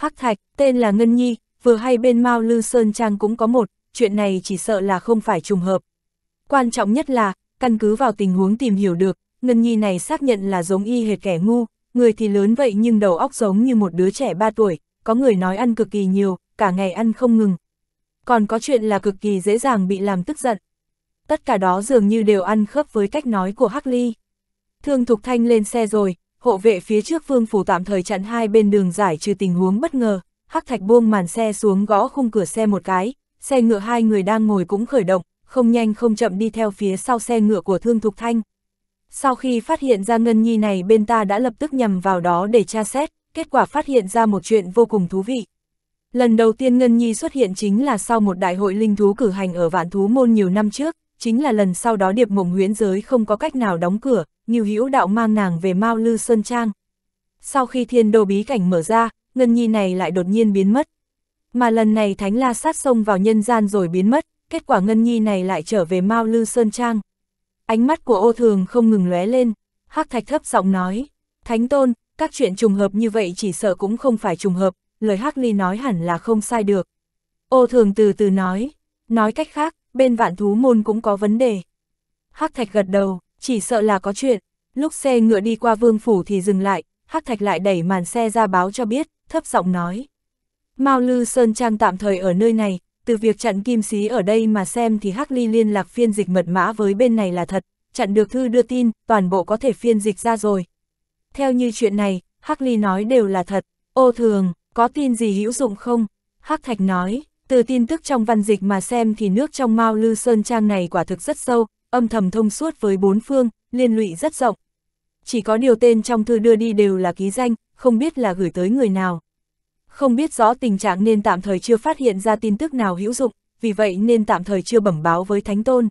Hắc Thạch, tên là Ngân Nhi, vừa hay bên Mao Lư Sơn Trang cũng có một, chuyện này chỉ sợ là không phải trùng hợp. Quan trọng nhất là, căn cứ vào tình huống tìm hiểu được, Ngân Nhi này xác nhận là giống y hệt kẻ ngu, người thì lớn vậy nhưng đầu óc giống như một đứa trẻ 3 tuổi, có người nói ăn cực kỳ nhiều, cả ngày ăn không ngừng. Còn có chuyện là cực kỳ dễ dàng bị làm tức giận. Tất cả đó dường như đều ăn khớp với cách nói của Hắc Ly. Thương Thục Thanh lên xe rồi, hộ vệ phía trước vương phủ tạm thời chặn hai bên đường giải trừ tình huống bất ngờ, hắc thạch buông màn xe xuống gõ khung cửa xe một cái, xe ngựa hai người đang ngồi cũng khởi động, không nhanh không chậm đi theo phía sau xe ngựa của Thương Thục Thanh. Sau khi phát hiện ra Ngân Nhi này bên ta đã lập tức nhằm vào đó để tra xét, kết quả phát hiện ra một chuyện vô cùng thú vị. Lần đầu tiên Ngân Nhi xuất hiện chính là sau một đại hội linh thú cử hành ở Vạn Thú Môn nhiều năm trước, chính là lần sau đó điệp mộng huyễn giới không có cách nào đóng cửa, Ngưu Hữu Đạo mang nàng về Mao Lư Sơn Trang. Sau khi thiên Đồ bí cảnh mở ra, Ngân Nhi này lại đột nhiên biến mất. Mà lần này Thánh La sát sông vào nhân gian rồi biến mất, kết quả Ngân Nhi này lại trở về Mao Lư Sơn Trang. Ánh mắt của ô thường không ngừng lóe lên, hắc thạch thấp giọng nói, Thánh Tôn, các chuyện trùng hợp như vậy chỉ sợ cũng không phải trùng hợp, lời hắc ly nói hẳn là không sai được. Ô thường từ từ nói, nói cách khác, bên vạn thú môn cũng có vấn đề. Hắc thạch gật đầu, chỉ sợ là có chuyện, Lúc xe ngựa đi qua vương phủ thì dừng lại, Hắc Thạch lại đẩy màn xe ra báo cho biết, thấp giọng nói. Mao Lư Sơn Trang tạm thời ở nơi này, từ việc chặn kim sĩ ở đây mà xem thì Hắc Ly liên lạc phiên dịch mật mã với bên này là thật, chặn được thư đưa tin, toàn bộ có thể phiên dịch ra rồi. Theo như chuyện này, Hắc Ly nói đều là thật, ô thường, có tin gì hữu dụng không? Hắc Thạch nói, từ tin tức trong văn dịch mà xem thì nước trong Mao Lư Sơn Trang này quả thực rất sâu, âm thầm thông suốt với bốn phương, liên lụy rất rộng. Chỉ có điều tên trong thư đưa đi đều là ký danh, không biết là gửi tới người nào. Không biết rõ tình trạng nên tạm thời chưa phát hiện ra tin tức nào hữu dụng, vì vậy nên tạm thời chưa bẩm báo với Thánh Tôn.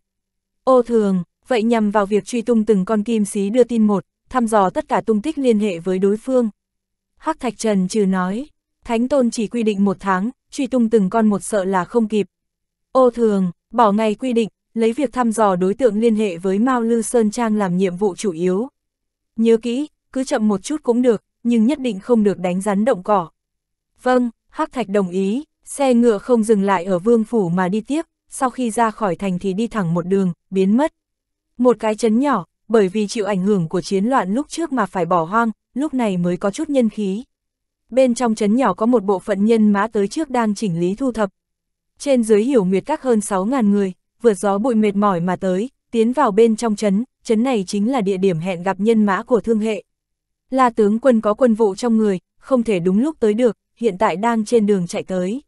Ô thường, vậy nhằm vào việc truy tung từng con kim xí đưa tin một, thăm dò tất cả tung tích liên hệ với đối phương. Hắc Thạch Trần trừ nói, Thánh Tôn chỉ quy định một tháng, truy tung từng con một sợ là không kịp. Ô thường, bỏ ngày quy định, lấy việc thăm dò đối tượng liên hệ với Mao Lư Sơn Trang làm nhiệm vụ chủ yếu. Nhớ kỹ, cứ chậm một chút cũng được, nhưng nhất định không được đánh rắn động cỏ. Vâng, Hắc Thạch đồng ý, xe ngựa không dừng lại ở vương phủ mà đi tiếp, sau khi ra khỏi thành thì đi thẳng một đường, biến mất. Một cái chấn nhỏ, bởi vì chịu ảnh hưởng của chiến loạn lúc trước mà phải bỏ hoang, lúc này mới có chút nhân khí. Bên trong chấn nhỏ có một bộ phận nhân mã tới trước đang chỉnh lý thu thập. Trên dưới hiểu nguyệt các hơn 6.000 người, vượt gió bụi mệt mỏi mà tới, tiến vào bên trong trấn, trấn này chính là địa điểm hẹn gặp nhân mã của thương hệ. Là tướng quân có quân vụ trong người, không thể đúng lúc tới được, hiện tại đang trên đường chạy tới.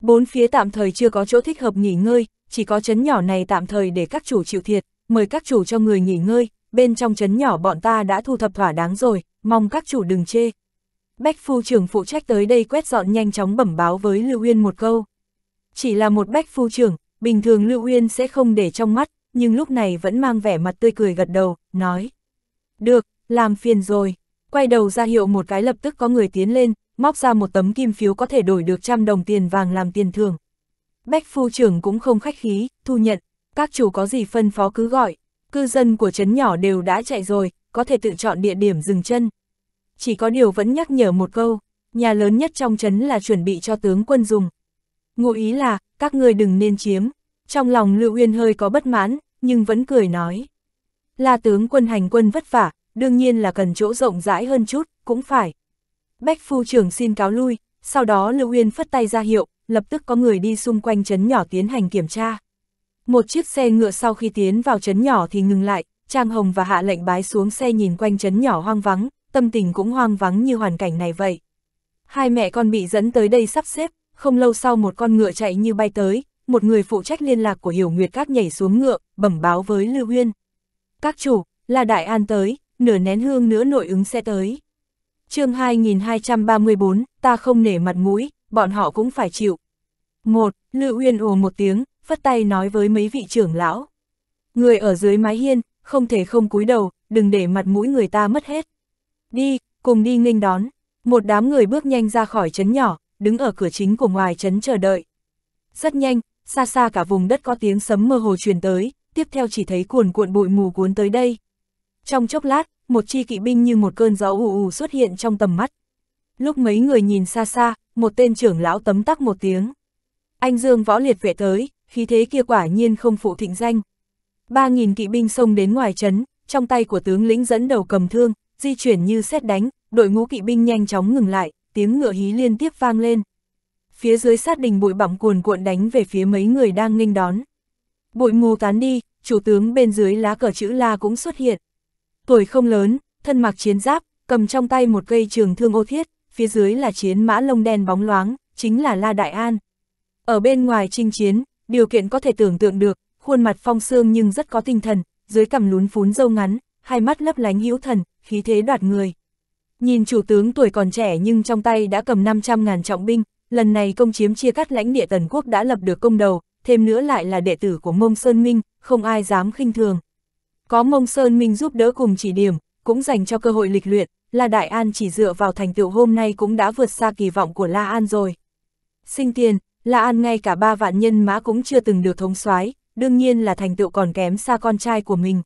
Bốn phía tạm thời chưa có chỗ thích hợp nghỉ ngơi, chỉ có trấn nhỏ này tạm thời để các chủ chịu thiệt, mời các chủ cho người nghỉ ngơi, bên trong trấn nhỏ bọn ta đã thu thập thỏa đáng rồi, mong các chủ đừng chê. Bách phu trưởng phụ trách tới đây quét dọn nhanh chóng bẩm báo với Lưu Uyên một câu. Chỉ là một bách phu trưởng, bình thường Lưu Uyên sẽ không để trong mắt, nhưng lúc này vẫn mang vẻ mặt tươi cười gật đầu, nói. Được, làm phiền rồi. Quay đầu ra hiệu một cái lập tức có người tiến lên, móc ra một tấm kim phiếu có thể đổi được trăm đồng tiền vàng làm tiền thưởng. Bách phu trưởng cũng không khách khí, thu nhận, các chủ có gì phân phó cứ gọi, cư dân của trấn nhỏ đều đã chạy rồi, có thể tự chọn địa điểm dừng chân. Chỉ có điều vẫn nhắc nhở một câu, nhà lớn nhất trong trấn là chuẩn bị cho tướng quân dùng. Ngụ ý là, các ngươi đừng nên chiếm. Trong lòng Lưu Uyên hơi có bất mãn, nhưng vẫn cười nói. Là tướng quân hành quân vất vả, đương nhiên là cần chỗ rộng rãi hơn chút, cũng phải. Bách phu trưởng xin cáo lui, sau đó Lưu Uyên phất tay ra hiệu, lập tức có người đi xung quanh trấn nhỏ tiến hành kiểm tra. Một chiếc xe ngựa sau khi tiến vào trấn nhỏ thì ngừng lại, Trang Hồng và Hạ lệnh bái xuống xe nhìn quanh trấn nhỏ hoang vắng, tâm tình cũng hoang vắng như hoàn cảnh này vậy. Hai mẹ con bị dẫn tới đây sắp xếp, không lâu sau một con ngựa chạy như bay tới, một người phụ trách liên lạc của Hiểu Nguyệt Các nhảy xuống ngựa, bẩm báo với Lưu Huyên. Các chủ, là Đại An tới, nửa nén hương nữa nội ứng sẽ tới. chương 2234, ta không nể mặt mũi, bọn họ cũng phải chịu. Một, Lưu Huyên ồ một tiếng, phất tay nói với mấy vị trưởng lão. Người ở dưới mái hiên, không thể không cúi đầu, đừng để mặt mũi người ta mất hết. Đi, cùng đi nghênh đón. Một đám người bước nhanh ra khỏi trấn nhỏ, đứng ở cửa chính của ngoài trấn chờ đợi. Rất nhanh, xa xa cả vùng đất có tiếng sấm mơ hồ truyền tới, tiếp theo chỉ thấy cuồn cuộn bụi mù cuốn tới đây. Trong chốc lát, một chi kỵ binh như một cơn gió ù ù xuất hiện trong tầm mắt. Lúc mấy người nhìn xa xa, một tên trưởng lão tấm tắc một tiếng. Anh Dương võ liệt vệ tới, khí thế kia quả nhiên không phụ thịnh danh. Ba nghìn kỵ binh xông đến ngoài trấn, trong tay của tướng lĩnh dẫn đầu cầm thương, di chuyển như xét đánh, đội ngũ kỵ binh nhanh chóng ngừng lại tiếng ngựa hí liên tiếp vang lên. Phía dưới sát đỉnh bụi bặm cuồn cuộn đánh về phía mấy người đang nghênh đón. Bụi mù tán đi, chủ tướng bên dưới lá cờ chữ La cũng xuất hiện. Tuổi không lớn, thân mặc chiến giáp, cầm trong tay một cây trường thương ô thiết, phía dưới là chiến mã lông đen bóng loáng, chính là La Đại An. Ở bên ngoài chinh chiến, điều kiện có thể tưởng tượng được, khuôn mặt phong sương nhưng rất có tinh thần, dưới cằm lún phún râu ngắn, hai mắt lấp lánh hữu thần, khí thế đoạt người. Nhìn chủ tướng tuổi còn trẻ nhưng trong tay đã cầm 500.000 trọng binh, lần này công chiếm chia cắt lãnh địa tần quốc đã lập được công đầu, thêm nữa lại là đệ tử của Mông Sơn Minh, không ai dám khinh thường. Có Mông Sơn Minh giúp đỡ cùng chỉ điểm, cũng dành cho cơ hội lịch luyện, La Đại An chỉ dựa vào thành tựu hôm nay cũng đã vượt xa kỳ vọng của La An rồi. Sinh tiền, La An ngay cả ba vạn nhân mã cũng chưa từng được thống soái, đương nhiên là thành tựu còn kém xa con trai của mình.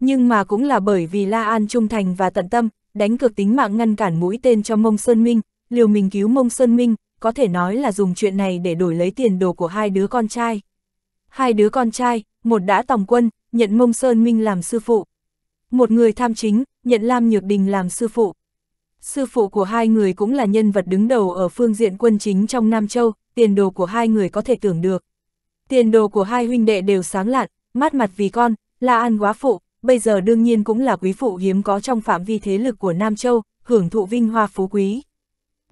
Nhưng mà cũng là bởi vì La An trung thành và tận tâm, đánh cược tính mạng ngăn cản mũi tên cho Mông Sơn Minh, liều mình cứu Mông Sơn Minh, có thể nói là dùng chuyện này để đổi lấy tiền đồ của hai đứa con trai. Hai đứa con trai, một đã tòng quân, nhận Mông Sơn Minh làm sư phụ. Một người tham chính, nhận Lam Nhược Đình làm sư phụ. Sư phụ của hai người cũng là nhân vật đứng đầu ở phương diện quân chính trong Nam Châu, tiền đồ của hai người có thể tưởng được. Tiền đồ của hai huynh đệ đều sáng lạn, mát mặt vì con, là an quá phụ, bây giờ đương nhiên cũng là quý phụ hiếm có trong phạm vi thế lực của Nam Châu, hưởng thụ vinh hoa phú quý.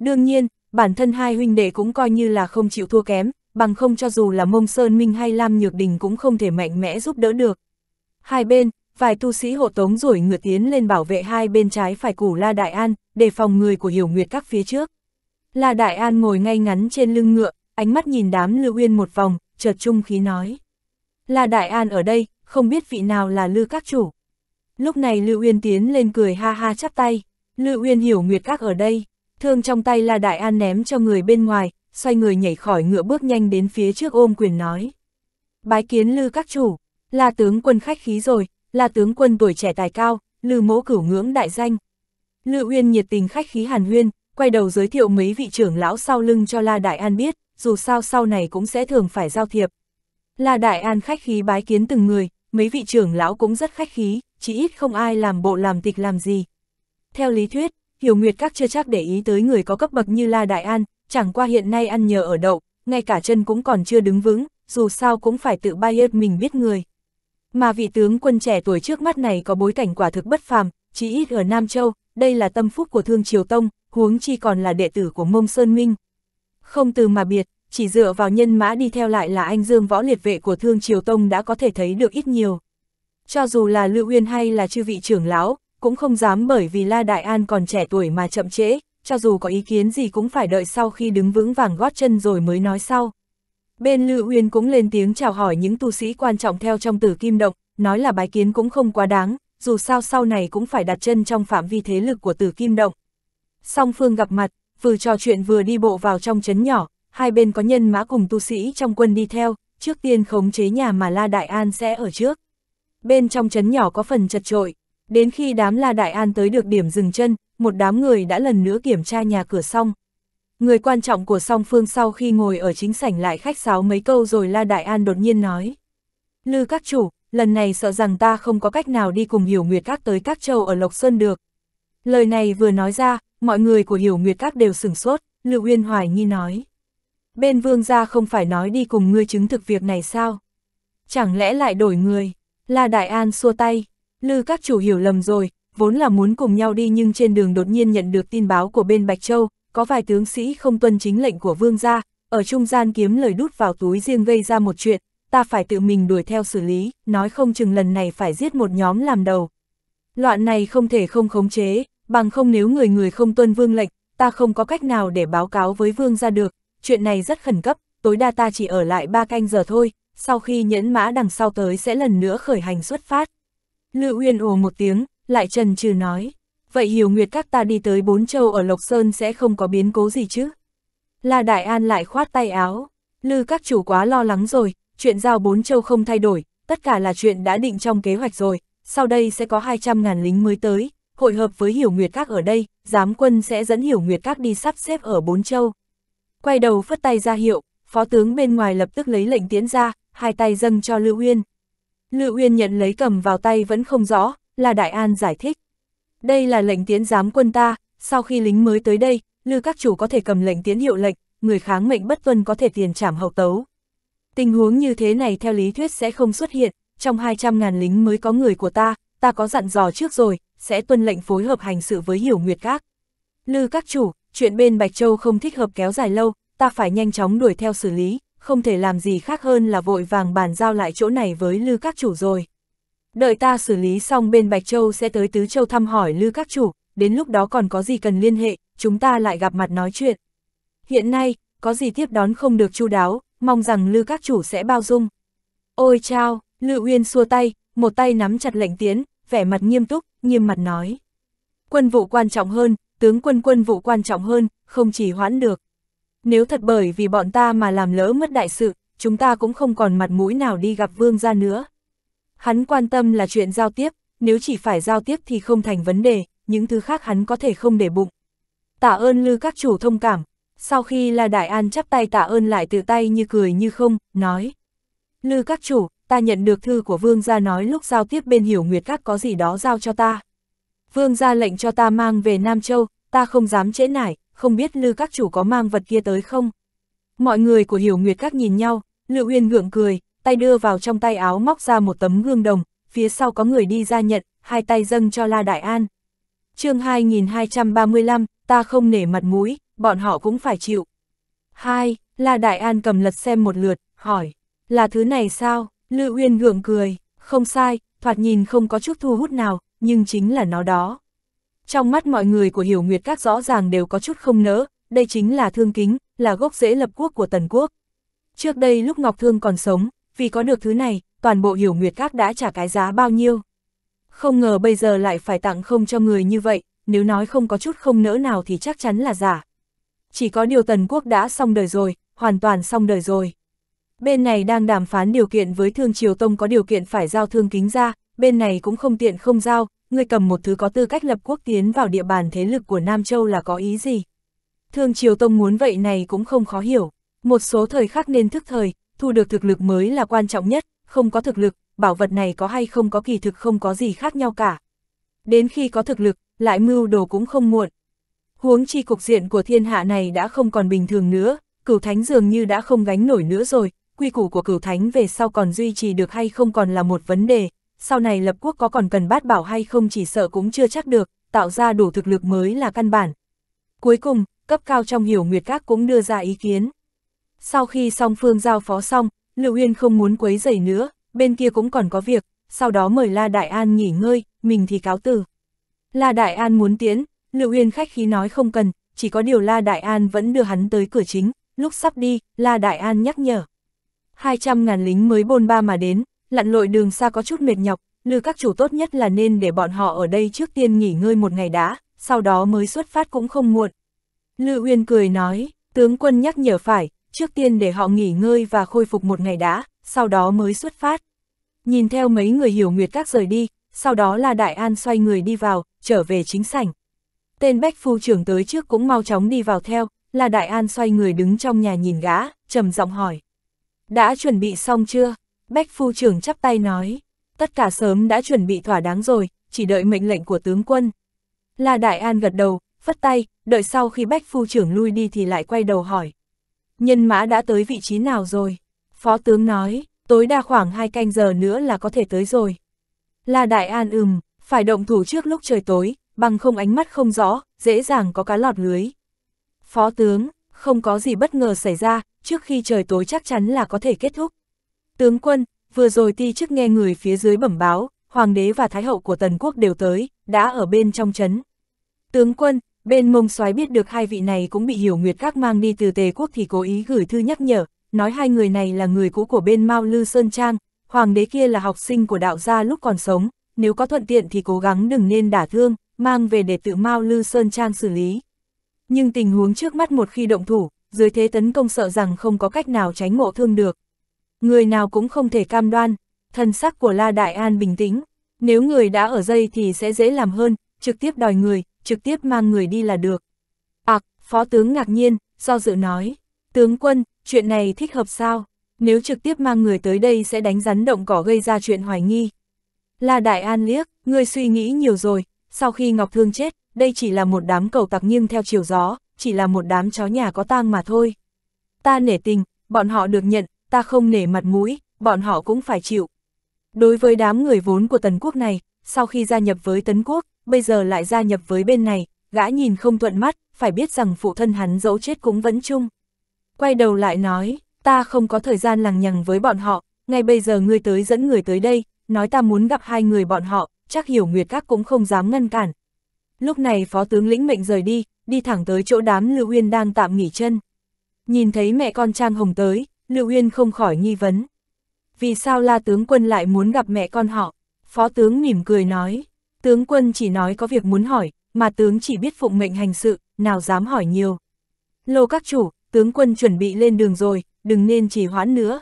Đương nhiên, bản thân hai huynh đệ cũng coi như là không chịu thua kém, bằng không cho dù là Mông Sơn Minh hay Lam Nhược Đình cũng không thể mạnh mẽ giúp đỡ được. Hai bên, vài tu sĩ hộ tống rồi ngựa tiến lên bảo vệ hai bên trái phải củ La Đại An, để phòng người của Hiểu Nguyệt các phía trước. La Đại An ngồi ngay ngắn trên lưng ngựa, ánh mắt nhìn đám Lưu Uyên một vòng, chợt trung khí nói. La Đại An ở đây, không biết vị nào là Lư Các chủ. Lúc này Lưu Uyên tiến lên cười ha ha chắp tay, Lưu Uyên hiểu Nguyệt Các ở đây, thương trong tay là Đại An ném cho người bên ngoài, xoay người nhảy khỏi ngựa bước nhanh đến phía trước ôm quyền nói. Bái kiến Lư Các chủ, là tướng quân khách khí rồi, là tướng quân tuổi trẻ tài cao, Lư mỗ cửu ngưỡng đại danh. Lư Uyên nhiệt tình khách khí hàn huyên, quay đầu giới thiệu mấy vị trưởng lão sau lưng cho La Đại An biết, dù sao sau này cũng sẽ thường phải giao thiệp. La Đại An khách khí bái kiến từng người, mấy vị trưởng lão cũng rất khách khí, chỉ ít không ai làm bộ làm tịch làm gì. Theo lý thuyết, Hiểu Nguyệt các chưa chắc để ý tới người có cấp bậc như La Đại An, chẳng qua hiện nay ăn nhờ ở đậu, ngay cả chân cũng còn chưa đứng vững, dù sao cũng phải tự bay ếp mình biết người. Mà vị tướng quân trẻ tuổi trước mắt này có bối cảnh quả thực bất phàm, chỉ ít ở Nam Châu, đây là tâm phúc của Thương Triều Tông, huống chi còn là đệ tử của Mông Sơn Minh. Không từ mà biệt, chỉ dựa vào nhân mã đi theo lại là anh dương võ liệt vệ của Thương Triều Tông đã có thể thấy được ít nhiều. Cho dù là Lưu Uyên hay là chư vị trưởng lão, cũng không dám bởi vì La Đại An còn trẻ tuổi mà chậm trễ, cho dù có ý kiến gì cũng phải đợi sau khi đứng vững vàng gót chân rồi mới nói sau. Bên Lưu Uyên cũng lên tiếng chào hỏi những tu sĩ quan trọng theo trong tử kim động, nói là bái kiến cũng không quá đáng, dù sao sau này cũng phải đặt chân trong phạm vi thế lực của tử kim động. Song Phương gặp mặt, vừa trò chuyện vừa đi bộ vào trong chấn nhỏ, hai bên có nhân mã cùng tu sĩ trong quân đi theo, trước tiên khống chế nhà mà La Đại An sẽ ở trước. Bên trong trấn nhỏ có phần chật trội, đến khi đám La Đại An tới được điểm dừng chân, một đám người đã lần nữa kiểm tra nhà cửa xong. Người quan trọng của song phương sau khi ngồi ở chính sảnh lại khách sáo mấy câu rồi La Đại An đột nhiên nói. Lư các chủ, lần này sợ rằng ta không có cách nào đi cùng Hiểu Nguyệt Các tới các châu ở Lộc Sơn được. Lời này vừa nói ra, mọi người của Hiểu Nguyệt Các đều sửng sốt, Lưu Uyên Hoài nghi nói bên vương gia không phải nói đi cùng ngươi chứng thực việc này sao? Chẳng lẽ lại đổi người? La Đại An xua tay, lư các chủ hiểu lầm rồi, vốn là muốn cùng nhau đi nhưng trên đường đột nhiên nhận được tin báo của bên Bạch Châu, có vài tướng sĩ không tuân chính lệnh của vương gia, ở trung gian kiếm lời đút vào túi riêng gây ra một chuyện, ta phải tự mình đuổi theo xử lý, nói không chừng lần này phải giết một nhóm làm đầu. Loạn này không thể không khống chế, bằng không nếu người người không tuân vương lệnh, ta không có cách nào để báo cáo với vương gia được, chuyện này rất khẩn cấp, tối đa ta chỉ ở lại 3 canh giờ thôi, sau khi nhẫn mã đằng sau tới sẽ lần nữa khởi hành xuất phát. Lữ Uyên ồ một tiếng, lại trần trừ nói, vậy hiểu nguyệt các ta đi tới bốn châu ở Lộc Sơn sẽ không có biến cố gì chứ? La Đại An lại khoát tay áo, lư các chủ quá lo lắng rồi, chuyện giao bốn châu không thay đổi, tất cả là chuyện đã định trong kế hoạch rồi, sau đây sẽ có 200.000 lính mới tới, hội hợp với hiểu nguyệt các ở đây, giám quân sẽ dẫn hiểu nguyệt các đi sắp xếp ở bốn châu quay đầu phất tay ra hiệu, phó tướng bên ngoài lập tức lấy lệnh tiến ra, hai tay dâng cho Lưu Uyên. Lưu Uyên nhận lấy cầm vào tay vẫn không rõ, là Đại An giải thích. Đây là lệnh tiến giám quân ta, sau khi lính mới tới đây, Lưu các chủ có thể cầm lệnh tiến hiệu lệnh, người kháng mệnh bất tuân có thể tiền trảm hậu tấu. Tình huống như thế này theo lý thuyết sẽ không xuất hiện, trong 200.000 lính mới có người của ta, ta có dặn dò trước rồi, sẽ tuân lệnh phối hợp hành sự với hiểu nguyệt các. Lư các chủ, chuyện bên Bạch Châu không thích hợp kéo dài lâu, ta phải nhanh chóng đuổi theo xử lý, không thể làm gì khác hơn là vội vàng bàn giao lại chỗ này với Lư các chủ rồi. Đợi ta xử lý xong bên Bạch Châu sẽ tới Tứ Châu thăm hỏi Lư các chủ, đến lúc đó còn có gì cần liên hệ, chúng ta lại gặp mặt nói chuyện. Hiện nay, có gì tiếp đón không được chu đáo, mong rằng Lư các chủ sẽ bao dung. Ôi chao, Lư Uyên xua tay, một tay nắm chặt lệnh tiến, vẻ mặt nghiêm túc, nghiêm mặt nói. Quân vụ quan trọng hơn, tướng quân quân vụ quan trọng hơn, không chỉ hoãn được. Nếu thật bởi vì bọn ta mà làm lỡ mất đại sự, chúng ta cũng không còn mặt mũi nào đi gặp vương gia nữa. Hắn quan tâm là chuyện giao tiếp, nếu chỉ phải giao tiếp thì không thành vấn đề, những thứ khác hắn có thể không để bụng. Tạ ơn lư các chủ thông cảm, sau khi là đại an chắp tay tạ ơn lại tự tay như cười như không, nói. Lư các chủ, ta nhận được thư của vương gia nói lúc giao tiếp bên hiểu nguyệt các có gì đó giao cho ta vương ra lệnh cho ta mang về Nam Châu, ta không dám trễ nải, không biết lư các chủ có mang vật kia tới không. Mọi người của hiểu nguyệt các nhìn nhau, Lữ Uyên ngượng cười, tay đưa vào trong tay áo móc ra một tấm gương đồng, phía sau có người đi ra nhận, hai tay dâng cho La Đại An. chương 2235, ta không nể mặt mũi, bọn họ cũng phải chịu. Hai, La Đại An cầm lật xem một lượt, hỏi, là thứ này sao? Lữ Uyên gượng cười, không sai, thoạt nhìn không có chút thu hút nào, nhưng chính là nó đó. Trong mắt mọi người của Hiểu Nguyệt các rõ ràng đều có chút không nỡ, đây chính là thương kính, là gốc rễ lập quốc của Tần Quốc. Trước đây lúc Ngọc Thương còn sống, vì có được thứ này, toàn bộ Hiểu Nguyệt các đã trả cái giá bao nhiêu. Không ngờ bây giờ lại phải tặng không cho người như vậy, nếu nói không có chút không nỡ nào thì chắc chắn là giả. Chỉ có điều Tần Quốc đã xong đời rồi, hoàn toàn xong đời rồi. Bên này đang đàm phán điều kiện với Thương Triều Tông có điều kiện phải giao thương kính ra, bên này cũng không tiện không giao, ngươi cầm một thứ có tư cách lập quốc tiến vào địa bàn thế lực của Nam Châu là có ý gì? Thương Triều Tông muốn vậy này cũng không khó hiểu, một số thời khắc nên thức thời, thu được thực lực mới là quan trọng nhất, không có thực lực, bảo vật này có hay không có kỳ thực không có gì khác nhau cả. Đến khi có thực lực, lại mưu đồ cũng không muộn. Huống chi cục diện của thiên hạ này đã không còn bình thường nữa, cửu thánh dường như đã không gánh nổi nữa rồi, quy củ của cửu thánh về sau còn duy trì được hay không còn là một vấn đề, sau này lập quốc có còn cần bát bảo hay không chỉ sợ cũng chưa chắc được, tạo ra đủ thực lực mới là căn bản. Cuối cùng, cấp cao trong hiểu nguyệt các cũng đưa ra ý kiến. Sau khi song phương giao phó xong, Lưu Uyên không muốn quấy rầy nữa, bên kia cũng còn có việc, sau đó mời La Đại An nghỉ ngơi, mình thì cáo từ. La Đại An muốn tiến, Lưu Uyên khách khí nói không cần, chỉ có điều La Đại An vẫn đưa hắn tới cửa chính, lúc sắp đi, La Đại An nhắc nhở. 200 ngàn lính mới bôn ba mà đến, lặn lội đường xa có chút mệt nhọc, lư các chủ tốt nhất là nên để bọn họ ở đây trước tiên nghỉ ngơi một ngày đã, sau đó mới xuất phát cũng không muộn. Lư Uyên cười nói, tướng quân nhắc nhở phải, trước tiên để họ nghỉ ngơi và khôi phục một ngày đã, sau đó mới xuất phát. Nhìn theo mấy người hiểu nguyệt các rời đi, sau đó là Đại An xoay người đi vào, trở về chính sảnh. Tên Bách Phu trưởng tới trước cũng mau chóng đi vào theo, là Đại An xoay người đứng trong nhà nhìn gã, trầm giọng hỏi. Đã chuẩn bị xong chưa? Bách phu trưởng chắp tay nói, tất cả sớm đã chuẩn bị thỏa đáng rồi, chỉ đợi mệnh lệnh của tướng quân. La Đại An gật đầu, phất tay, đợi sau khi Bách phu trưởng lui đi thì lại quay đầu hỏi. Nhân mã đã tới vị trí nào rồi? Phó tướng nói, tối đa khoảng 2 canh giờ nữa là có thể tới rồi. La Đại An ừm, phải động thủ trước lúc trời tối, bằng không ánh mắt không rõ, dễ dàng có cá lọt lưới. Phó tướng, không có gì bất ngờ xảy ra, trước khi trời tối chắc chắn là có thể kết thúc. Tướng quân, vừa rồi ti chức nghe người phía dưới bẩm báo, hoàng đế và thái hậu của tần quốc đều tới, đã ở bên trong chấn. Tướng quân, bên mông soái biết được hai vị này cũng bị hiểu nguyệt các mang đi từ tề quốc thì cố ý gửi thư nhắc nhở, nói hai người này là người cũ của bên Mao Lư Sơn Trang, hoàng đế kia là học sinh của đạo gia lúc còn sống, nếu có thuận tiện thì cố gắng đừng nên đả thương, mang về để tự Mao Lư Sơn Trang xử lý. Nhưng tình huống trước mắt một khi động thủ, dưới thế tấn công sợ rằng không có cách nào tránh ngộ thương được người nào cũng không thể cam đoan, thần sắc của La Đại An bình tĩnh, nếu người đã ở dây thì sẽ dễ làm hơn, trực tiếp đòi người, trực tiếp mang người đi là được. Ảc, à, phó tướng ngạc nhiên, do dự nói, tướng quân, chuyện này thích hợp sao? Nếu trực tiếp mang người tới đây sẽ đánh rắn động cỏ gây ra chuyện hoài nghi. La Đại An liếc, ngươi suy nghĩ nhiều rồi, sau khi Ngọc Thương chết, đây chỉ là một đám cầu tặc nghiêng theo chiều gió, chỉ là một đám chó nhà có tang mà thôi. Ta nể tình, bọn họ được nhận, ta không nể mặt mũi, bọn họ cũng phải chịu. Đối với đám người vốn của Tần Quốc này, sau khi gia nhập với Tấn Quốc, bây giờ lại gia nhập với bên này, gã nhìn không thuận mắt, phải biết rằng phụ thân hắn dẫu chết cũng vẫn chung. Quay đầu lại nói, ta không có thời gian lằng nhằng với bọn họ, ngay bây giờ ngươi tới dẫn người tới đây, nói ta muốn gặp hai người bọn họ, chắc hiểu nguyệt các cũng không dám ngăn cản. Lúc này phó tướng lĩnh mệnh rời đi, đi thẳng tới chỗ đám Lưu Uyên đang tạm nghỉ chân. Nhìn thấy mẹ con Trang Hồng tới, Lưu Uyên không khỏi nghi vấn. Vì sao la tướng quân lại muốn gặp mẹ con họ? Phó tướng mỉm cười nói. Tướng quân chỉ nói có việc muốn hỏi, mà tướng chỉ biết phụng mệnh hành sự, nào dám hỏi nhiều. Lô các chủ, tướng quân chuẩn bị lên đường rồi, đừng nên trì hoãn nữa.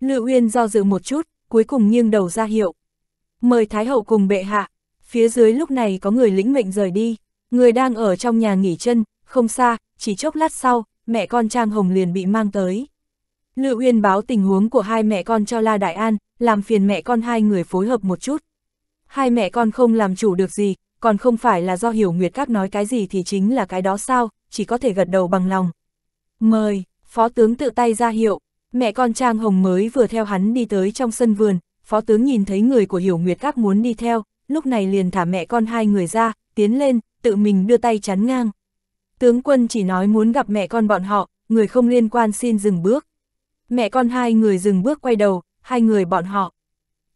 Lưu Uyên do dự một chút, cuối cùng nghiêng đầu ra hiệu. Mời Thái Hậu cùng bệ hạ, phía dưới lúc này có người lĩnh mệnh rời đi, người đang ở trong nhà nghỉ chân, không xa, chỉ chốc lát sau, mẹ con Trang Hồng liền bị mang tới. Lưu Uyên báo tình huống của hai mẹ con cho La Đại An, làm phiền mẹ con hai người phối hợp một chút. Hai mẹ con không làm chủ được gì, còn không phải là do Hiểu Nguyệt Các nói cái gì thì chính là cái đó sao, chỉ có thể gật đầu bằng lòng. Mời, phó tướng tự tay ra hiệu, mẹ con Trang Hồng mới vừa theo hắn đi tới trong sân vườn, phó tướng nhìn thấy người của Hiểu Nguyệt Các muốn đi theo, lúc này liền thả mẹ con hai người ra, tiến lên, tự mình đưa tay chắn ngang. Tướng quân chỉ nói muốn gặp mẹ con bọn họ, người không liên quan xin dừng bước. Mẹ con hai người dừng bước quay đầu, hai người bọn họ.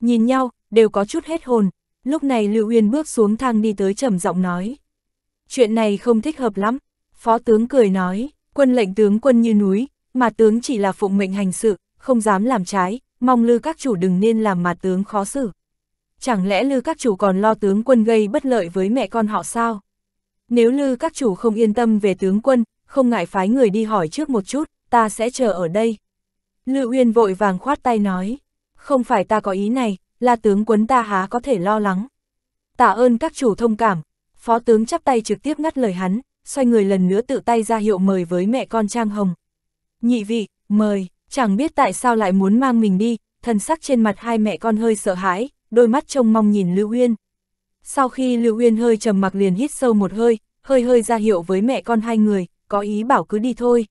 Nhìn nhau, đều có chút hết hồn. Lúc này Lưu Uyên bước xuống thang đi tới trầm giọng nói. Chuyện này không thích hợp lắm. Phó tướng cười nói, quân lệnh tướng quân như núi, mà tướng chỉ là phụng mệnh hành sự, không dám làm trái, mong lư các chủ đừng nên làm mà tướng khó xử. Chẳng lẽ lư các chủ còn lo tướng quân gây bất lợi với mẹ con họ sao? Nếu lư các chủ không yên tâm về tướng quân, không ngại phái người đi hỏi trước một chút, ta sẽ chờ ở đây. Lưu Uyên vội vàng khoát tay nói, không phải ta có ý này, là tướng quấn ta há có thể lo lắng. Tạ ơn các chủ thông cảm, phó tướng chắp tay trực tiếp ngắt lời hắn, xoay người lần nữa tự tay ra hiệu mời với mẹ con Trang Hồng. Nhị vị, mời, chẳng biết tại sao lại muốn mang mình đi, thần sắc trên mặt hai mẹ con hơi sợ hãi, đôi mắt trông mong nhìn Lưu Uyên. Sau khi Lưu Uyên hơi trầm mặc liền hít sâu một hơi, hơi hơi ra hiệu với mẹ con hai người, có ý bảo cứ đi thôi.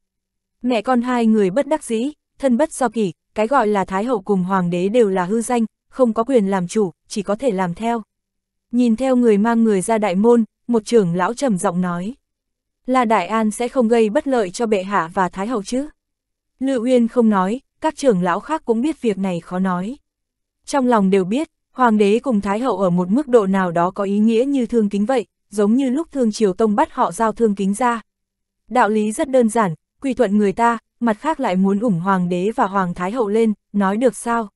Mẹ con hai người bất đắc dĩ, thân bất do kỷ, cái gọi là Thái Hậu cùng Hoàng đế đều là hư danh, không có quyền làm chủ, chỉ có thể làm theo. Nhìn theo người mang người ra đại môn, một trưởng lão trầm giọng nói. Là Đại An sẽ không gây bất lợi cho bệ hạ và Thái Hậu chứ? Lự Uyên không nói, các trưởng lão khác cũng biết việc này khó nói. Trong lòng đều biết, Hoàng đế cùng Thái Hậu ở một mức độ nào đó có ý nghĩa như thương kính vậy, giống như lúc thương triều tông bắt họ giao thương kính ra. Đạo lý rất đơn giản, quy thuận người ta, mặt khác lại muốn ủng hoàng đế và hoàng thái hậu lên, nói được sao?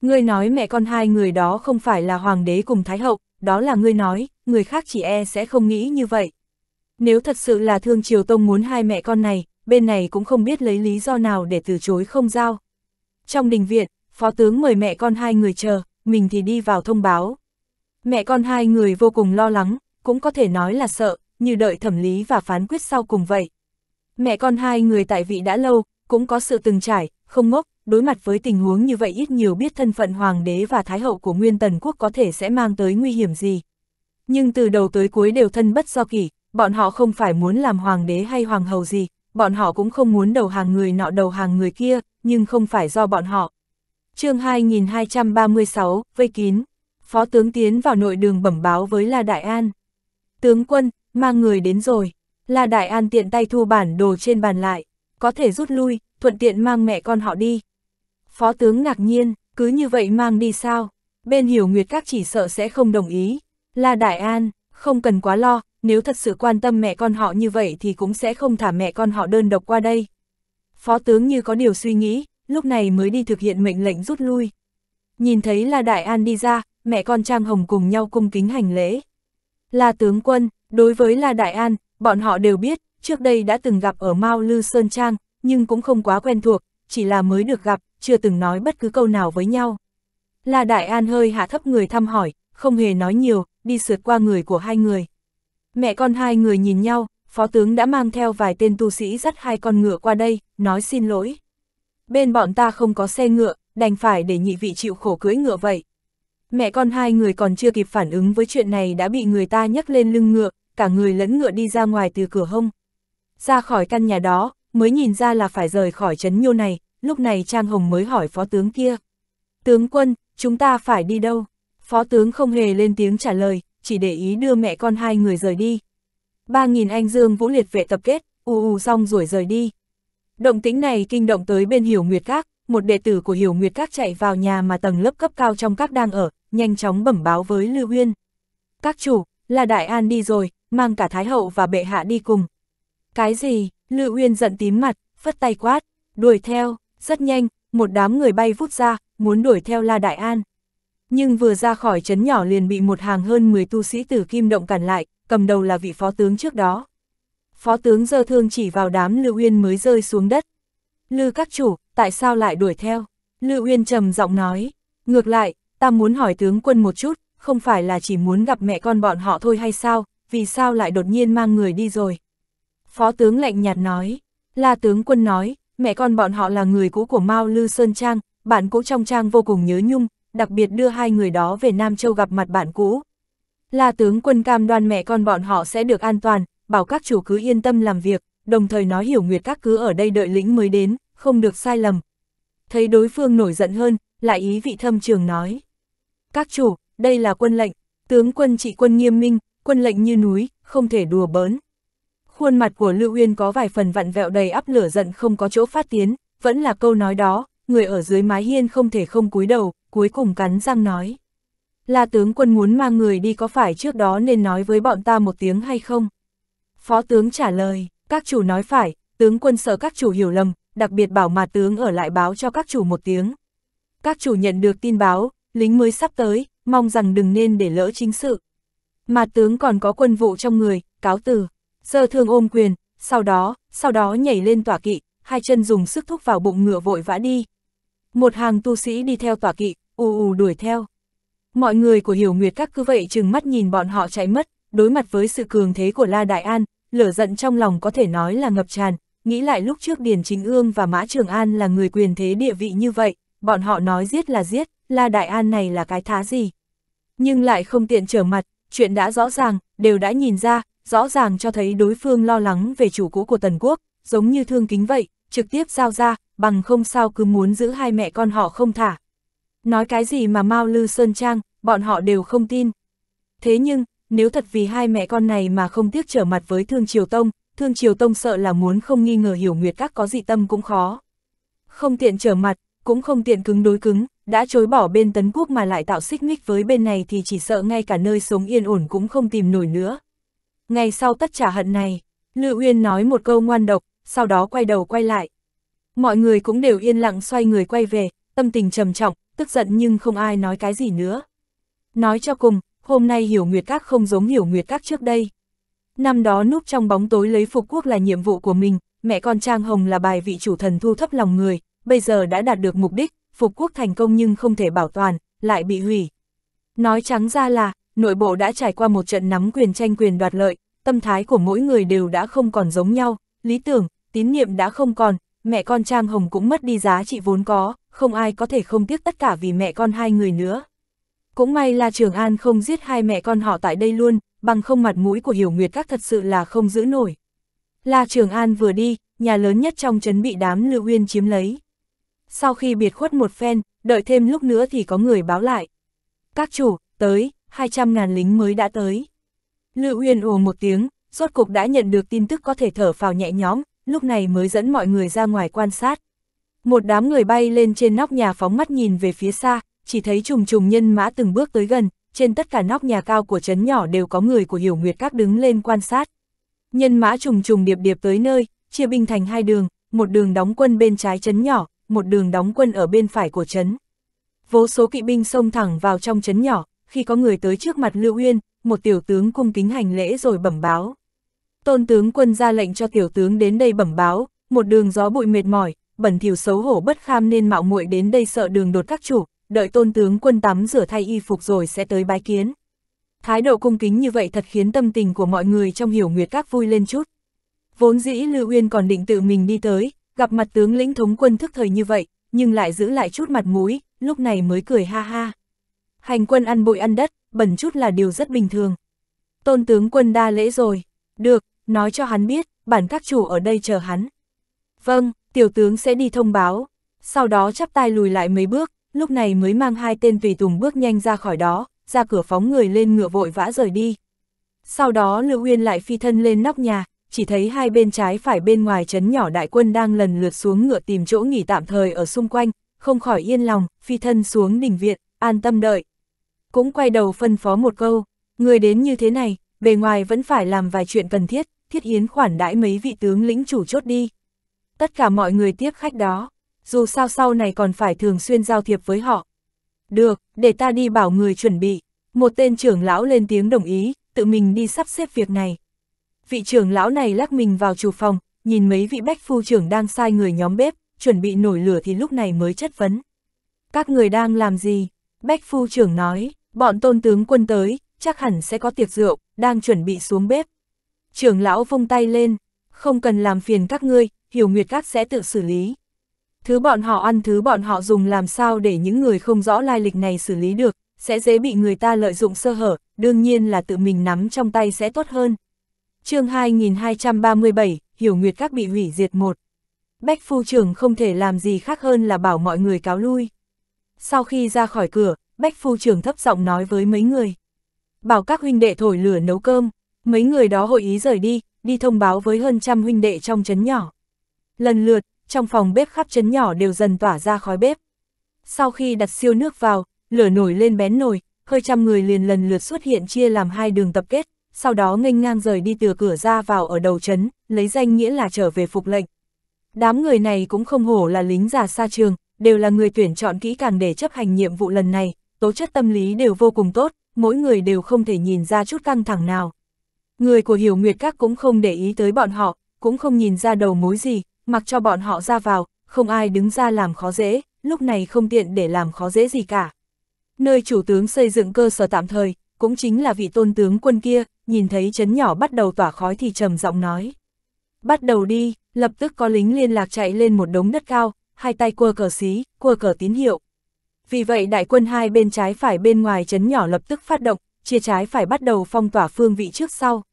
Ngươi nói mẹ con hai người đó không phải là hoàng đế cùng thái hậu, đó là ngươi nói, người khác chỉ e sẽ không nghĩ như vậy. Nếu thật sự là thương triều tông muốn hai mẹ con này, bên này cũng không biết lấy lý do nào để từ chối không giao. Trong đình viện, phó tướng mời mẹ con hai người chờ, mình thì đi vào thông báo. Mẹ con hai người vô cùng lo lắng, cũng có thể nói là sợ, như đợi thẩm lý và phán quyết sau cùng vậy. Mẹ con hai người tại vị đã lâu, cũng có sự từng trải, không ngốc, đối mặt với tình huống như vậy ít nhiều biết thân phận hoàng đế và thái hậu của nguyên tần quốc có thể sẽ mang tới nguy hiểm gì. Nhưng từ đầu tới cuối đều thân bất do kỷ, bọn họ không phải muốn làm hoàng đế hay hoàng hầu gì, bọn họ cũng không muốn đầu hàng người nọ đầu hàng người kia, nhưng không phải do bọn họ. chương 2236, Vây Kín, Phó tướng tiến vào nội đường bẩm báo với La Đại An. Tướng quân, mang người đến rồi. La Đại An tiện tay thu bản đồ trên bàn lại, có thể rút lui, thuận tiện mang mẹ con họ đi. Phó tướng ngạc nhiên, cứ như vậy mang đi sao? Bên hiểu nguyệt các chỉ sợ sẽ không đồng ý. La Đại An, không cần quá lo, nếu thật sự quan tâm mẹ con họ như vậy thì cũng sẽ không thả mẹ con họ đơn độc qua đây. Phó tướng như có điều suy nghĩ, lúc này mới đi thực hiện mệnh lệnh rút lui. Nhìn thấy La Đại An đi ra, mẹ con Trang Hồng cùng nhau cung kính hành lễ. La tướng quân, đối với La Đại An, Bọn họ đều biết, trước đây đã từng gặp ở Mao Lư Sơn Trang, nhưng cũng không quá quen thuộc, chỉ là mới được gặp, chưa từng nói bất cứ câu nào với nhau. La Đại An hơi hạ thấp người thăm hỏi, không hề nói nhiều, đi sượt qua người của hai người. Mẹ con hai người nhìn nhau, phó tướng đã mang theo vài tên tu sĩ dắt hai con ngựa qua đây, nói xin lỗi. Bên bọn ta không có xe ngựa, đành phải để nhị vị chịu khổ cưỡi ngựa vậy. Mẹ con hai người còn chưa kịp phản ứng với chuyện này đã bị người ta nhấc lên lưng ngựa, cả người lẫn ngựa đi ra ngoài từ cửa hông. Ra khỏi căn nhà đó, mới nhìn ra là phải rời khỏi trấn nhiêu này, lúc này Trang Hồng mới hỏi phó tướng kia. Tướng quân, chúng ta phải đi đâu? Phó tướng không hề lên tiếng trả lời, chỉ để ý đưa mẹ con hai người rời đi. Ba nghìn anh dương vũ liệt vệ tập kết, u u xong rồi rời đi. Động tĩnh này kinh động tới bên Hiểu Nguyệt Các, một đệ tử của Hiểu Nguyệt Các chạy vào nhà mà tầng lớp cấp cao trong các đang ở, nhanh chóng bẩm báo với Lưu Huyên. Các chủ, là Đại An đi rồi, mang cả Thái Hậu và bệ hạ đi cùng. Cái gì, Lữ Uyên giận tím mặt, phất tay quát, đuổi theo, rất nhanh, một đám người bay vút ra, muốn đuổi theo La Đại An. Nhưng vừa ra khỏi trấn nhỏ liền bị một hàng hơn 10 tu sĩ tử kim động cản lại, cầm đầu là vị phó tướng trước đó. Phó tướng giơ thương chỉ vào đám Lữ Uyên mới rơi xuống đất. Lư các chủ, tại sao lại đuổi theo? Lữ Uyên trầm giọng nói, ngược lại, ta muốn hỏi tướng quân một chút, không phải là chỉ muốn gặp mẹ con bọn họ thôi hay sao, vì sao lại đột nhiên mang người đi rồi? Phó tướng lạnh nhạt nói, la tướng quân nói, mẹ con bọn họ là người cũ của Mao Lư Sơn Trang, bạn cũ trong Trang vô cùng nhớ nhung, đặc biệt đưa hai người đó về Nam Châu gặp mặt bạn cũ. La tướng quân cam đoan mẹ con bọn họ sẽ được an toàn, bảo các chủ cứ yên tâm làm việc, đồng thời nói hiểu nguyệt các cứ ở đây đợi lĩnh mới đến, không được sai lầm. Thấy đối phương nổi giận hơn, lại ý vị thâm trường nói. Các chủ, đây là quân lệnh, tướng quân trị quân nghiêm minh, quân lệnh như núi, không thể đùa bỡn. Khuôn mặt của Lưu Uyên có vài phần vặn vẹo đầy áp lửa giận không có chỗ phát tiến, vẫn là câu nói đó, người ở dưới mái hiên không thể không cúi đầu, cuối cùng cắn răng nói. Là tướng quân muốn mang người đi có phải trước đó nên nói với bọn ta một tiếng hay không? Phó tướng trả lời, các chủ nói phải, tướng quân sợ các chủ hiểu lầm, đặc biệt bảo mà tướng ở lại báo cho các chủ một tiếng. Các chủ nhận được tin báo, lính mới sắp tới, mong rằng đừng nên để lỡ chính sự. Mà tướng còn có quân vụ trong người, cáo từ, giơ thương ôm quyền, sau đó, sau đó nhảy lên tỏa kỵ, hai chân dùng sức thúc vào bụng ngựa vội vã đi. Một hàng tu sĩ đi theo tỏa kỵ, ù ù đuổi theo. Mọi người của Hiểu Nguyệt các cứ vậy chừng mắt nhìn bọn họ chạy mất, đối mặt với sự cường thế của La Đại An, lửa giận trong lòng có thể nói là ngập tràn, nghĩ lại lúc trước Điền Chính Ương và Mã Trường An là người quyền thế địa vị như vậy, bọn họ nói giết là giết, La Đại An này là cái thá gì. Nhưng lại không tiện trở mặt, chuyện đã rõ ràng, đều đã nhìn ra, rõ ràng cho thấy đối phương lo lắng về chủ cũ của Tần Quốc, giống như thương kính vậy, trực tiếp giao ra, bằng không sao cứ muốn giữ hai mẹ con họ không thả. Nói cái gì mà Mao Lư Sơn Trang, bọn họ đều không tin. Thế nhưng, nếu thật vì hai mẹ con này mà không tiếc trở mặt với Thương Triều Tông, Thương Triều Tông sợ là muốn không nghi ngờ hiểu Nguyệt Các có dị tâm cũng khó. Không tiện trở mặt, cũng không tiện cứng đối cứng, đã chối bỏ bên Tấn Quốc mà lại tạo xích mích với bên này thì chỉ sợ ngay cả nơi sống yên ổn cũng không tìm nổi nữa. Ngay sau tất trả hận này, Lữ Uyên nói một câu ngoan độc, sau đó quay đầu quay lại. Mọi người cũng đều yên lặng xoay người quay về, tâm tình trầm trọng, tức giận nhưng không ai nói cái gì nữa. Nói cho cùng, hôm nay hiểu nguyệt các không giống hiểu nguyệt các trước đây. Năm đó núp trong bóng tối lấy phục quốc là nhiệm vụ của mình, mẹ con Trang Hồng là bài vị chủ thần thu thấp lòng người, bây giờ đã đạt được mục đích, phục quốc thành công nhưng không thể bảo toàn, lại bị hủy. Nói trắng ra là, nội bộ đã trải qua một trận nắm quyền tranh quyền đoạt lợi, tâm thái của mỗi người đều đã không còn giống nhau, lý tưởng, tín niệm đã không còn, mẹ con Trang Hồng cũng mất đi giá trị vốn có, không ai có thể không tiếc tất cả vì mẹ con hai người nữa. Cũng may là Trường An không giết hai mẹ con họ tại đây luôn, bằng không mặt mũi của Hiểu Nguyệt các thật sự là không giữ nổi. La Trường An vừa đi, nhà lớn nhất trong trấn bị đám Lưu Uyên chiếm lấy sau khi biệt khuất một phen, đợi thêm lúc nữa thì có người báo lại. Các chủ, tới, 200 ngàn lính mới đã tới. Lữ Uyên ồ một tiếng, rốt cục đã nhận được tin tức có thể thở phào nhẹ nhõm, lúc này mới dẫn mọi người ra ngoài quan sát. Một đám người bay lên trên nóc nhà phóng mắt nhìn về phía xa, chỉ thấy trùng trùng nhân mã từng bước tới gần, trên tất cả nóc nhà cao của trấn nhỏ đều có người của Hiểu Nguyệt Các đứng lên quan sát. Nhân mã trùng trùng điệp điệp tới nơi, chia binh thành hai đường, một đường đóng quân bên trái trấn nhỏ, một đường đóng quân ở bên phải của trấn. Vô số kỵ binh xông thẳng vào trong trấn nhỏ, khi có người tới trước mặt Lưu Uyên, một tiểu tướng cung kính hành lễ rồi bẩm báo. Tôn tướng quân ra lệnh cho tiểu tướng đến đây bẩm báo, một đường gió bụi mệt mỏi, bẩn thỉu xấu hổ bất kham nên mạo muội đến đây sợ đường đột các chủ, đợi tôn tướng quân tắm rửa thay y phục rồi sẽ tới bái kiến. Thái độ cung kính như vậy thật khiến tâm tình của mọi người trong hiểu nguyệt các vui lên chút. Vốn dĩ Lưu Uyên còn định tự mình đi tới, gặp mặt tướng lĩnh thống quân thức thời như vậy, nhưng lại giữ lại chút mặt mũi, lúc này mới cười ha ha. Hành quân ăn bụi ăn đất, bẩn chút là điều rất bình thường. Tôn tướng quân đa lễ rồi, được, nói cho hắn biết, bản các chủ ở đây chờ hắn. Vâng, tiểu tướng sẽ đi thông báo, sau đó chắp tay lùi lại mấy bước, lúc này mới mang hai tên tùy tùng bước nhanh ra khỏi đó, ra cửa phóng người lên ngựa vội vã rời đi. Sau đó Lưu Uyên lại phi thân lên nóc nhà, chỉ thấy hai bên trái phải bên ngoài chấn nhỏ đại quân đang lần lượt xuống ngựa tìm chỗ nghỉ tạm thời ở xung quanh, không khỏi yên lòng, phi thân xuống đỉnh viện, an tâm đợi. Cũng quay đầu phân phó một câu, người đến như thế này, bề ngoài vẫn phải làm vài chuyện cần thiết, thiết yến khoản đãi mấy vị tướng lĩnh chủ chốt đi. Tất cả mọi người tiếp khách đó, dù sao sau này còn phải thường xuyên giao thiệp với họ. Được, để ta đi bảo người chuẩn bị. Một tên trưởng lão lên tiếng đồng ý, tự mình đi sắp xếp việc này vị trưởng lão này lắc mình vào chủ phòng, nhìn mấy vị bách phu trưởng đang sai người nhóm bếp, chuẩn bị nổi lửa thì lúc này mới chất vấn. Các người đang làm gì? Bách phu trưởng nói, bọn tôn tướng quân tới, chắc hẳn sẽ có tiệc rượu, đang chuẩn bị xuống bếp. Trưởng lão vung tay lên, không cần làm phiền các ngươi, hiểu nguyệt các sẽ tự xử lý. Thứ bọn họ ăn thứ bọn họ dùng làm sao để những người không rõ lai lịch này xử lý được, sẽ dễ bị người ta lợi dụng sơ hở, đương nhiên là tự mình nắm trong tay sẽ tốt hơn, chương 2237, Hiểu Nguyệt Các bị hủy diệt một. Bách phu trưởng không thể làm gì khác hơn là bảo mọi người cáo lui. Sau khi ra khỏi cửa, Bách phu trưởng thấp giọng nói với mấy người. Bảo các huynh đệ thổi lửa nấu cơm, mấy người đó hội ý rời đi, đi thông báo với hơn trăm huynh đệ trong chấn nhỏ. Lần lượt, trong phòng bếp khắp chấn nhỏ đều dần tỏa ra khói bếp. Sau khi đặt siêu nước vào, lửa nổi lên bén nồi, hơi trăm người liền lần lượt xuất hiện chia làm hai đường tập kết, sau đó nghênh ngang rời đi từ cửa ra vào ở đầu trấn, lấy danh nghĩa là trở về phục lệnh. Đám người này cũng không hổ là lính già xa trường, đều là người tuyển chọn kỹ càng để chấp hành nhiệm vụ lần này, tố chất tâm lý đều vô cùng tốt, mỗi người đều không thể nhìn ra chút căng thẳng nào. Người của Hiểu Nguyệt Các cũng không để ý tới bọn họ, cũng không nhìn ra đầu mối gì, mặc cho bọn họ ra vào, không ai đứng ra làm khó dễ, lúc này không tiện để làm khó dễ gì cả. Nơi chủ tướng xây dựng cơ sở tạm thời, cũng chính là vị tôn tướng quân kia, nhìn thấy chấn nhỏ bắt đầu tỏa khói thì trầm giọng nói. Bắt đầu đi, lập tức có lính liên lạc chạy lên một đống đất cao, hai tay cua cờ xí, cua cờ tín hiệu. Vì vậy đại quân hai bên trái phải bên ngoài chấn nhỏ lập tức phát động, chia trái phải bắt đầu phong tỏa phương vị trước sau.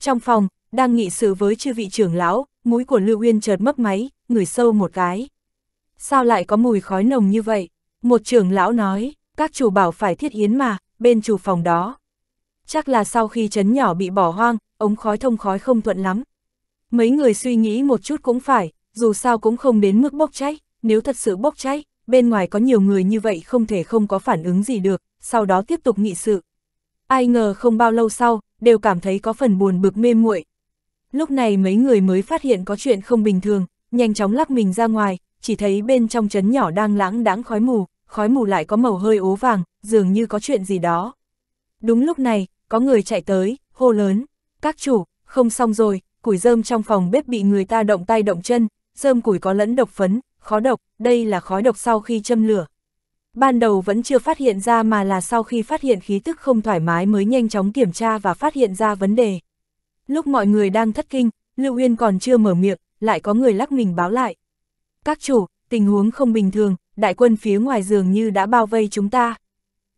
Trong phòng, đang nghị sự với chư vị trưởng lão, mũi của Lưu Uyên chợt mấp máy, ngửi sâu một cái. Sao lại có mùi khói nồng như vậy? Một trưởng lão nói, các chủ bảo phải thiết yến mà, bên chủ phòng đó. Chắc là sau khi chấn nhỏ bị bỏ hoang, ống khói thông khói không thuận lắm. Mấy người suy nghĩ một chút cũng phải, dù sao cũng không đến mức bốc cháy, nếu thật sự bốc cháy, bên ngoài có nhiều người như vậy không thể không có phản ứng gì được, sau đó tiếp tục nghị sự. Ai ngờ không bao lâu sau, đều cảm thấy có phần buồn bực mê muội. Lúc này mấy người mới phát hiện có chuyện không bình thường, nhanh chóng lắc mình ra ngoài, chỉ thấy bên trong chấn nhỏ đang lãng đãng khói mù, khói mù lại có màu hơi ố vàng, dường như có chuyện gì đó. Đúng lúc này, có người chạy tới, hô lớn, các chủ, không xong rồi, củi rơm trong phòng bếp bị người ta động tay động chân, rơm củi có lẫn độc phấn, khó độc, đây là khói độc sau khi châm lửa. Ban đầu vẫn chưa phát hiện ra mà là sau khi phát hiện khí tức không thoải mái mới nhanh chóng kiểm tra và phát hiện ra vấn đề. Lúc mọi người đang thất kinh, Lưu Uyên còn chưa mở miệng, lại có người lắc mình báo lại. Các chủ, tình huống không bình thường, đại quân phía ngoài giường như đã bao vây chúng ta.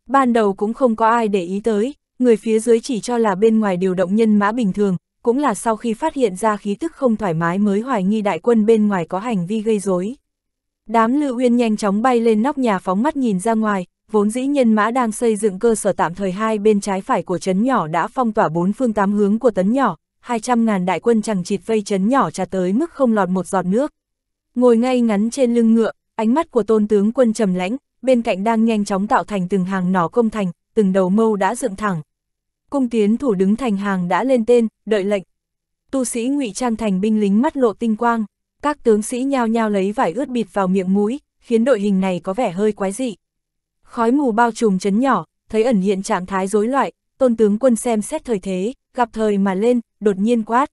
Ban đầu cũng không có ai để ý tới, người phía dưới chỉ cho là bên ngoài điều động nhân mã bình thường, cũng là sau khi phát hiện ra khí tức không thoải mái mới hoài nghi đại quân bên ngoài có hành vi gây rối. Đám Lữ Uyên nhanh chóng bay lên nóc nhà phóng mắt nhìn ra ngoài, vốn dĩ nhân mã đang xây dựng cơ sở tạm thời hai bên trái phải của trấn nhỏ đã phong tỏa bốn phương tám hướng của tấn nhỏ, 200.000 đại quân chẳng chịt vây trấn nhỏ trả tới mức không lọt một giọt nước. Ngồi ngay ngắn trên lưng ngựa, ánh mắt của tôn tướng quân trầm lãnh, bên cạnh đang nhanh chóng tạo thành từng hàng nỏ công thành, từng đầu mâu đã dựng thẳng. Cung tiến thủ đứng thành hàng đã lên tên, đợi lệnh. Tu sĩ ngụy trang thành binh lính mắt lộ tinh quang, các tướng sĩ nhao nhao lấy vải ướt bịt vào miệng mũi, khiến đội hình này có vẻ hơi quái dị. Khói mù bao trùm chấn nhỏ, thấy ẩn hiện trạng thái rối loạn, tôn tướng quân xem xét thời thế, gặp thời mà lên, đột nhiên quát.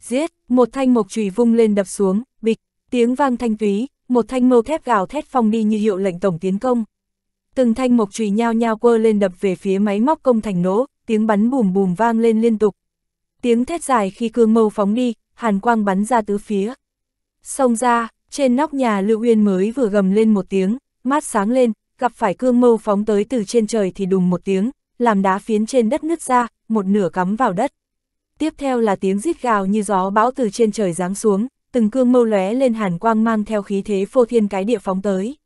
Giết, một thanh mộc chùy vung lên đập xuống, bịch, tiếng vang thanh túy, một thanh mâu thép gào thét phong đi như hiệu lệnh tổng tiến công. Từng thanh mộc chùy nhao nhao quơ lên đập về phía máy móc công thành nổ, tiếng bắn bùm bùm vang lên liên tục. Tiếng thét dài khi cương mâu phóng đi, hàn quang bắn ra tứ phía. Xông ra, trên nóc nhà Lưu Uyên mới vừa gầm lên một tiếng, mát sáng lên, gặp phải cương mâu phóng tới từ trên trời thì đùng một tiếng, làm đá phiến trên đất nứt ra, một nửa cắm vào đất. Tiếp theo là tiếng rít gào như gió bão từ trên trời giáng xuống, từng cương mâu lóe lên hàn quang mang theo khí thế phô thiên cái địa phóng tới.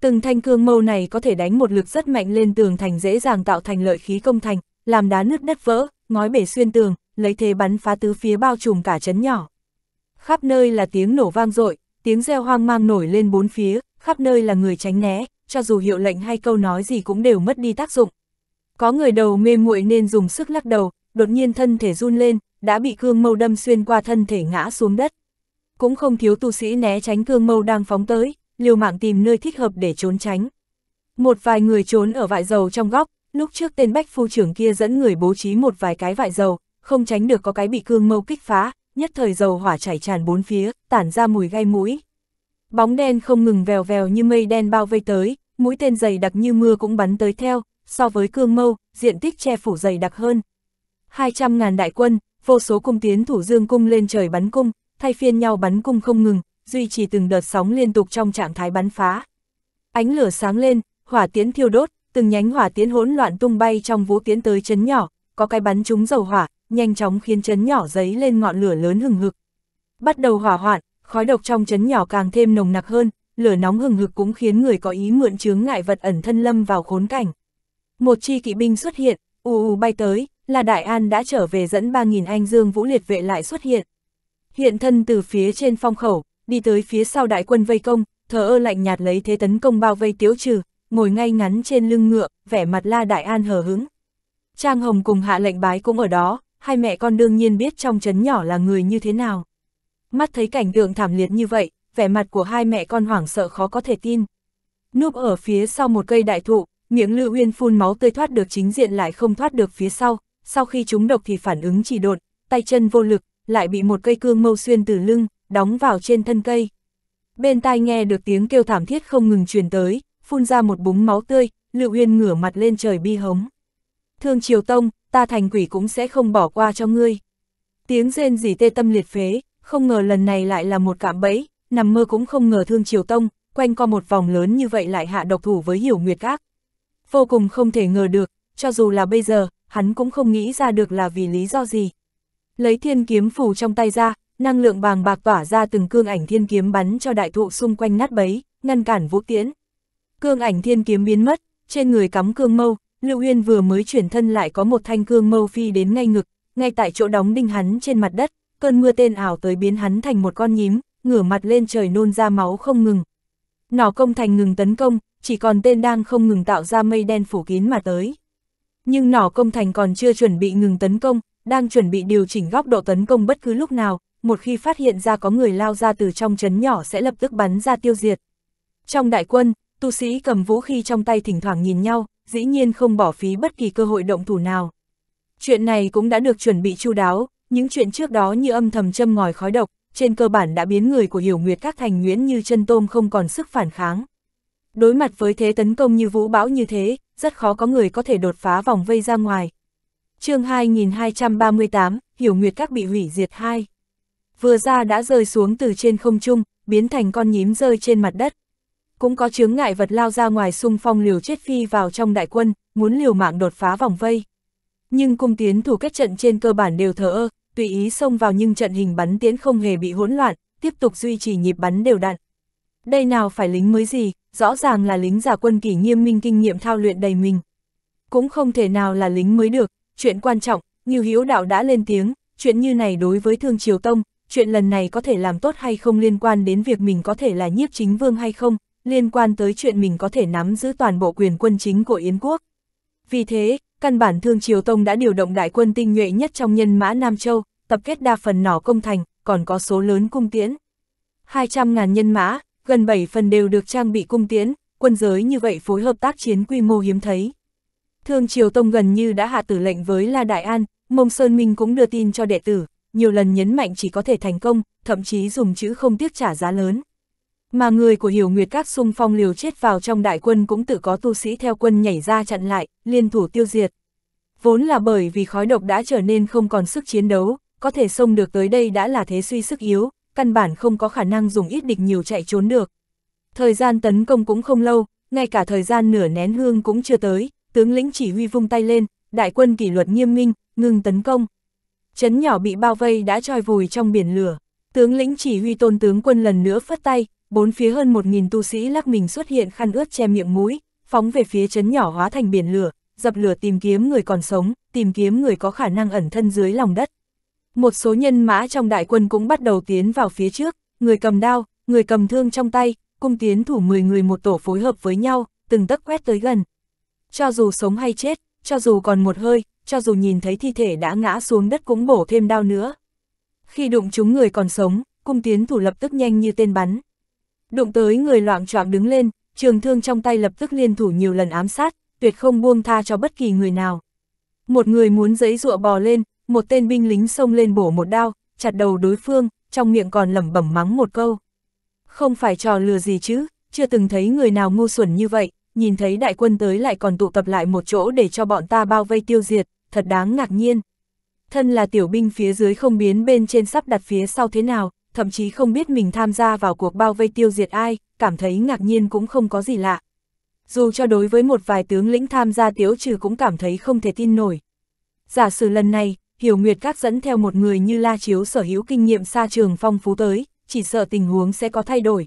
Từng thanh cương mâu này có thể đánh một lực rất mạnh lên tường thành dễ dàng tạo thành lợi khí công thành, làm đá nứt đất vỡ, ngói bể xuyên tường, lấy thế bắn phá tứ phía bao trùm cả chấn nhỏ. Khắp nơi là tiếng nổ vang dội, tiếng reo hoang mang nổi lên bốn phía, khắp nơi là người tránh né, cho dù hiệu lệnh hay câu nói gì cũng đều mất đi tác dụng. Có người đầu mê muội nên dùng sức lắc đầu, đột nhiên thân thể run lên, đã bị cương mâu đâm xuyên qua thân thể ngã xuống đất cũng không thiếu tu sĩ né tránh cương mâu đang phóng tới, liều mạng tìm nơi thích hợp để trốn tránh. Một vài người trốn ở vại dầu trong góc, lúc trước tên bách phu trưởng kia dẫn người bố trí một vài cái vại dầu, không tránh được có cái bị cương mâu kích phá, nhất thời dầu hỏa chảy tràn bốn phía, tản ra mùi gai mũi. Bóng đen không ngừng vèo vèo như mây đen bao vây tới, mũi tên dày đặc như mưa cũng bắn tới theo, so với cương mâu, diện tích che phủ dày đặc hơn. 200.000 đại quân, vô số cung tiến thủ dương cung lên trời bắn cung, thay phiên nhau bắn cung không ngừng, duy trì từng đợt sóng liên tục trong trạng thái bắn phá. Ánh lửa sáng lên, hỏa tiễn thiêu đốt, từng nhánh hỏa tiễn hỗn loạn tung bay trong vũ tiến tới chấn nhỏ, có cái bắn trúng dầu hỏa, nhanh chóng khiến chấn nhỏ giấy lên ngọn lửa lớn hừng hực. Bắt đầu hỏa hoạn, khói độc trong chấn nhỏ càng thêm nồng nặc hơn, lửa nóng hừng hực cũng khiến người có ý mượn chướng ngại vật ẩn thân lâm vào khốn cảnh. Một chi kỵ binh xuất hiện, ù ù bay tới, là Đại An đã trở về dẫn 3.000 anh dương vũ liệt vệ lại xuất hiện hiện thân từ phía trên phong khẩu, đi tới phía sau đại quân vây công, thờ ơ lạnh nhạt lấy thế tấn công bao vây tiếu trừ, ngồi ngay ngắn trên lưng ngựa, vẻ mặt la đại an hờ hững Trang Hồng cùng hạ lệnh bái cũng ở đó, hai mẹ con đương nhiên biết trong chấn nhỏ là người như thế nào. Mắt thấy cảnh tượng thảm liệt như vậy, vẻ mặt của hai mẹ con hoảng sợ khó có thể tin. Núp ở phía sau một cây đại thụ, miệng Lữ Uyên phun máu tươi thoát được chính diện lại không thoát được phía sau, sau khi chúng độc thì phản ứng chỉ đột, tay chân vô lực, lại bị một cây cương mâu xuyên từ lưng, đóng vào trên thân cây. Bên tai nghe được tiếng kêu thảm thiết không ngừng truyền tới, phun ra một búng máu tươi, Lưu Uyên ngửa mặt lên trời bi hống. Thương Triều Tông, ta thành quỷ cũng sẽ không bỏ qua cho ngươi. Tiếng rên rỉ tê tâm liệt phế, không ngờ lần này lại là một cạm bẫy, nằm mơ cũng không ngờ Thương Triều Tông, quanh co một vòng lớn như vậy lại hạ độc thủ với Hiểu Nguyệt Các. Vô cùng không thể ngờ được, cho dù là bây giờ, hắn cũng không nghĩ ra được là vì lý do gì, Lấy thiên kiếm phủ trong tay ra, năng lượng bàng bạc tỏa ra từng cương ảnh thiên kiếm bắn cho đại thụ xung quanh nát bấy, ngăn cản vũ tiễn. Cương ảnh thiên kiếm biến mất, trên người cắm cương mâu, Lưu uyên vừa mới chuyển thân lại có một thanh cương mâu phi đến ngay ngực, ngay tại chỗ đóng đinh hắn trên mặt đất, cơn mưa tên ảo tới biến hắn thành một con nhím, ngửa mặt lên trời nôn ra máu không ngừng. Nỏ công thành ngừng tấn công, chỉ còn tên đang không ngừng tạo ra mây đen phủ kín mà tới. Nhưng nỏ công thành còn chưa chuẩn bị ngừng tấn công, đang chuẩn bị điều chỉnh góc độ tấn công bất cứ lúc nào, một khi phát hiện ra có người lao ra từ trong chấn nhỏ sẽ lập tức bắn ra tiêu diệt. Trong đại quân, tu sĩ cầm vũ khí trong tay thỉnh thoảng nhìn nhau, dĩ nhiên không bỏ phí bất kỳ cơ hội động thủ nào. Chuyện này cũng đã được chuẩn bị chu đáo, những chuyện trước đó như âm thầm châm ngòi khói độc, trên cơ bản đã biến người của hiểu nguyệt các thành nguyễn như chân tôm không còn sức phản kháng. Đối mặt với thế tấn công như vũ bão như thế, rất khó có người có thể đột phá vòng vây ra ngoài, chương 2238, Hiểu Nguyệt Các bị hủy diệt hai Vừa ra đã rơi xuống từ trên không trung, biến thành con nhím rơi trên mặt đất. Cũng có chướng ngại vật lao ra ngoài xung phong liều chết phi vào trong đại quân, muốn liều mạng đột phá vòng vây. Nhưng cung tiến thủ kết trận trên cơ bản đều thờ ơ, tùy ý xông vào nhưng trận hình bắn tiến không hề bị hỗn loạn, tiếp tục duy trì nhịp bắn đều đặn. Đây nào phải lính mới gì, rõ ràng là lính giả quân kỷ nghiêm minh kinh nghiệm thao luyện đầy mình. Cũng không thể nào là lính mới được, chuyện quan trọng, Ngưu Hiếu Đạo đã lên tiếng, chuyện như này đối với Thương Triều Tông, chuyện lần này có thể làm tốt hay không liên quan đến việc mình có thể là nhiếp chính vương hay không, liên quan tới chuyện mình có thể nắm giữ toàn bộ quyền quân chính của Yến Quốc. Vì thế, căn bản Thương Triều Tông đã điều động đại quân tinh nhuệ nhất trong nhân mã Nam Châu, tập kết đa phần nỏ công thành, còn có số lớn cung tiễn. 200.000 nhân mã, gần 7 phần đều được trang bị cung tiễn, quân giới như vậy phối hợp tác chiến quy mô hiếm thấy. Thương Triều Tông gần như đã hạ tử lệnh với La Đại An, Mông Sơn Minh cũng đưa tin cho đệ tử, nhiều lần nhấn mạnh chỉ có thể thành công, thậm chí dùng chữ không tiếc trả giá lớn. Mà người của Hiểu Nguyệt các xung phong liều chết vào trong đại quân cũng tự có tu sĩ theo quân nhảy ra chặn lại, liên thủ tiêu diệt. Vốn là bởi vì khói độc đã trở nên không còn sức chiến đấu, có thể xông được tới đây đã là thế suy sức yếu, căn bản không có khả năng dùng ít địch nhiều chạy trốn được. Thời gian tấn công cũng không lâu, ngay cả thời gian nửa nén hương cũng chưa tới, tướng lĩnh chỉ huy vung tay lên, đại quân kỷ luật nghiêm minh, ngừng tấn công. Chấn nhỏ bị bao vây đã trôi vùi trong biển lửa, tướng lĩnh chỉ huy tôn tướng quân lần nữa phất tay, bốn phía hơn một nghìn tu sĩ lắc mình xuất hiện khăn ướt che miệng mũi, phóng về phía chấn nhỏ hóa thành biển lửa, dập lửa tìm kiếm người còn sống, tìm kiếm người có khả năng ẩn thân dưới lòng đất. Một số nhân mã trong đại quân cũng bắt đầu tiến vào phía trước, người cầm đao, người cầm thương trong tay, cung tiến thủ 10 người một tổ phối hợp với nhau, từng tấc quét tới gần cho dù sống hay chết, cho dù còn một hơi, cho dù nhìn thấy thi thể đã ngã xuống đất cũng bổ thêm đau nữa. Khi đụng chúng người còn sống, cung tiến thủ lập tức nhanh như tên bắn. Đụng tới người loạn choạng đứng lên, trường thương trong tay lập tức liên thủ nhiều lần ám sát, tuyệt không buông tha cho bất kỳ người nào. Một người muốn giấy rụa bò lên, một tên binh lính xông lên bổ một đao, chặt đầu đối phương, trong miệng còn lẩm bẩm mắng một câu. Không phải trò lừa gì chứ, chưa từng thấy người nào ngu xuẩn như vậy, nhìn thấy đại quân tới lại còn tụ tập lại một chỗ để cho bọn ta bao vây tiêu diệt, thật đáng ngạc nhiên. Thân là tiểu binh phía dưới không biến bên trên sắp đặt phía sau thế nào, thậm chí không biết mình tham gia vào cuộc bao vây tiêu diệt ai, cảm thấy ngạc nhiên cũng không có gì lạ. Dù cho đối với một vài tướng lĩnh tham gia tiếu trừ cũng cảm thấy không thể tin nổi. Giả sử lần này, Hiểu Nguyệt Các dẫn theo một người như La Chiếu sở hữu kinh nghiệm xa trường phong phú tới, chỉ sợ tình huống sẽ có thay đổi,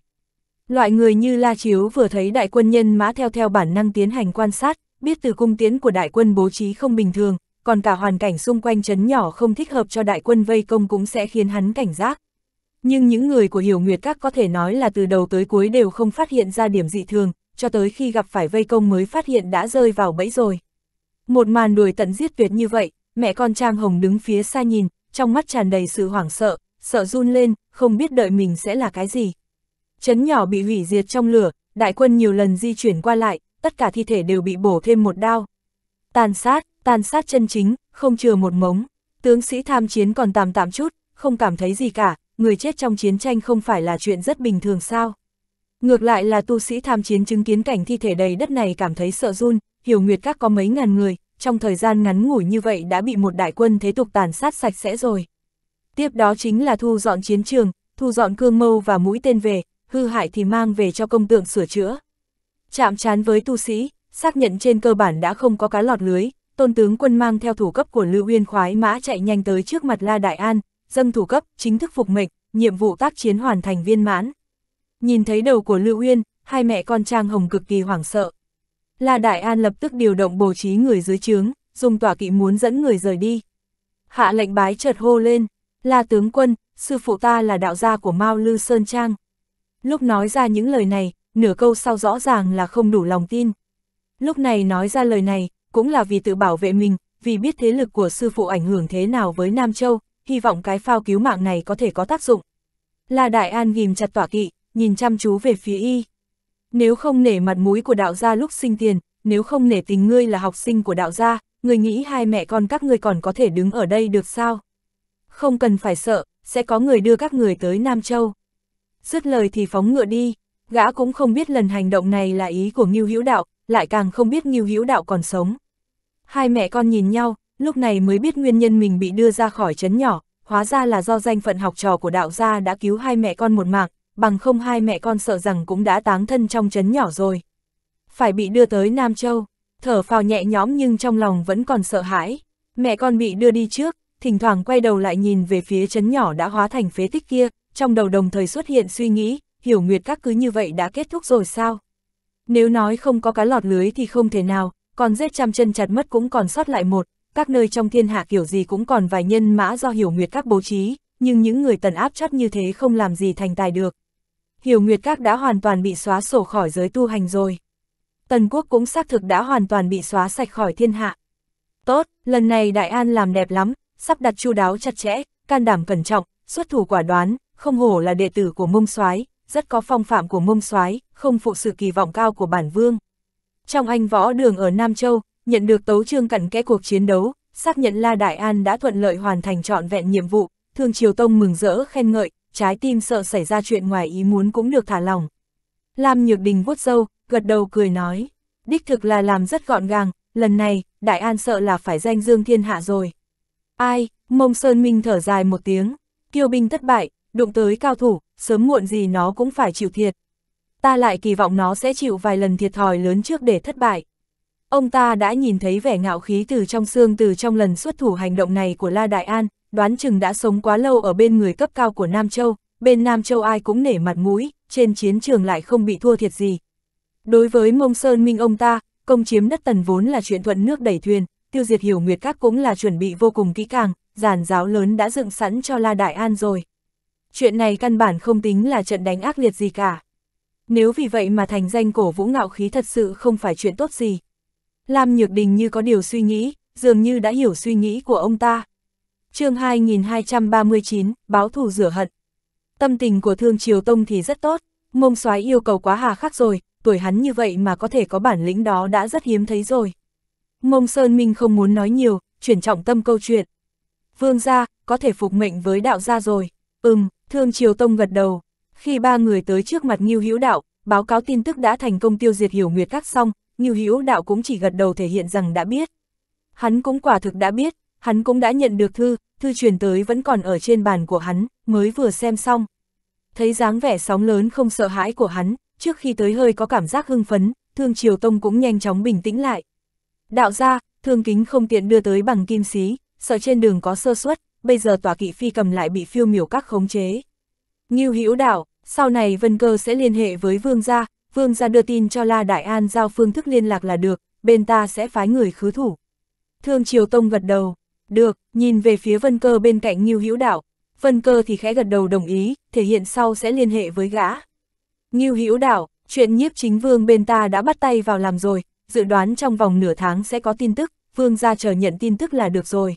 Loại người như La Chiếu vừa thấy đại quân nhân mã theo theo bản năng tiến hành quan sát, biết từ cung tiến của đại quân bố trí không bình thường, còn cả hoàn cảnh xung quanh chấn nhỏ không thích hợp cho đại quân vây công cũng sẽ khiến hắn cảnh giác. Nhưng những người của Hiểu Nguyệt Các có thể nói là từ đầu tới cuối đều không phát hiện ra điểm dị thường, cho tới khi gặp phải vây công mới phát hiện đã rơi vào bẫy rồi. Một màn đuổi tận giết tuyệt như vậy, mẹ con Trang Hồng đứng phía xa nhìn, trong mắt tràn đầy sự hoảng sợ, sợ run lên, không biết đợi mình sẽ là cái gì. Chấn nhỏ bị hủy diệt trong lửa, đại quân nhiều lần di chuyển qua lại, tất cả thi thể đều bị bổ thêm một đao. Tàn sát, tàn sát chân chính, không chừa một mống. Tướng sĩ tham chiến còn tạm tạm chút, không cảm thấy gì cả, người chết trong chiến tranh không phải là chuyện rất bình thường sao. Ngược lại là tu sĩ tham chiến chứng kiến cảnh thi thể đầy đất này cảm thấy sợ run, hiểu nguyệt các có mấy ngàn người, trong thời gian ngắn ngủi như vậy đã bị một đại quân thế tục tàn sát sạch sẽ rồi. Tiếp đó chính là thu dọn chiến trường, thu dọn cương mâu và mũi tên về, hư hại thì mang về cho công tượng sửa chữa. Chạm chán với tu sĩ, xác nhận trên cơ bản đã không có cá lọt lưới, tôn tướng quân mang theo thủ cấp của Lưu Uyên khoái mã chạy nhanh tới trước mặt La Đại An, dâng thủ cấp, chính thức phục mệnh, nhiệm vụ tác chiến hoàn thành viên mãn. Nhìn thấy đầu của Lưu Uyên, hai mẹ con Trang Hồng cực kỳ hoảng sợ. La Đại An lập tức điều động bố trí người dưới trướng, dùng tỏa kỵ muốn dẫn người rời đi. Hạ lệnh bái chợt hô lên, La tướng quân, sư phụ ta là đạo gia của Mao Lư Sơn Trang. Lúc nói ra những lời này, nửa câu sau rõ ràng là không đủ lòng tin. Lúc này nói ra lời này, cũng là vì tự bảo vệ mình, vì biết thế lực của sư phụ ảnh hưởng thế nào với Nam Châu, hy vọng cái phao cứu mạng này có thể có tác dụng. La Đại An ghim chặt tỏa kỵ, nhìn chăm chú về phía y. Nếu không nể mặt mũi của đạo gia lúc sinh tiền, nếu không nể tình ngươi là học sinh của đạo gia, người nghĩ hai mẹ con các ngươi còn có thể đứng ở đây được sao? Không cần phải sợ, sẽ có người đưa các người tới Nam Châu dứt lời thì phóng ngựa đi, gã cũng không biết lần hành động này là ý của Ngưu Hữu Đạo, lại càng không biết Ngưu Hữu Đạo còn sống. Hai mẹ con nhìn nhau, lúc này mới biết nguyên nhân mình bị đưa ra khỏi trấn nhỏ, hóa ra là do danh phận học trò của đạo gia đã cứu hai mẹ con một mạng, bằng không hai mẹ con sợ rằng cũng đã táng thân trong trấn nhỏ rồi. Phải bị đưa tới Nam Châu, thở phào nhẹ nhõm nhưng trong lòng vẫn còn sợ hãi. Mẹ con bị đưa đi trước, thỉnh thoảng quay đầu lại nhìn về phía trấn nhỏ đã hóa thành phế tích kia, trong đầu đồng thời xuất hiện suy nghĩ, hiểu nguyệt các cứ như vậy đã kết thúc rồi sao? Nếu nói không có cá lọt lưới thì không thể nào, còn dết trăm chân chặt mất cũng còn sót lại một, các nơi trong thiên hạ kiểu gì cũng còn vài nhân mã do hiểu nguyệt các bố trí, nhưng những người tần áp chót như thế không làm gì thành tài được. Hiểu nguyệt các đã hoàn toàn bị xóa sổ khỏi giới tu hành rồi. Tần quốc cũng xác thực đã hoàn toàn bị xóa sạch khỏi thiên hạ. Tốt, lần này Đại An làm đẹp lắm, sắp đặt chu đáo chặt chẽ, can đảm cẩn trọng, xuất thủ quả đoán, không hổ là đệ tử của mông soái rất có phong phạm của mông soái không phụ sự kỳ vọng cao của bản vương. Trong anh võ đường ở Nam Châu, nhận được tấu chương cặn kẽ cuộc chiến đấu, xác nhận La Đại An đã thuận lợi hoàn thành trọn vẹn nhiệm vụ, Thương Triều Tông mừng rỡ khen ngợi, trái tim sợ xảy ra chuyện ngoài ý muốn cũng được thả lòng. Lam Nhược Đình vuốt râu, gật đầu cười nói, đích thực là làm rất gọn gàng, lần này, Đại An sợ là phải danh dương thiên hạ rồi. Ai, mông Sơn Minh thở dài một tiếng, kiêu binh thất bại, đụng tới cao thủ, sớm muộn gì nó cũng phải chịu thiệt. Ta lại kỳ vọng nó sẽ chịu vài lần thiệt thòi lớn trước để thất bại. Ông ta đã nhìn thấy vẻ ngạo khí từ trong xương từ trong lần xuất thủ hành động này của La Đại An, đoán chừng đã sống quá lâu ở bên người cấp cao của Nam Châu, bên Nam Châu ai cũng nể mặt mũi, trên chiến trường lại không bị thua thiệt gì. Đối với Mông Sơn Minh ông ta, công chiếm đất tần vốn là chuyện thuận nước đẩy thuyền, tiêu diệt hiểu nguyệt các cũng là chuẩn bị vô cùng kỹ càng, giàn giáo lớn đã dựng sẵn cho La Đại An rồi chuyện này căn bản không tính là trận đánh ác liệt gì cả. Nếu vì vậy mà thành danh cổ vũ ngạo khí thật sự không phải chuyện tốt gì. Lam Nhược Đình như có điều suy nghĩ, dường như đã hiểu suy nghĩ của ông ta. chương 2239, báo thù rửa hận. Tâm tình của Thương Triều Tông thì rất tốt, mông soái yêu cầu quá hà khắc rồi, tuổi hắn như vậy mà có thể có bản lĩnh đó đã rất hiếm thấy rồi. Mông Sơn Minh không muốn nói nhiều, chuyển trọng tâm câu chuyện. Vương gia, có thể phục mệnh với đạo gia rồi. Ừm, Thương Triều Tông gật đầu, khi ba người tới trước mặt Ngưu Hữu Đạo, báo cáo tin tức đã thành công tiêu diệt Hiểu Nguyệt Các xong, Ngưu Hữu Đạo cũng chỉ gật đầu thể hiện rằng đã biết. Hắn cũng quả thực đã biết, hắn cũng đã nhận được thư, thư truyền tới vẫn còn ở trên bàn của hắn, mới vừa xem xong. Thấy dáng vẻ sóng lớn không sợ hãi của hắn, trước khi tới hơi có cảm giác hưng phấn, Thương Triều Tông cũng nhanh chóng bình tĩnh lại. Đạo ra, thương kính không tiện đưa tới bằng kim xí, sợ trên đường có sơ suất, bây giờ tòa kỵ phi cầm lại bị phiêu miểu các khống chế. Ngưu Hữu Đảo, sau này Vân Cơ sẽ liên hệ với Vương gia, Vương gia đưa tin cho La Đại An giao phương thức liên lạc là được, bên ta sẽ phái người khứ thủ. Thương Triều Tông gật đầu, được, nhìn về phía Vân Cơ bên cạnh Ngưu Hữu Đảo, Vân Cơ thì khẽ gật đầu đồng ý, thể hiện sau sẽ liên hệ với gã. Ngưu Hữu Đảo, chuyện nhiếp chính vương bên ta đã bắt tay vào làm rồi, dự đoán trong vòng nửa tháng sẽ có tin tức, vương gia chờ nhận tin tức là được rồi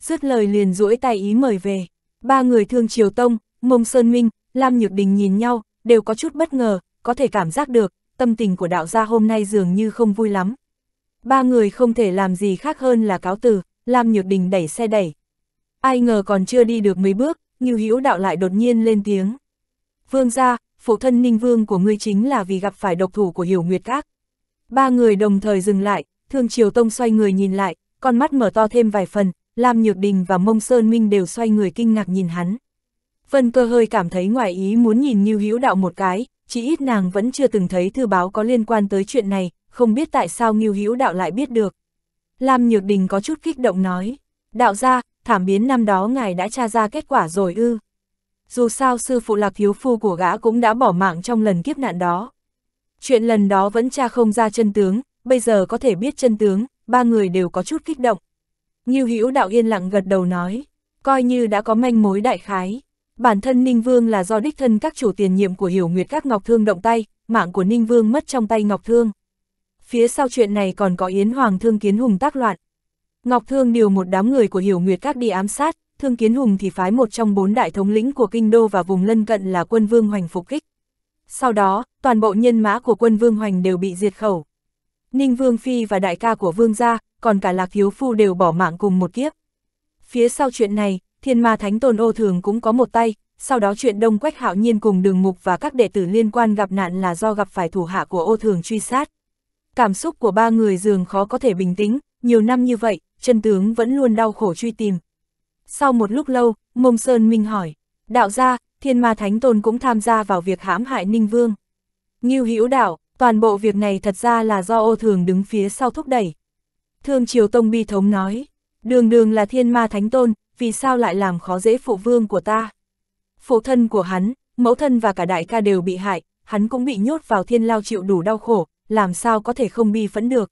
dứt lời liền duỗi tay ý mời về. Ba người thương Triều Tông, Mông Sơn Minh, Lam Nhược Đình nhìn nhau, đều có chút bất ngờ, có thể cảm giác được, tâm tình của đạo gia hôm nay dường như không vui lắm. Ba người không thể làm gì khác hơn là cáo từ, Lam Nhược Đình đẩy xe đẩy. Ai ngờ còn chưa đi được mấy bước, Ngưu Hữu đạo lại đột nhiên lên tiếng. Vương gia, phụ thân Ninh Vương của ngươi chính là vì gặp phải độc thủ của Hiểu Nguyệt Các. Ba người đồng thời dừng lại, Thương Triều Tông xoay người nhìn lại, con mắt mở to thêm vài phần, Lam Nhược Đình và Mông Sơn Minh đều xoay người kinh ngạc nhìn hắn. Vân cơ hơi cảm thấy ngoài ý muốn nhìn Nhiêu Hữu Đạo một cái, chỉ ít nàng vẫn chưa từng thấy thư báo có liên quan tới chuyện này, không biết tại sao Nhiêu Hữu Đạo lại biết được. Lam Nhược Đình có chút kích động nói, đạo ra, thảm biến năm đó ngài đã tra ra kết quả rồi ư. Dù sao sư phụ lạc hiếu phu của gã cũng đã bỏ mạng trong lần kiếp nạn đó. Chuyện lần đó vẫn tra không ra chân tướng, bây giờ có thể biết chân tướng, ba người đều có chút kích động. Ngưu Hữu Đạo yên lặng gật đầu nói, coi như đã có manh mối đại khái. Bản thân Ninh Vương là do đích thân các chủ tiền nhiệm của Hiểu Nguyệt các Ngọc Thương động tay, mạng của Ninh Vương mất trong tay Ngọc Thương. Phía sau chuyện này còn có Yến Hoàng Thương Kiến Hùng tác loạn. Ngọc Thương điều một đám người của Hiểu Nguyệt các đi ám sát, Thương Kiến Hùng thì phái một trong bốn đại thống lĩnh của Kinh Đô và vùng lân cận là quân Vương Hoành phục kích. Sau đó, toàn bộ nhân mã của quân Vương Hoành đều bị diệt khẩu. Ninh Vương Phi và đại ca của Vương gia, còn cả lạc hiếu phu đều bỏ mạng cùng một kiếp. Phía sau chuyện này, thiên ma thánh tôn ô thường cũng có một tay, sau đó chuyện đông quách hạo nhiên cùng đường mục và các đệ tử liên quan gặp nạn là do gặp phải thủ hạ của ô thường truy sát. Cảm xúc của ba người dường khó có thể bình tĩnh, nhiều năm như vậy, chân tướng vẫn luôn đau khổ truy tìm. Sau một lúc lâu, Mông Sơn Minh hỏi, đạo gia, thiên ma thánh tôn cũng tham gia vào việc hãm hại Ninh Vương. Nghiêu Hữu đạo, toàn bộ việc này thật ra là do ô thường đứng phía sau thúc đẩy. Thương Triều Tông bi thống nói, đường đường là thiên ma thánh tôn, vì sao lại làm khó dễ phụ vương của ta? Phụ thân của hắn, mẫu thân và cả đại ca đều bị hại, hắn cũng bị nhốt vào thiên lao chịu đủ đau khổ, làm sao có thể không bi phẫn được.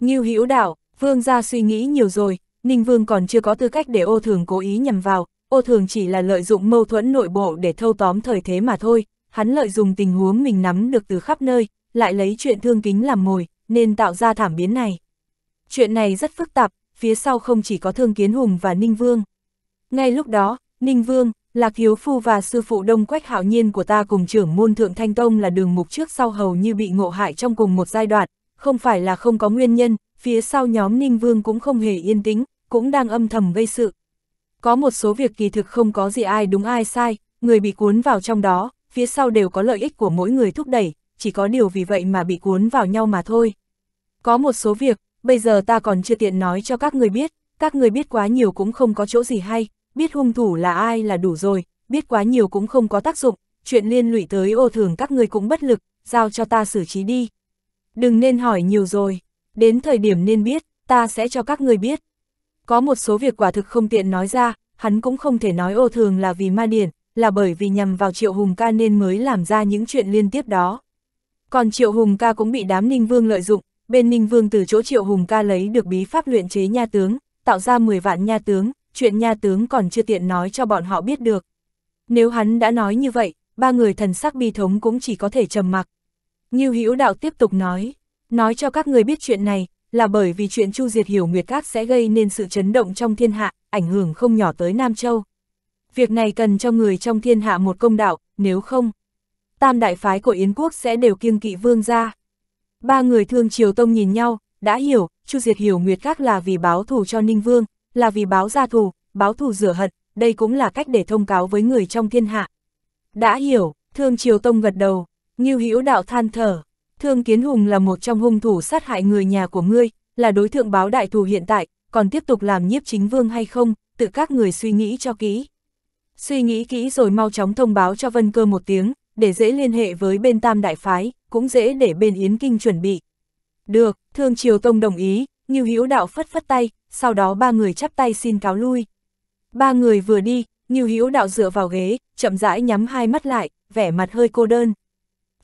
Ngưu Hữu Đạo, vương gia suy nghĩ nhiều rồi, Ninh Vương còn chưa có tư cách để ô thường cố ý nhầm vào, ô thường chỉ là lợi dụng mâu thuẫn nội bộ để thâu tóm thời thế mà thôi, hắn lợi dụng tình huống mình nắm được từ khắp nơi, lại lấy chuyện thương kính làm mồi, nên tạo ra thảm biến này. Chuyện này rất phức tạp, phía sau không chỉ có Thương Kiến Hùng và Ninh Vương. Ngay lúc đó, Ninh Vương, Lạc Hiếu Phu và sư phụ Đông Quách Hạo Nhiên của ta cùng trưởng môn Thượng Thanh Tông là đường mục trước sau hầu như bị ngộ hại trong cùng một giai đoạn, không phải là không có nguyên nhân, phía sau nhóm Ninh Vương cũng không hề yên tĩnh, cũng đang âm thầm gây sự. Có một số việc kỳ thực không có gì ai đúng ai sai, người bị cuốn vào trong đó, phía sau đều có lợi ích của mỗi người thúc đẩy, chỉ có điều vì vậy mà bị cuốn vào nhau mà thôi. Có một số việc, bây giờ ta còn chưa tiện nói cho các người biết, các người biết quá nhiều cũng không có chỗ gì hay, biết hung thủ là ai là đủ rồi, biết quá nhiều cũng không có tác dụng, chuyện liên lụy tới ô thường các người cũng bất lực, giao cho ta xử trí đi. Đừng nên hỏi nhiều rồi, đến thời điểm nên biết, ta sẽ cho các người biết. Có một số việc quả thực không tiện nói ra, hắn cũng không thể nói ô thường là vì ma điển, là bởi vì nhằm vào Triệu Hùng ca nên mới làm ra những chuyện liên tiếp đó. Còn Triệu Hùng ca cũng bị đám Ninh Vương lợi dụng, bên Ninh Vương từ chỗ Triệu Hùng ca lấy được bí pháp luyện chế nha tướng, tạo ra 10 vạn nha tướng, chuyện nha tướng còn chưa tiện nói cho bọn họ biết được. Nếu hắn đã nói như vậy, ba người thần sắc bi thống cũng chỉ có thể trầm mặc. Như Hữu Đạo tiếp tục nói, nói cho các người biết chuyện này, là bởi vì chuyện Chu Diệt Hiểu Nguyệt Các sẽ gây nên sự chấn động trong thiên hạ, ảnh hưởng không nhỏ tới Nam Châu. Việc này cần cho người trong thiên hạ một công đạo, nếu không, tam đại phái của Yến Quốc sẽ đều kiêng kỵ vương gia. Ba người thương Triều Tông nhìn nhau, đã hiểu, Chu Diệt hiểu Nguyệt Các là vì báo thù cho Ninh Vương, là vì báo gia thù, báo thù rửa hận, đây cũng là cách để thông cáo với người trong thiên hạ. Đã hiểu, Thương Triều Tông gật đầu, Ngưu Hữu Đạo than thở, Thương Kiến Hùng là một trong hung thủ sát hại người nhà của ngươi, là đối tượng báo đại thù hiện tại, còn tiếp tục làm nhiếp chính vương hay không, tự các người suy nghĩ cho kỹ. Suy nghĩ kỹ rồi mau chóng thông báo cho Vân Cơ một tiếng, để dễ liên hệ với bên Tam Đại Phái, cũng dễ để bên Yến Kinh chuẩn bị. Được, Thương Triều Tông đồng ý, Ngưu Hữu Đạo phất phất tay, sau đó ba người chắp tay xin cáo lui. Ba người vừa đi, Ngưu Hữu Đạo dựa vào ghế, chậm rãi nhắm hai mắt lại, vẻ mặt hơi cô đơn.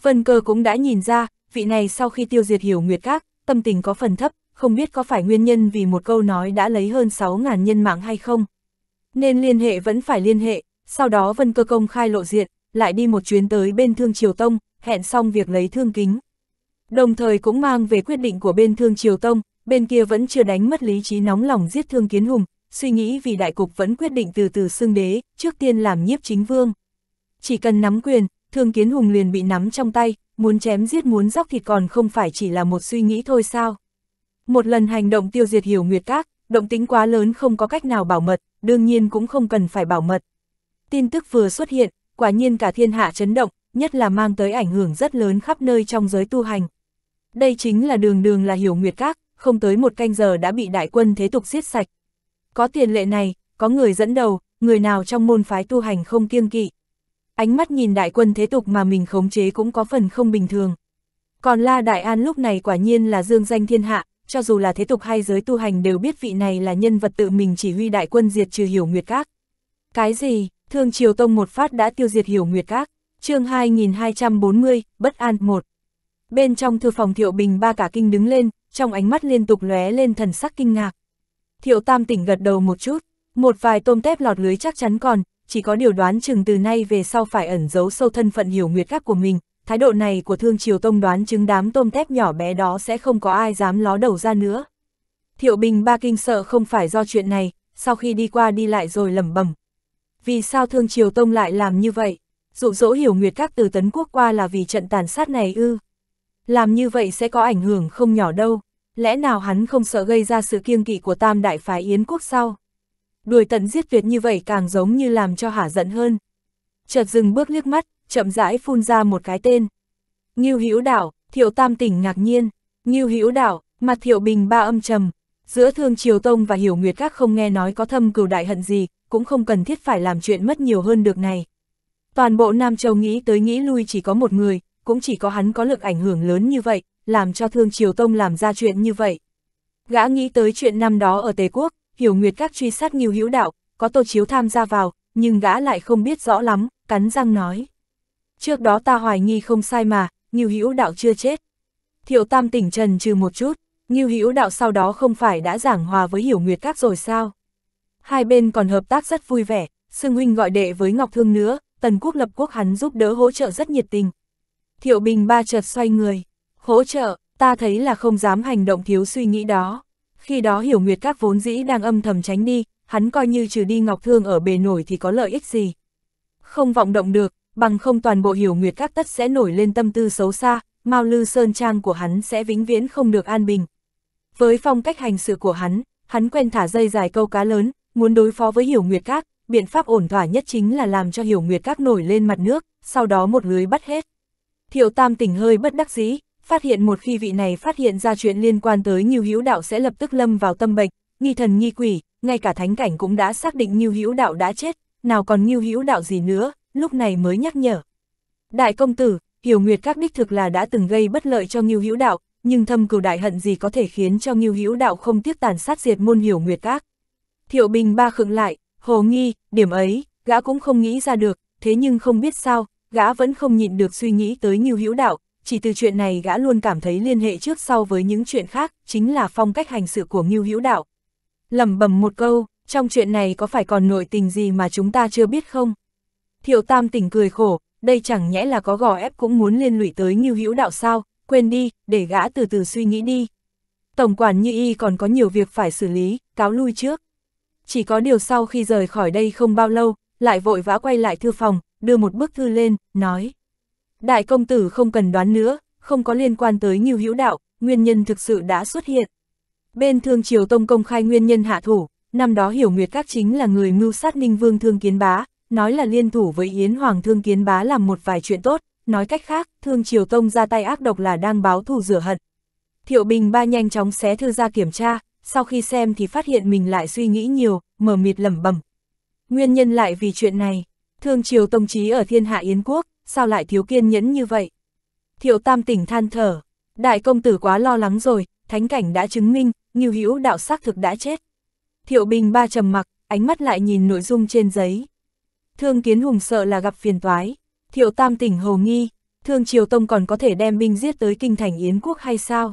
Vân Cơ cũng đã nhìn ra, vị này sau khi tiêu diệt Hiểu Nguyệt Các, tâm tình có phần thấp, không biết có phải nguyên nhân vì một câu nói đã lấy hơn 6.000 nhân mạng hay không. Nên liên hệ vẫn phải liên hệ, sau đó Vân Cơ công khai lộ diện, lại đi một chuyến tới bên Thương Triều Tông, hẹn xong việc lấy thương kính. Đồng thời cũng mang về quyết định của bên Thương Triều Tông, bên kia vẫn chưa đánh mất lý trí nóng lòng giết Thương Kiến Hùng, suy nghĩ vì đại cục vẫn quyết định từ từ xưng đế, trước tiên làm nhiếp chính vương. Chỉ cần nắm quyền, Thương Kiến Hùng liền bị nắm trong tay, muốn chém giết muốn dóc thịt còn không phải chỉ là một suy nghĩ thôi sao. Một lần hành động tiêu diệt hiểu nguyệt các, động tính quá lớn không có cách nào bảo mật, đương nhiên cũng không cần phải bảo mật. Tin tức vừa xuất hiện, quả nhiên cả thiên hạ chấn động, nhất là mang tới ảnh hưởng rất lớn khắp nơi trong giới tu hành. Đây chính là đường đường là hiểu nguyệt các, không tới một canh giờ đã bị đại quân thế tục siết sạch. Có tiền lệ này, có người dẫn đầu, người nào trong môn phái tu hành không kiêng kỵ. Ánh mắt nhìn đại quân thế tục mà mình khống chế cũng có phần không bình thường. Còn La Đại An lúc này quả nhiên là dương danh thiên hạ, cho dù là thế tục hay giới tu hành đều biết vị này là nhân vật tự mình chỉ huy đại quân diệt trừ hiểu nguyệt các. Cái gì, Thương Triều Tông một phát đã tiêu diệt hiểu nguyệt các, chương 2240, bất an một Bên trong thư phòng Thiệu Bình ba cả kinh đứng lên, trong ánh mắt liên tục lóe lên thần sắc kinh ngạc. Thiệu Tam tỉnh gật đầu một chút, một vài tôm tép lọt lưới chắc chắn còn, chỉ có điều đoán chừng từ nay về sau phải ẩn giấu sâu thân phận hiểu nguyệt các của mình, thái độ này của Thương Triều Tông đoán chứng đám tôm tép nhỏ bé đó sẽ không có ai dám ló đầu ra nữa. Thiệu Bình ba kinh sợ không phải do chuyện này, sau khi đi qua đi lại rồi lẩm bẩm, vì sao Thương Triều Tông lại làm như vậy? Dụ dỗ hiểu nguyệt các từ Tấn Quốc qua là vì trận tàn sát này ư? Làm như vậy sẽ có ảnh hưởng không nhỏ đâu, lẽ nào hắn không sợ gây ra sự kiêng kỵ của tam đại phái Yến quốc sau? Đuổi tận giết tuyệt như vậy càng giống như làm cho hả giận hơn. Chợt dừng bước liếc mắt, chậm rãi phun ra một cái tên. Ngưu Hữu Đảo, Thiệu Tam Tỉnh ngạc nhiên, Ngưu Hữu Đảo, mặt Thiệu Bình ba âm trầm, Giữa Thương Triều Tông và Hiểu Nguyệt Các không nghe nói có thâm cừu đại hận gì, cũng không cần thiết phải làm chuyện mất nhiều hơn được này. Toàn bộ Nam Châu nghĩ tới nghĩ lui chỉ có một người, cũng chỉ có hắn có lực ảnh hưởng lớn như vậy, làm cho Thương Triều Tông làm ra chuyện như vậy. Gã nghĩ tới chuyện năm đó ở Tề Quốc, Hiểu Nguyệt Các truy sát Nghiêu Hữu Đạo, có Tô Chiếu tham gia vào, nhưng gã lại không biết rõ lắm, cắn răng nói. Trước đó ta hoài nghi không sai mà, Nghiêu Hữu Đạo chưa chết. Thiệu Tam tỉnh trần trừ một chút, Ngưu Hữu Đạo sau đó không phải đã giảng hòa với Hiểu Nguyệt Các rồi sao? Hai bên còn hợp tác rất vui vẻ, Sương Huynh gọi đệ với Ngọc Thương nữa, Tần Quốc lập quốc hắn giúp đỡ hỗ trợ rất nhiệt tình. Thiệu Bình ba chợt xoay người, hỗ trợ, ta thấy là không dám hành động thiếu suy nghĩ đó. Khi đó Hiểu Nguyệt Các vốn dĩ đang âm thầm tránh đi, hắn coi như trừ đi Ngọc Thương ở bề nổi thì có lợi ích gì. Không vọng động được, bằng không toàn bộ Hiểu Nguyệt Các tất sẽ nổi lên tâm tư xấu xa, Mao Lư Sơn Trang của hắn sẽ vĩnh viễn không được an bình. Với phong cách hành sự của hắn, hắn quen thả dây dài câu cá lớn, muốn đối phó với Hiểu Nguyệt Các, biện pháp ổn thỏa nhất chính là làm cho Hiểu Nguyệt Các nổi lên mặt nước, sau đó một lưới bắt hết. Thiệu Tam tỉnh hơi bất đắc dĩ, phát hiện một khi vị này phát hiện ra chuyện liên quan tới Nhiêu Hữu Đạo sẽ lập tức lâm vào tâm bệnh, nghi thần nghi quỷ, ngay cả thánh cảnh cũng đã xác định Nhiêu Hữu Đạo đã chết, nào còn Nhiêu Hữu Đạo gì nữa, lúc này mới nhắc nhở. Đại công tử, Hiểu Nguyệt Các đích thực là đã từng gây bất lợi cho Nhiêu Hữu Đạo, nhưng thâm cừu đại hận gì có thể khiến cho Ngưu Hữu Đạo không tiếc tàn sát diệt môn hiểu nguyệt các. Thiệu Bình ba khựng lại, hồ nghi, điểm ấy, gã cũng không nghĩ ra được, thế nhưng không biết sao, gã vẫn không nhịn được suy nghĩ tới Ngưu Hữu Đạo, chỉ từ chuyện này gã luôn cảm thấy liên hệ trước sau với những chuyện khác, chính là phong cách hành sự của Ngưu Hữu Đạo. Lẩm bẩm một câu, trong chuyện này có phải còn nội tình gì mà chúng ta chưa biết không? Thiệu Tam tỉnh cười khổ, đây chẳng nhẽ là có gò ép cũng muốn liên lụy tới Ngưu Hữu Đạo sao, quên đi, để gã từ từ suy nghĩ đi. Tổng quản như y còn có nhiều việc phải xử lý, cáo lui trước. Chỉ có điều sau khi rời khỏi đây không bao lâu, lại vội vã quay lại thư phòng, đưa một bức thư lên, nói. Đại công tử không cần đoán nữa, không có liên quan tới Ngưu Hữu Đạo, nguyên nhân thực sự đã xuất hiện. Bên Thương Triều Tông công khai nguyên nhân hạ thủ, năm đó Hiểu Nguyệt Các chính là người mưu sát Ninh Vương Thương Kiến Bá, nói là liên thủ với Yến Hoàng Thương Kiến Bá làm một vài chuyện tốt, nói cách khác, Thương Triều Tông ra tay ác độc là đang báo thù rửa hận. Thiệu Bình Ba nhanh chóng xé thư ra kiểm tra, sau khi xem thì phát hiện mình lại suy nghĩ nhiều, mờ mịt lẩm bẩm. Nguyên nhân lại vì chuyện này, Thương Triều Tông chí ở thiên hạ Yến Quốc, sao lại thiếu kiên nhẫn như vậy? Thiệu Tam tỉnh than thở, đại công tử quá lo lắng rồi, thánh cảnh đã chứng minh, Ngưu Hữu đạo xác thực đã chết. Thiệu Bình Ba trầm mặc, ánh mắt lại nhìn nội dung trên giấy. Thương Kiến Hùng sợ là gặp phiền toái, Thiệu Tam tỉnh hồ nghi, Thương Triều Tông còn có thể đem binh giết tới kinh thành Yến quốc hay sao?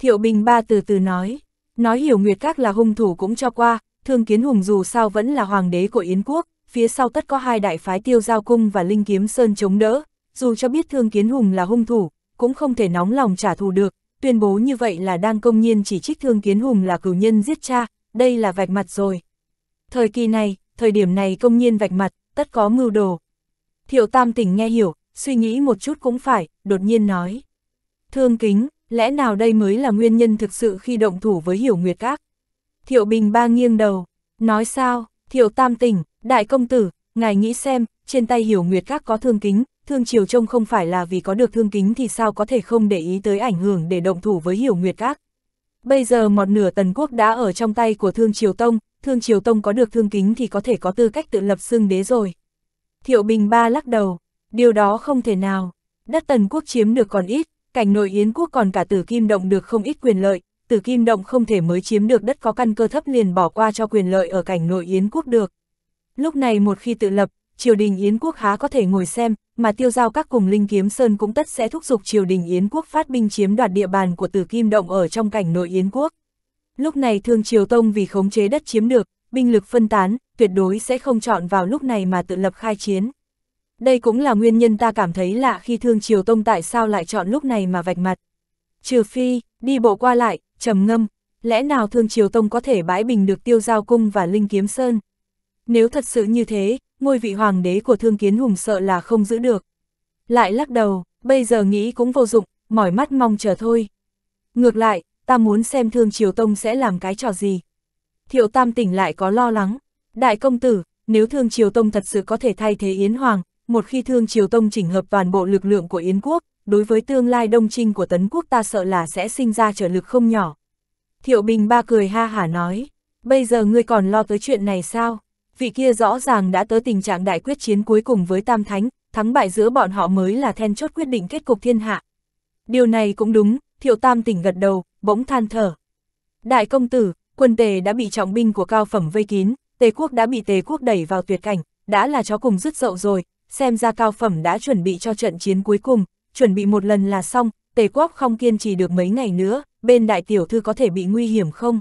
Thiệu Bình Ba từ từ nói, nói hiểu Nguyệt Các là hung thủ cũng cho qua, Thương Kiến Hùng dù sao vẫn là hoàng đế của Yến quốc, phía sau tất có hai đại phái tiêu giao cung và Linh Kiếm Sơn chống đỡ, dù cho biết Thương Kiến Hùng là hung thủ, cũng không thể nóng lòng trả thù được, tuyên bố như vậy là đang công nhiên chỉ trích Thương Kiến Hùng là cửu nhân giết cha, đây là vạch mặt rồi. Thời kỳ này, thời điểm này công nhiên vạch mặt, tất có mưu đồ, Thiệu tam tỉnh nghe hiểu, suy nghĩ một chút cũng phải, đột nhiên nói. Thương kính, lẽ nào đây mới là nguyên nhân thực sự khi động thủ với hiểu nguyệt các? Thiệu bình ba nghiêng đầu, nói sao, thiệu tam tỉnh, đại công tử, ngài nghĩ xem, trên tay hiểu nguyệt các có thương kính, thương triều trông không phải là vì có được thương kính thì sao có thể không để ý tới ảnh hưởng để động thủ với hiểu nguyệt các. Bây giờ một nửa tần quốc đã ở trong tay của thương triều tông, thương triều tông có được thương kính thì có thể có tư cách tự lập xưng đế rồi. Thiệu Bình Ba lắc đầu, điều đó không thể nào. Đất tần quốc chiếm được còn ít, cảnh nội Yến quốc còn cả tử kim động được không ít quyền lợi, tử kim động không thể mới chiếm được đất có căn cơ thấp liền bỏ qua cho quyền lợi ở cảnh nội Yến quốc được. Lúc này một khi tự lập, triều đình Yến quốc há có thể ngồi xem, mà tiêu giao các cùng Linh Kiếm Sơn cũng tất sẽ thúc giục triều đình Yến quốc phát binh chiếm đoạt địa bàn của tử kim động ở trong cảnh nội Yến quốc. Lúc này Thương Triều Tông vì khống chế đất chiếm được, binh lực phân tán, tuyệt đối sẽ không chọn vào lúc này mà tự lập khai chiến. Đây cũng là nguyên nhân ta cảm thấy lạ khi Thương Triều Tông tại sao lại chọn lúc này mà vạch mặt. Trừ phi, đi bộ qua lại, trầm ngâm, lẽ nào Thương Triều Tông có thể bãi bình được Tiêu Giao Cung và Linh Kiếm Sơn? Nếu thật sự như thế, ngôi vị hoàng đế của Thương Kiến Hùng sợ là không giữ được. Lại lắc đầu, bây giờ nghĩ cũng vô dụng, mỏi mắt mong chờ thôi. Ngược lại, ta muốn xem Thương Triều Tông sẽ làm cái trò gì. Thiệu Tam tỉnh lại có lo lắng. Đại công tử, nếu Thương Triều Tông thật sự có thể thay thế Yến Hoàng, một khi Thương Triều Tông chỉnh hợp toàn bộ lực lượng của Yến Quốc, đối với tương lai đông trinh của Tấn Quốc ta sợ là sẽ sinh ra trở lực không nhỏ. Thiệu Bình Ba cười ha hả nói, bây giờ ngươi còn lo tới chuyện này sao? Vị kia rõ ràng đã tới tình trạng đại quyết chiến cuối cùng với Tam Thánh, thắng bại giữa bọn họ mới là then chốt quyết định kết cục thiên hạ. Điều này cũng đúng, Thiệu Tam tỉnh gật đầu, bỗng than thở. Đại công tử, quân tề đã bị trọng binh của cao phẩm vây kín, tề quốc đã bị tề quốc đẩy vào tuyệt cảnh, đã là chó cùng rứt dậu rồi, xem ra cao phẩm đã chuẩn bị cho trận chiến cuối cùng, chuẩn bị một lần là xong, tề quốc không kiên trì được mấy ngày nữa, bên đại tiểu thư có thể bị nguy hiểm không?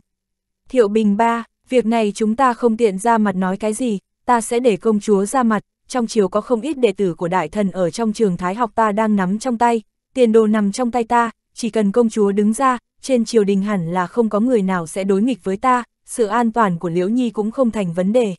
Thiệu Bình ba, việc này chúng ta không tiện ra mặt nói cái gì, ta sẽ để công chúa ra mặt, trong chiều có không ít đệ tử của đại thần ở trong trường thái học ta đang nắm trong tay, tiền đồ nằm trong tay ta, chỉ cần công chúa đứng ra, trên triều đình hẳn là không có người nào sẽ đối nghịch với ta, sự an toàn của Liễu Nhi cũng không thành vấn đề.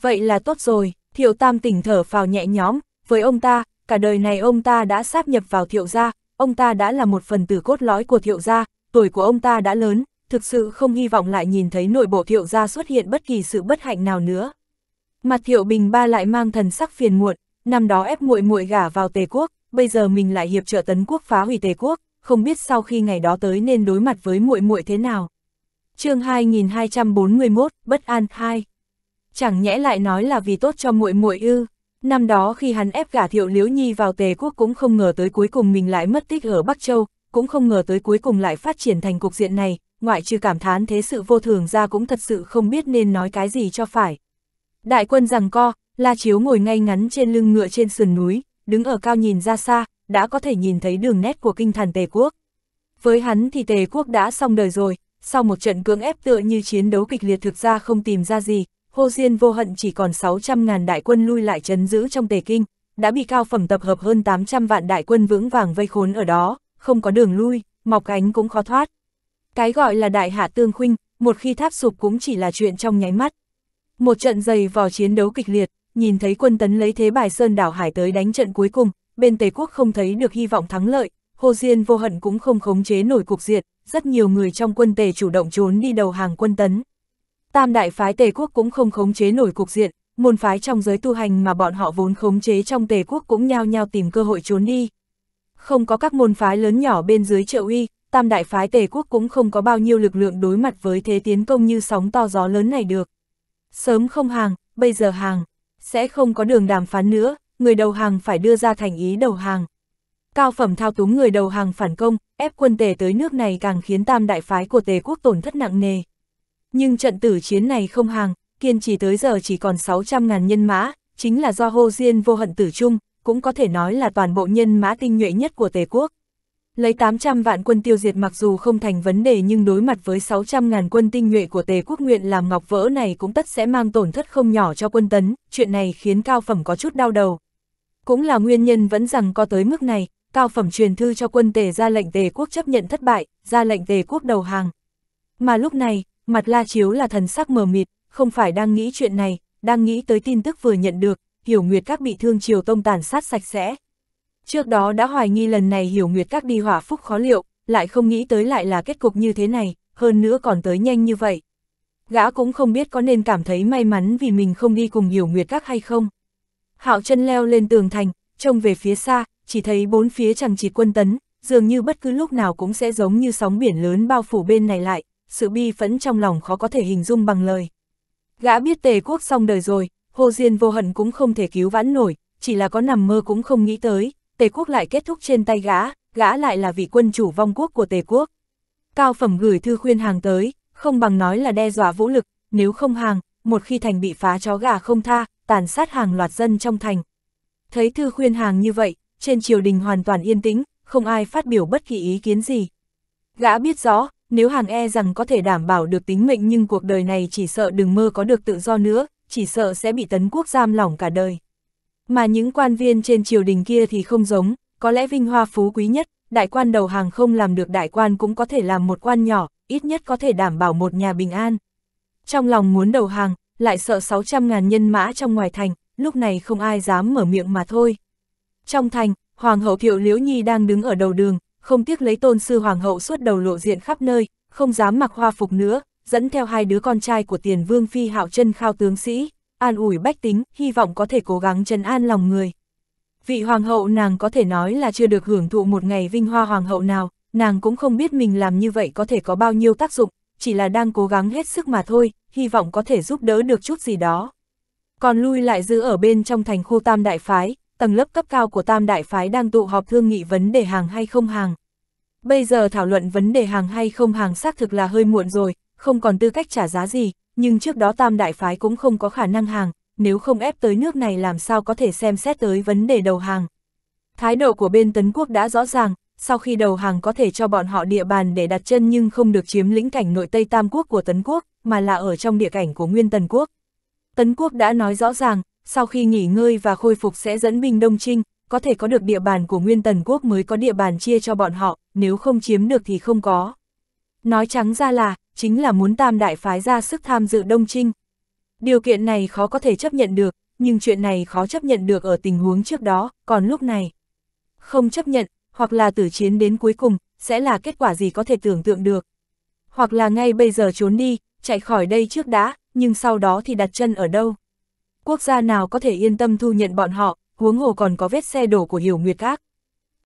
Vậy là tốt rồi, thiệu tam tỉnh thở phào nhẹ nhõm, với ông ta, cả đời này ông ta đã sáp nhập vào thiệu gia, ông ta đã là một phần tử cốt lõi của thiệu gia, tuổi của ông ta đã lớn, thực sự không hy vọng lại nhìn thấy nội bộ thiệu gia xuất hiện bất kỳ sự bất hạnh nào nữa. Mặt thiệu bình ba lại mang thần sắc phiền muộn, năm đó ép muội muội gả vào tề quốc, bây giờ mình lại hiệp trợ tấn quốc phá hủy tề quốc, không biết sau khi ngày đó tới nên đối mặt với muội muội thế nào. chương 2241, bất an 2. Chẳng nhẽ lại nói là vì tốt cho muội muội ư. Năm đó khi hắn ép gả thiệu liễu nhi vào tề quốc cũng không ngờ tới cuối cùng mình lại mất tích ở Bắc Châu, cũng không ngờ tới cuối cùng lại phát triển thành cục diện này, ngoại trừ cảm thán thế sự vô thường ra cũng thật sự không biết nên nói cái gì cho phải. Đại quân rằng co, La Chiếu ngồi ngay ngắn trên lưng ngựa trên sườn núi, đứng ở cao nhìn ra xa, đã có thể nhìn thấy đường nét của kinh thành Tề quốc. Với hắn thì Tề quốc đã xong đời rồi, sau một trận cưỡng ép tựa như chiến đấu kịch liệt thực ra không tìm ra gì, Hồ Diên vô hận chỉ còn 600.000 đại quân lui lại chấn giữ trong Tề Kinh, đã bị cao phẩm tập hợp hơn 800 vạn đại quân vững vàng vây khốn ở đó, không có đường lui, mọc cánh cũng khó thoát. Cái gọi là đại hạ tương khuynh, một khi tháp sụp cũng chỉ là chuyện trong nháy mắt. Một trận dày vò chiến đấu kịch liệt, nhìn thấy quân tấn lấy thế bài sơn đảo hải tới đánh trận cuối cùng, bên Tề quốc không thấy được hy vọng thắng lợi, Hồ Diên vô hận cũng không khống chế nổi cục diệt, rất nhiều người trong quân Tề chủ động trốn đi đầu hàng quân tấn. Tam đại phái Tề quốc cũng không khống chế nổi cục diện, môn phái trong giới tu hành mà bọn họ vốn khống chế trong Tề quốc cũng nhao nhao tìm cơ hội trốn đi. Không có các môn phái lớn nhỏ bên dưới trợ uy, tam đại phái Tề quốc cũng không có bao nhiêu lực lượng đối mặt với thế tiến công như sóng to gió lớn này được. Sớm không hàng, bây giờ hàng, sẽ không có đường đàm phán nữa, người đầu hàng phải đưa ra thành ý đầu hàng. Cao phẩm thao túng người đầu hàng phản công, ép quân tề tới nước này càng khiến tam đại phái của tề quốc tổn thất nặng nề. Nhưng trận tử chiến này không hàng, kiên trì tới giờ chỉ còn 600.000 nhân mã, chính là do hô Diên vô hận tử trung, cũng có thể nói là toàn bộ nhân mã tinh nhuệ nhất của Tề quốc. Lấy 800 vạn quân tiêu diệt mặc dù không thành vấn đề nhưng đối mặt với 600.000 quân tinh nhuệ của Tề quốc nguyện làm ngọc vỡ này cũng tất sẽ mang tổn thất không nhỏ cho quân tấn, chuyện này khiến cao phẩm có chút đau đầu. Cũng là nguyên nhân vẫn rằng có tới mức này, cao phẩm truyền thư cho quân tề ra lệnh tề quốc chấp nhận thất bại, ra lệnh tề quốc đầu hàng. Mà lúc này, mặt La Chiếu là thần sắc mờ mịt, không phải đang nghĩ chuyện này, đang nghĩ tới tin tức vừa nhận được, hiểu nguyệt các bị thương triều tông tàn sát sạch sẽ. Trước đó đã hoài nghi lần này hiểu nguyệt các đi hỏa phúc khó liệu, lại không nghĩ tới lại là kết cục như thế này, hơn nữa còn tới nhanh như vậy. Gã cũng không biết có nên cảm thấy may mắn vì mình không đi cùng hiểu nguyệt các hay không. Hạo chân leo lên tường thành, trông về phía xa, chỉ thấy bốn phía chẳng chỉ quân tấn, dường như bất cứ lúc nào cũng sẽ giống như sóng biển lớn bao phủ bên này lại, sự bi phẫn trong lòng khó có thể hình dung bằng lời. Gã biết tề quốc xong đời rồi, Hồ Diên vô hận cũng không thể cứu vãn nổi, chỉ là có nằm mơ cũng không nghĩ tới, tề quốc lại kết thúc trên tay gã, gã lại là vị quân chủ vong quốc của tề quốc. Cao phẩm gửi thư khuyên hàng tới, không bằng nói là đe dọa vũ lực, nếu không hàng, một khi thành bị phá chó gà không tha, tàn sát hàng loạt dân trong thành. Thấy thư khuyên hàng như vậy, trên triều đình hoàn toàn yên tĩnh, không ai phát biểu bất kỳ ý kiến gì. Gã biết rõ, nếu hàng e rằng có thể đảm bảo được tính mệnh nhưng cuộc đời này chỉ sợ đừng mơ có được tự do nữa, chỉ sợ sẽ bị tấn quốc giam lỏng cả đời. Mà những quan viên trên triều đình kia thì không giống, có lẽ vinh hoa phú quý nhất, đại quan đầu hàng không làm được đại quan cũng có thể làm một quan nhỏ, ít nhất có thể đảm bảo một nhà bình an. Trong lòng muốn đầu hàng, lại sợ 600.000 nhân mã trong ngoài thành, lúc này không ai dám mở miệng mà thôi. Trong thành, Hoàng hậu Thiệu Liễu Nhi đang đứng ở đầu đường, không tiếc lấy tôn sư Hoàng hậu suốt đầu lộ diện khắp nơi, không dám mặc hoa phục nữa, dẫn theo hai đứa con trai của tiền vương phi hạo chân khao tướng sĩ, an ủi bách tính, hy vọng có thể cố gắng trấn an lòng người. Vị hoàng hậu nàng có thể nói là chưa được hưởng thụ một ngày vinh hoa hoàng hậu nào, nàng cũng không biết mình làm như vậy có thể có bao nhiêu tác dụng, chỉ là đang cố gắng hết sức mà thôi, hy vọng có thể giúp đỡ được chút gì đó. Còn lui lại giữ ở bên trong thành khu Tam Đại Phái, tầng lớp cấp cao của Tam Đại Phái đang tụ họp thương nghị vấn đề hàng hay không hàng. Bây giờ thảo luận vấn đề hàng hay không hàng xác thực là hơi muộn rồi, không còn tư cách trả giá gì, nhưng trước đó Tam Đại Phái cũng không có khả năng hàng, nếu không ép tới nước này làm sao có thể xem xét tới vấn đề đầu hàng. Thái độ của bên Tấn Quốc đã rõ ràng, sau khi đầu hàng có thể cho bọn họ địa bàn để đặt chân nhưng không được chiếm lĩnh cảnh nội Tây Tam Quốc của Tấn Quốc mà là ở trong địa cảnh của Nguyên Tần Quốc. Tấn Quốc đã nói rõ ràng, sau khi nghỉ ngơi và khôi phục sẽ dẫn binh Đông Trinh, có thể có được địa bàn của Nguyên Tần Quốc mới có địa bàn chia cho bọn họ, nếu không chiếm được thì không có. Nói trắng ra là, chính là muốn tam đại phái ra sức tham dự Đông Trinh. Điều kiện này khó có thể chấp nhận được, nhưng chuyện này khó chấp nhận được ở tình huống trước đó, còn lúc này. Không chấp nhận, hoặc là tử chiến đến cuối cùng, sẽ là kết quả gì có thể tưởng tượng được. Hoặc là ngay bây giờ trốn đi, chạy khỏi đây trước đã, nhưng sau đó thì đặt chân ở đâu. Quốc gia nào có thể yên tâm thu nhận bọn họ, huống hồ còn có vết xe đổ của hiểu nguyệt các.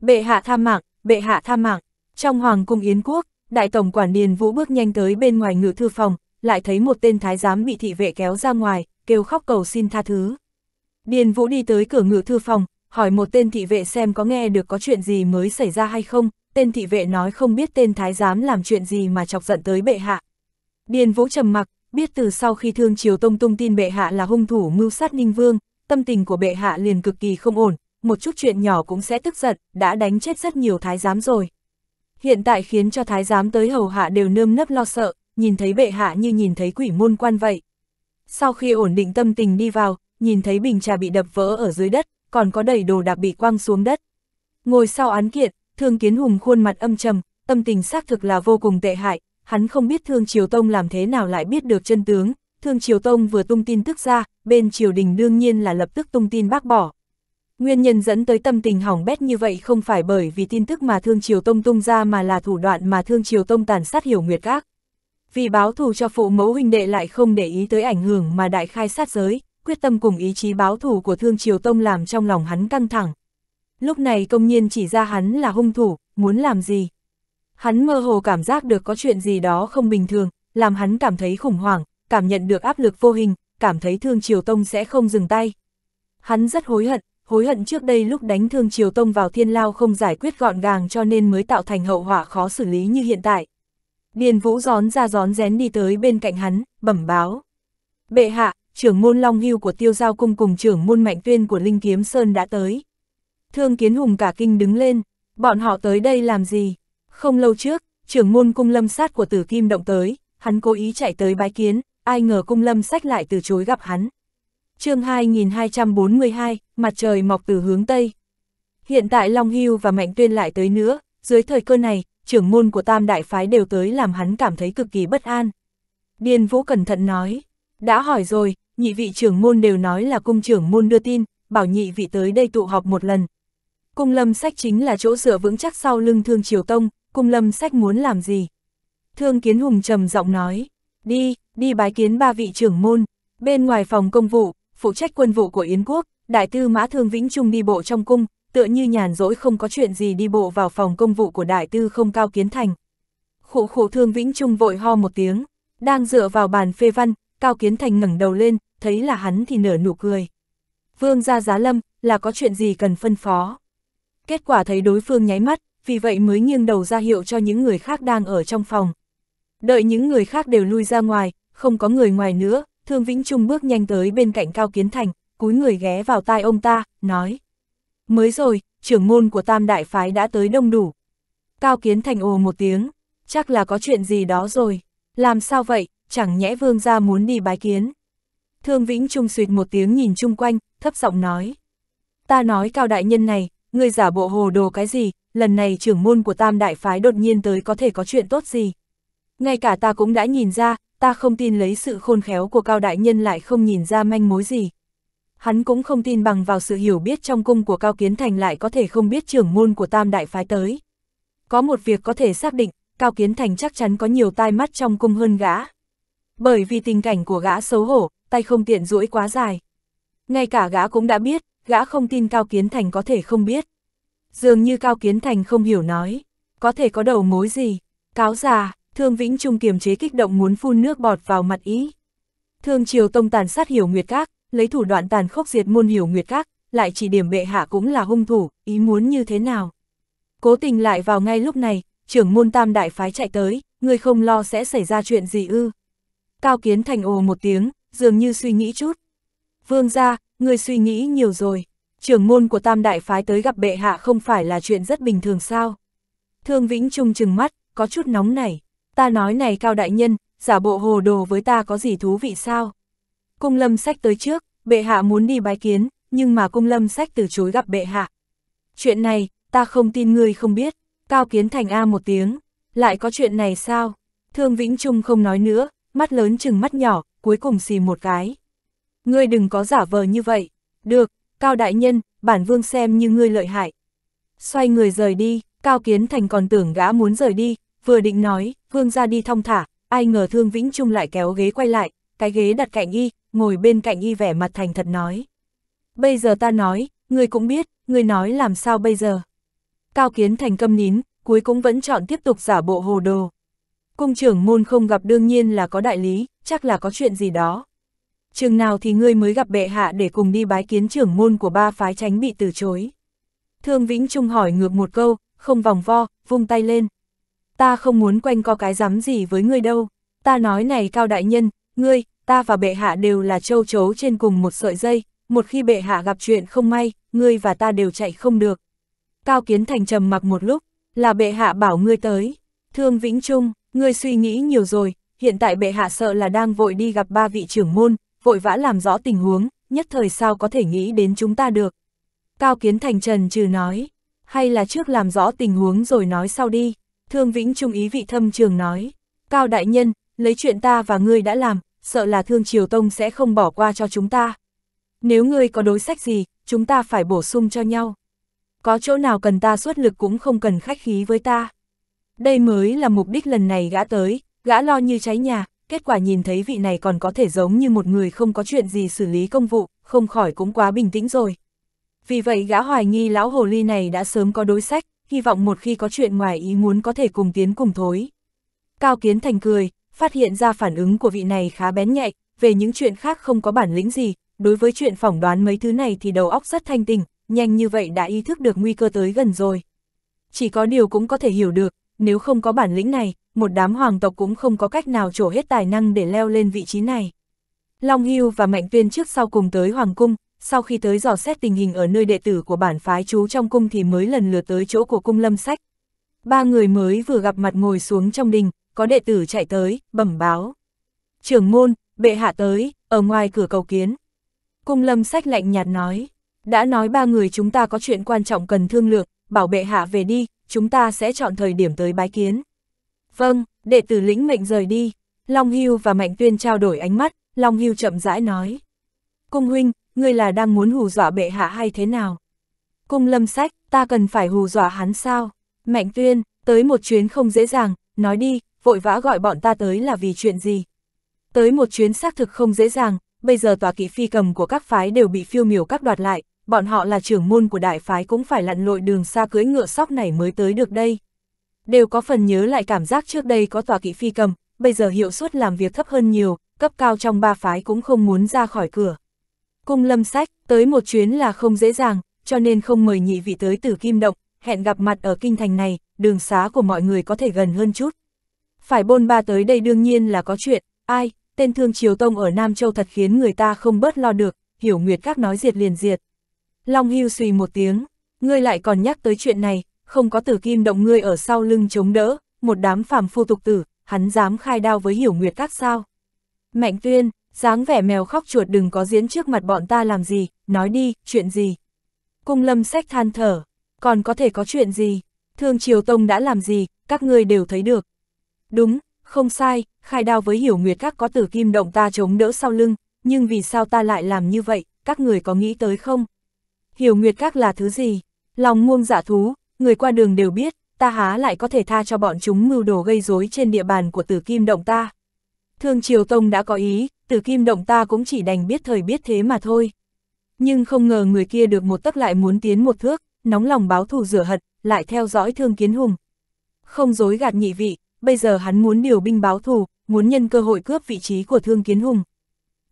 Bệ hạ tha mạng, bệ hạ tha mạng, trong Hoàng cung Yến Quốc, Đại Tổng Quản Điền Vũ bước nhanh tới bên ngoài ngự thư phòng, lại thấy một tên thái giám bị thị vệ kéo ra ngoài, kêu khóc cầu xin tha thứ. Điền Vũ đi tới cửa ngự thư phòng, hỏi một tên thị vệ xem có nghe được có chuyện gì mới xảy ra hay không, tên thị vệ nói không biết tên thái giám làm chuyện gì mà chọc giận tới bệ hạ. Điền Vũ trầm mặc, biết từ sau khi Thương Triều Tông tung tin bệ hạ là hung thủ mưu sát Ninh Vương, tâm tình của bệ hạ liền cực kỳ không ổn, một chút chuyện nhỏ cũng sẽ tức giận, đã đánh chết rất nhiều thái giám rồi. Hiện tại khiến cho thái giám tới hầu hạ đều nơm nấp lo sợ, nhìn thấy bệ hạ như nhìn thấy quỷ môn quan vậy. Sau khi ổn định tâm tình đi vào, nhìn thấy bình trà bị đập vỡ ở dưới đất, còn có đầy đồ đạc bị quăng xuống đất. Ngồi sau án kiện, Thương Kiến Hùng khuôn mặt âm trầm, tâm tình xác thực là vô cùng tệ hại, hắn không biết Thương Triều Tông làm thế nào lại biết được chân tướng, Thương Triều Tông vừa tung tin tức ra, bên triều đình đương nhiên là lập tức tung tin bác bỏ. Nguyên nhân dẫn tới tâm tình hỏng bét như vậy không phải bởi vì tin tức mà Thương Triều Tông tung ra mà là thủ đoạn mà Thương Triều Tông tàn sát hiểu nguyệt các. Vì báo thù cho phụ mẫu huynh đệ lại không để ý tới ảnh hưởng mà đại khai sát giới, quyết tâm cùng ý chí báo thù của Thương Triều Tông làm trong lòng hắn căng thẳng. Lúc này công nhiên chỉ ra hắn là hung thủ, muốn làm gì? Hắn mơ hồ cảm giác được có chuyện gì đó không bình thường, làm hắn cảm thấy khủng hoảng, cảm nhận được áp lực vô hình, cảm thấy Thương Triều Tông sẽ không dừng tay. Hắn rất hối hận, hối hận trước đây lúc đánh Thương Triều Tông vào thiên lao không giải quyết gọn gàng cho nên mới tạo thành hậu họa khó xử lý như hiện tại. Điền Vũ gión ra gión rén đi tới bên cạnh hắn, bẩm báo. Bệ hạ, trưởng môn Long Hưu của Tiêu Giao Cung cùng trưởng môn Mạnh Tuyên của Linh Kiếm Sơn đã tới. Thương Kiến Hùng cả kinh đứng lên, bọn họ tới đây làm gì? Không lâu trước, trưởng môn cung lâm sát của tử kim động tới, hắn cố ý chạy tới bái kiến, ai ngờ cung lâm sách lại từ chối gặp hắn. chương 2242, mặt trời mọc từ hướng Tây. Hiện tại Long Hưu và Mạnh Tuyên lại tới nữa, dưới thời cơ này, trưởng môn của tam đại phái đều tới làm hắn cảm thấy cực kỳ bất an. Điền Vũ cẩn thận nói, đã hỏi rồi, nhị vị trưởng môn đều nói là cung trưởng môn đưa tin, bảo nhị vị tới đây tụ họp một lần. Cung lâm sách chính là chỗ dựa vững chắc sau lưng thương triều tông, cung lâm sách muốn làm gì? Thương Kiến Hùng trầm giọng nói, đi, đi bái kiến ba vị trưởng môn, bên ngoài phòng công vụ, phụ trách quân vụ của Yến Quốc, đại tư mã Thương Vĩnh Trung đi bộ trong cung, tựa như nhàn rỗi không có chuyện gì đi bộ vào phòng công vụ của đại tư không cao kiến thành. Khụ khụ Thương Vĩnh Trung vội ho một tiếng, đang dựa vào bàn phê văn, cao kiến thành ngẩng đầu lên, thấy là hắn thì nở nụ cười. Vương ra giá lâm, là có chuyện gì cần phân phó. Kết quả thấy đối phương nháy mắt, vì vậy mới nghiêng đầu ra hiệu cho những người khác đang ở trong phòng. Đợi những người khác đều lui ra ngoài, không có người ngoài nữa, Thương Vĩnh Trung bước nhanh tới bên cạnh Cao Kiến Thành, cúi người ghé vào tai ông ta, nói. Mới rồi, trưởng môn của Tam Đại Phái đã tới đông đủ. Cao Kiến Thành ồ một tiếng, chắc là có chuyện gì đó rồi. Làm sao vậy, chẳng nhẽ vương gia muốn đi bái kiến. Thương Vĩnh Trung suyệt một tiếng nhìn chung quanh, thấp giọng nói. Ta nói Cao Đại Nhân này, ngươi giả bộ hồ đồ cái gì, lần này trưởng môn của tam đại phái đột nhiên tới có thể có chuyện tốt gì. Ngay cả ta cũng đã nhìn ra, ta không tin lấy sự khôn khéo của Cao Đại Nhân lại không nhìn ra manh mối gì. Hắn cũng không tin bằng vào sự hiểu biết trong cung của Cao Kiến Thành lại có thể không biết trưởng môn của tam đại phái tới. Có một việc có thể xác định, Cao Kiến Thành chắc chắn có nhiều tai mắt trong cung hơn gã. Bởi vì tình cảnh của gã xấu hổ, tay không tiện duỗi quá dài. Ngay cả gã cũng đã biết, gã không tin Cao Kiến Thành có thể không biết. Dường như Cao Kiến Thành không hiểu nói, có thể có đầu mối gì, cáo già, Thương Vĩnh Trung kiềm chế kích động muốn phun nước bọt vào mặt ý. Thương Triều Tông tàn sát hiểu nguyệt các, lấy thủ đoạn tàn khốc diệt môn hiểu nguyệt các, lại chỉ điểm bệ hạ cũng là hung thủ, ý muốn như thế nào. Cố tình lại vào ngay lúc này, trưởng môn tam đại phái chạy tới, người không lo sẽ xảy ra chuyện gì ư. Cao Kiến Thành ồ một tiếng, dường như suy nghĩ chút. Vương ra, người suy nghĩ nhiều rồi trưởng môn của tam đại phái tới gặp bệ hạ không phải là chuyện rất bình thường sao. Thương Vĩnh Trung chừng mắt, có chút nóng này. Ta nói này cao đại nhân, giả bộ hồ đồ với ta có gì thú vị sao? Cung lâm sách tới trước, bệ hạ muốn đi bái kiến, nhưng mà cung lâm sách từ chối gặp bệ hạ. Chuyện này, ta không tin ngươi không biết, cao kiến thành A một tiếng, lại có chuyện này sao? Thương Vĩnh Trung không nói nữa, mắt lớn chừng mắt nhỏ, cuối cùng xì một cái. Ngươi đừng có giả vờ như vậy. Được, Cao đại nhân, bản vương xem như ngươi lợi hại. Xoay người rời đi, Cao Kiến Thành còn tưởng gã muốn rời đi, vừa định nói, vương ra đi thong thả, ai ngờ Thương Vĩnh Trung lại kéo ghế quay lại, cái ghế đặt cạnh y, ngồi bên cạnh y vẻ mặt thành thật nói. Bây giờ ta nói, ngươi cũng biết, ngươi nói làm sao bây giờ. Cao Kiến Thành câm nín, cuối cũng vẫn chọn tiếp tục giả bộ hồ đồ. Cung trưởng môn không gặp đương nhiên là có đại lý, chắc là có chuyện gì đó chừng nào thì ngươi mới gặp bệ hạ để cùng đi bái kiến trưởng môn của ba phái tránh bị từ chối. Thương Vĩnh Trung hỏi ngược một câu, không vòng vo, vung tay lên. Ta không muốn quanh co cái dám gì với ngươi đâu, ta nói này cao đại nhân, ngươi, ta và bệ hạ đều là châu chấu trên cùng một sợi dây, một khi bệ hạ gặp chuyện không may, ngươi và ta đều chạy không được. Cao Kiến Thành trầm mặc một lúc, là bệ hạ bảo ngươi tới. Thương Vĩnh Trung, ngươi suy nghĩ nhiều rồi, hiện tại bệ hạ sợ là đang vội đi gặp ba vị trưởng môn, vội vã làm rõ tình huống, nhất thời sao có thể nghĩ đến chúng ta được. Cao Kiến Thành trần trừ nói, hay là trước làm rõ tình huống rồi nói sau đi, Thương Vĩnh Trung ý vị thâm trường nói, Cao Đại Nhân, lấy chuyện ta và ngươi đã làm, sợ là Thương Triều Tông sẽ không bỏ qua cho chúng ta. Nếu ngươi có đối sách gì, chúng ta phải bổ sung cho nhau. Có chỗ nào cần ta xuất lực cũng không cần khách khí với ta. Đây mới là mục đích lần này gã tới, gã lo như cháy nhà, kết quả nhìn thấy vị này còn có thể giống như một người không có chuyện gì xử lý công vụ, không khỏi cũng quá bình tĩnh rồi. Vì vậy gã hoài nghi lão hồ ly này đã sớm có đối sách, hy vọng một khi có chuyện ngoài ý muốn có thể cùng tiến cùng thối. Cao Kiến Thành cười, phát hiện ra phản ứng của vị này khá bén nhạy, về những chuyện khác không có bản lĩnh gì, đối với chuyện phỏng đoán mấy thứ này thì đầu óc rất thanh tình, nhanh như vậy đã ý thức được nguy cơ tới gần rồi. Chỉ có điều cũng có thể hiểu được, nếu không có bản lĩnh này, một đám hoàng tộc cũng không có cách nào trổ hết tài năng để leo lên vị trí này. Long Hưu và Mạnh Viên trước sau cùng tới Hoàng Cung, sau khi tới dò xét tình hình ở nơi đệ tử của bản phái chú trong cung thì mới lần lượt tới chỗ của cung lâm sách. Ba người mới vừa gặp mặt ngồi xuống trong đình, có đệ tử chạy tới, bẩm báo. Trưởng môn, bệ hạ tới, ở ngoài cửa cầu kiến. Cung lâm sách lạnh nhạt nói, đã nói ba người chúng ta có chuyện quan trọng cần thương lượng, bảo bệ hạ về đi, chúng ta sẽ chọn thời điểm tới bái kiến. Vâng, đệ tử lĩnh mệnh rời đi. Long Hưu và Mạnh Tuyên trao đổi ánh mắt, Long Hưu chậm rãi nói. Cung huynh, ngươi là đang muốn hù dọa bệ hạ hay thế nào? Cung lâm sách, ta cần phải hù dọa hắn sao? Mạnh Tuyên, tới một chuyến không dễ dàng, nói đi, vội vã gọi bọn ta tới là vì chuyện gì? Tới một chuyến xác thực không dễ dàng, bây giờ tòa kỵ phi cầm của các phái đều bị phiêu miểu các đoạt lại, bọn họ là trưởng môn của đại phái cũng phải lặn lội đường xa cưỡi ngựa sóc này mới tới được đây. Đều có phần nhớ lại cảm giác trước đây có tòa kỵ phi cầm, bây giờ hiệu suất làm việc thấp hơn nhiều, cấp cao trong ba phái cũng không muốn ra khỏi cửa. Cung lâm sách, tới một chuyến là không dễ dàng, cho nên không mời nhị vị tới từ Kim Động, hẹn gặp mặt ở kinh thành này, đường xá của mọi người có thể gần hơn chút. Phải bôn ba tới đây đương nhiên là có chuyện, ai, tên thương triều tông ở Nam Châu thật khiến người ta không bớt lo được, hiểu Nguyệt các nói diệt liền diệt. Long Hưu xùy một tiếng, ngươi lại còn nhắc tới chuyện này, không có tử kim động ngươi ở sau lưng chống đỡ, một đám phàm phu tục tử, hắn dám khai đao với hiểu nguyệt các sao. Mạnh tuyên, dáng vẻ mèo khóc chuột đừng có diễn trước mặt bọn ta làm gì, nói đi, chuyện gì. Cung lâm sách than thở, còn có thể có chuyện gì, thương triều tông đã làm gì, các ngươi đều thấy được. Đúng, không sai, khai đao với hiểu nguyệt các có tử kim động ta chống đỡ sau lưng, nhưng vì sao ta lại làm như vậy, các người có nghĩ tới không? hiểu nguyệt các là thứ gì, lòng muông giả dạ thú, người qua đường đều biết, ta há lại có thể tha cho bọn chúng mưu đồ gây rối trên địa bàn của tử kim động ta. Thương Triều Tông đã có ý, tử kim động ta cũng chỉ đành biết thời biết thế mà thôi. Nhưng không ngờ người kia được một tấc lại muốn tiến một thước, nóng lòng báo thù rửa hận, lại theo dõi thương kiến hùng. Không dối gạt nhị vị, bây giờ hắn muốn điều binh báo thù, muốn nhân cơ hội cướp vị trí của thương kiến hùng.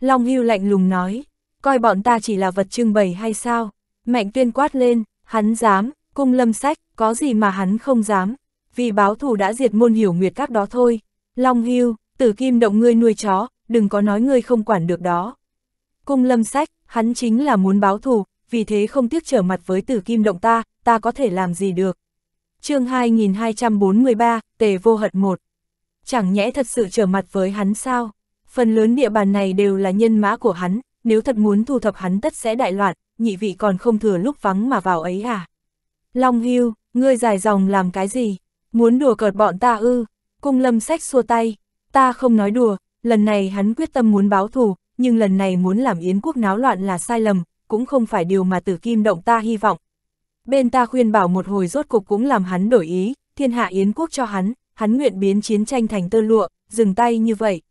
Long Hưu lạnh lùng nói, coi bọn ta chỉ là vật trưng bày hay sao? Mạnh tuyên quát lên, hắn dám, cung lâm sách, có gì mà hắn không dám, vì báo thù đã diệt môn hiểu nguyệt các đó thôi. Long hưu, tử kim động ngươi nuôi chó, đừng có nói ngươi không quản được đó. Cung lâm sách, hắn chính là muốn báo thù, vì thế không tiếc trở mặt với tử kim động ta, ta có thể làm gì được. chương 2243, tề vô hật 1. Chẳng nhẽ thật sự trở mặt với hắn sao? Phần lớn địa bàn này đều là nhân mã của hắn, nếu thật muốn thu thập hắn tất sẽ đại loạn, nhị vị còn không thừa lúc vắng mà vào ấy à? Long hưu, ngươi dài dòng làm cái gì? Muốn đùa cợt bọn ta ư? Cung lâm sách xua tay, ta không nói đùa, lần này hắn quyết tâm muốn báo thù, nhưng lần này muốn làm Yến quốc náo loạn là sai lầm, cũng không phải điều mà tử kim động ta hy vọng. Bên ta khuyên bảo một hồi rốt cục cũng làm hắn đổi ý, thiên hạ Yến quốc cho hắn, hắn nguyện biến chiến tranh thành tơ lụa, dừng tay như vậy.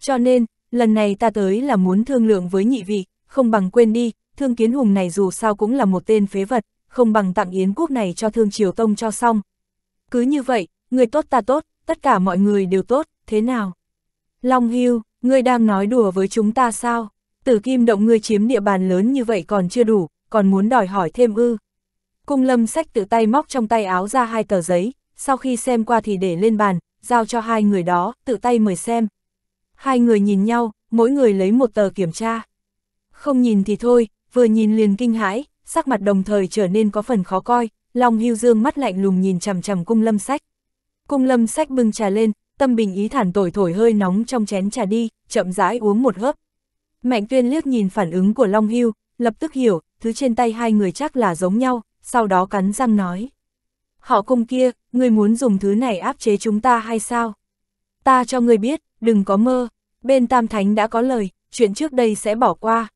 Cho nên, lần này ta tới là muốn thương lượng với nhị vị, không bằng quên đi, Thương Kiến Hùng này dù sao cũng là một tên phế vật, không bằng tặng Yến Quốc này cho Thương Triều Tông cho xong. Cứ như vậy, người tốt ta tốt, tất cả mọi người đều tốt, thế nào? Long Hưu, ngươi đang nói đùa với chúng ta sao? Tử Kim Động ngươi chiếm địa bàn lớn như vậy còn chưa đủ, còn muốn đòi hỏi thêm ư. Cung lâm sách tự tay móc trong tay áo ra hai tờ giấy, sau khi xem qua thì để lên bàn, giao cho hai người đó, tự tay mời xem. Hai người nhìn nhau, mỗi người lấy một tờ kiểm tra. Không nhìn thì thôi, vừa nhìn liền kinh hãi, sắc mặt đồng thời trở nên có phần khó coi, Long Hưu Dương mắt lạnh lùng nhìn chằm chằm cung lâm sách. Cung lâm sách bưng trà lên, tâm bình ý thản tổi thổi hơi nóng trong chén trà đi, chậm rãi uống một hớp. Mạnh tuyên liếc nhìn phản ứng của Long Hưu, lập tức hiểu, thứ trên tay hai người chắc là giống nhau, sau đó cắn răng nói. Họ cung kia, ngươi muốn dùng thứ này áp chế chúng ta hay sao? Ta cho ngươi biết, đừng có mơ, bên Tam Thánh đã có lời, chuyện trước đây sẽ bỏ qua.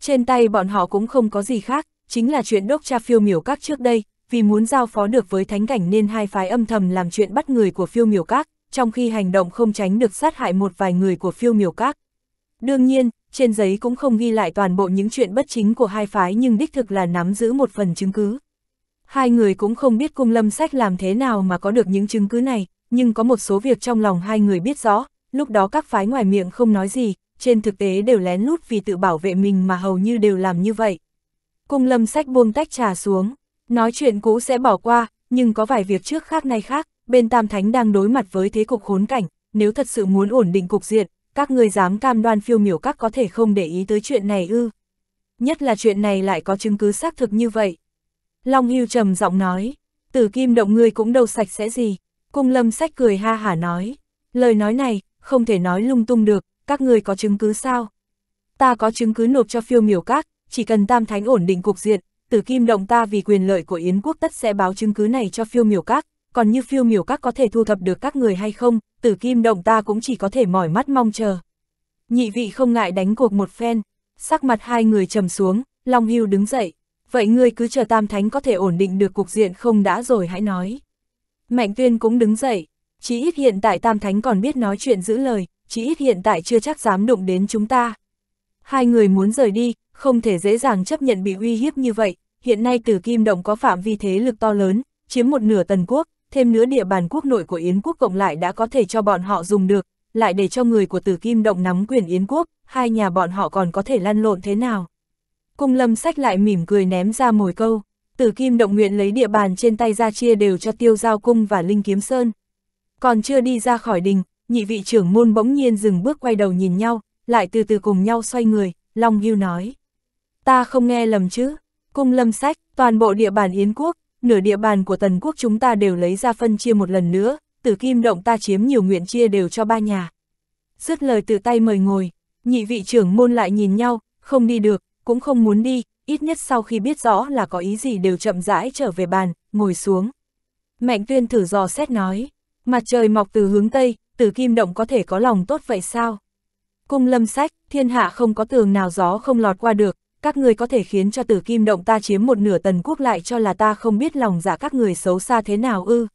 Trên tay bọn họ cũng không có gì khác, chính là chuyện đốc cha phiêu miểu các trước đây, vì muốn giao phó được với thánh cảnh nên hai phái âm thầm làm chuyện bắt người của phiêu miểu các, trong khi hành động không tránh được sát hại một vài người của phiêu miểu các. Đương nhiên, trên giấy cũng không ghi lại toàn bộ những chuyện bất chính của hai phái nhưng đích thực là nắm giữ một phần chứng cứ. Hai người cũng không biết cung lâm sách làm thế nào mà có được những chứng cứ này, nhưng có một số việc trong lòng hai người biết rõ, lúc đó các phái ngoài miệng không nói gì, trên thực tế đều lén lút vì tự bảo vệ mình mà hầu như đều làm như vậy. Cung lâm sách buông tách trà xuống, nói chuyện cũ sẽ bỏ qua, nhưng có vài việc trước khác nay khác, bên Tam Thánh đang đối mặt với thế cục khốn cảnh, nếu thật sự muốn ổn định cục diện, các ngươi dám cam đoan phiêu miểu các có thể không để ý tới chuyện này ư. Nhất là chuyện này lại có chứng cứ xác thực như vậy. Long Hưu trầm giọng nói, tử kim động người cũng đâu sạch sẽ gì, cung lâm sách cười ha hả nói, lời nói này, không thể nói lung tung được, các người có chứng cứ sao? Ta có chứng cứ nộp cho phiêu miểu các, chỉ cần tam thánh ổn định cục diện, tử kim động ta vì quyền lợi của Yến quốc tất sẽ báo chứng cứ này cho phiêu miểu các, còn như phiêu miểu các có thể thu thập được các người hay không, tử kim động ta cũng chỉ có thể mỏi mắt mong chờ. Nhị vị không ngại đánh cuộc một phen, sắc mặt hai người trầm xuống, Long Hưu đứng dậy, vậy ngươi cứ chờ tam thánh có thể ổn định được cục diện không đã rồi hãy nói. Mạnh tuyên cũng đứng dậy, chỉ ít hiện tại tam thánh còn biết nói chuyện giữ lời, chỉ ít hiện tại chưa chắc dám đụng đến chúng ta. Hai người muốn rời đi, không thể dễ dàng chấp nhận bị uy hiếp như vậy, hiện nay Tử Kim Động có phạm vi thế lực to lớn, chiếm một nửa tần quốc, thêm nữa địa bàn quốc nội của Yến quốc cộng lại đã có thể cho bọn họ dùng được, lại để cho người của Tử Kim Động nắm quyền Yến quốc, hai nhà bọn họ còn có thể lăn lộn thế nào. Cung lâm sách lại mỉm cười ném ra mồi câu, Tử Kim Động nguyện lấy địa bàn trên tay ra chia đều cho tiêu giao cung và Linh Kiếm Sơn. Còn chưa đi ra khỏi đình, nhị vị trưởng môn bỗng nhiên dừng bước quay đầu nhìn nhau, lại từ từ cùng nhau xoay người, Long Hưu nói. Ta không nghe lầm chứ, cung lâm sách, toàn bộ địa bàn Yến quốc, nửa địa bàn của tần quốc chúng ta đều lấy ra phân chia một lần nữa, tử kim động ta chiếm nhiều nguyện chia đều cho ba nhà. Dứt lời từ tay mời ngồi, nhị vị trưởng môn lại nhìn nhau, không đi được, cũng không muốn đi, ít nhất sau khi biết rõ là có ý gì đều chậm rãi trở về bàn, ngồi xuống. Mạnh tuyên thử dò xét nói, mặt trời mọc từ hướng Tây, tử kim động có thể có lòng tốt vậy sao? Cung lâm sách, thiên hạ không có tường nào gió không lọt qua được, các người có thể khiến cho tử kim động ta chiếm một nửa tần quốc lại cho là ta không biết lòng dạ các người xấu xa thế nào ư.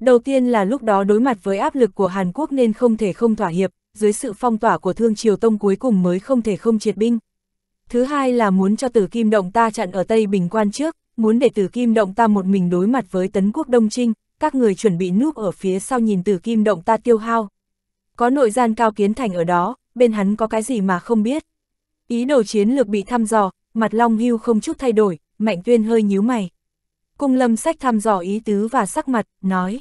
Đầu tiên là lúc đó đối mặt với áp lực của Hàn Quốc nên không thể không thỏa hiệp, dưới sự phong tỏa của Thương Triều Tông cuối cùng mới không thể không triệt binh. Thứ hai là muốn cho tử kim động ta chặn ở Tây Bình Quan trước, muốn để tử kim động ta một mình đối mặt với tấn quốc Đông Trinh, các người chuẩn bị núp ở phía sau nhìn từ kim động ta tiêu hao. Có nội gian cao kiến thành ở đó, bên hắn có cái gì mà không biết. Ý đồ chiến lược bị thăm dò, mặt Long Hưu không chút thay đổi, Mạnh Tuyên hơi nhíu mày. Cung lâm sách thăm dò ý tứ và sắc mặt, nói.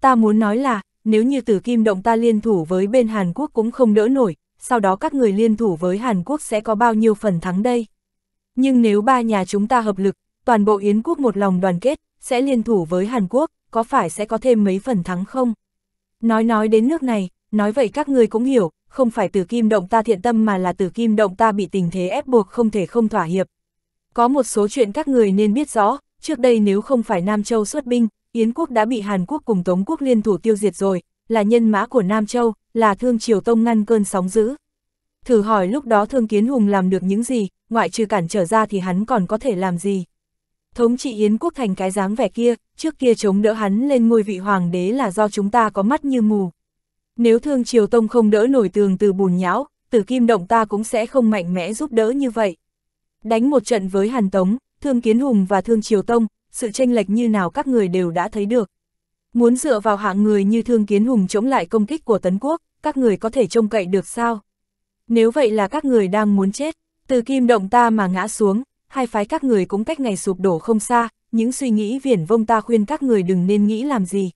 Ta muốn nói là, nếu như từ kim động ta liên thủ với bên Hàn Quốc cũng không đỡ nổi, sau đó các người liên thủ với Hàn Quốc sẽ có bao nhiêu phần thắng đây. Nhưng nếu ba nhà chúng ta hợp lực, toàn bộ Yến Quốc một lòng đoàn kết, sẽ liên thủ với Hàn Quốc, có phải sẽ có thêm mấy phần thắng không? Nói nói đến nước này, nói vậy các người cũng hiểu, không phải từ kim động ta thiện tâm mà là từ kim động ta bị tình thế ép buộc không thể không thỏa hiệp. Có một số chuyện các người nên biết rõ, trước đây nếu không phải Nam Châu xuất binh, Yến quốc đã bị Hàn Quốc cùng Tống quốc liên thủ tiêu diệt rồi, là nhân mã của Nam Châu, là thương triều tông ngăn cơn sóng dữ. Thử hỏi lúc đó thương kiến hùng làm được những gì, ngoại trừ cản trở ra thì hắn còn có thể làm gì thống trị Yến quốc thành cái dáng vẻ kia, trước kia chống đỡ hắn lên ngôi vị hoàng đế là do chúng ta có mắt như mù. Nếu thương triều tông không đỡ nổi tường từ bùn nhão, từ kim động ta cũng sẽ không mạnh mẽ giúp đỡ như vậy. Đánh một trận với Hàn Tống, Thương Kiến Hùng và Thương Triều Tông, sự tranh lệch như nào các người đều đã thấy được. Muốn dựa vào hạng người như Thương Kiến Hùng chống lại công kích của Tấn Quốc, các người có thể trông cậy được sao? Nếu vậy là các người đang muốn chết, từ kim động ta mà ngã xuống, hai phái các người cũng cách ngày sụp đổ không xa, những suy nghĩ viển vông ta khuyên các người đừng nên nghĩ làm gì.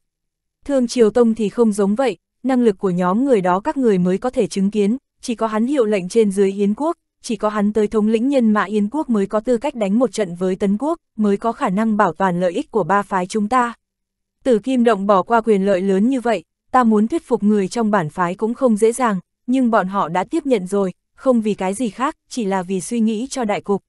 Thương Triều Tông thì không giống vậy, năng lực của nhóm người đó các người mới có thể chứng kiến, chỉ có hắn hiệu lệnh trên dưới Yến quốc, chỉ có hắn tới thống lĩnh nhân mã Yến quốc mới có tư cách đánh một trận với Tấn quốc, mới có khả năng bảo toàn lợi ích của ba phái chúng ta. Tử Kim Động bỏ qua quyền lợi lớn như vậy, ta muốn thuyết phục người trong bản phái cũng không dễ dàng, nhưng bọn họ đã tiếp nhận rồi, không vì cái gì khác, chỉ là vì suy nghĩ cho đại cục.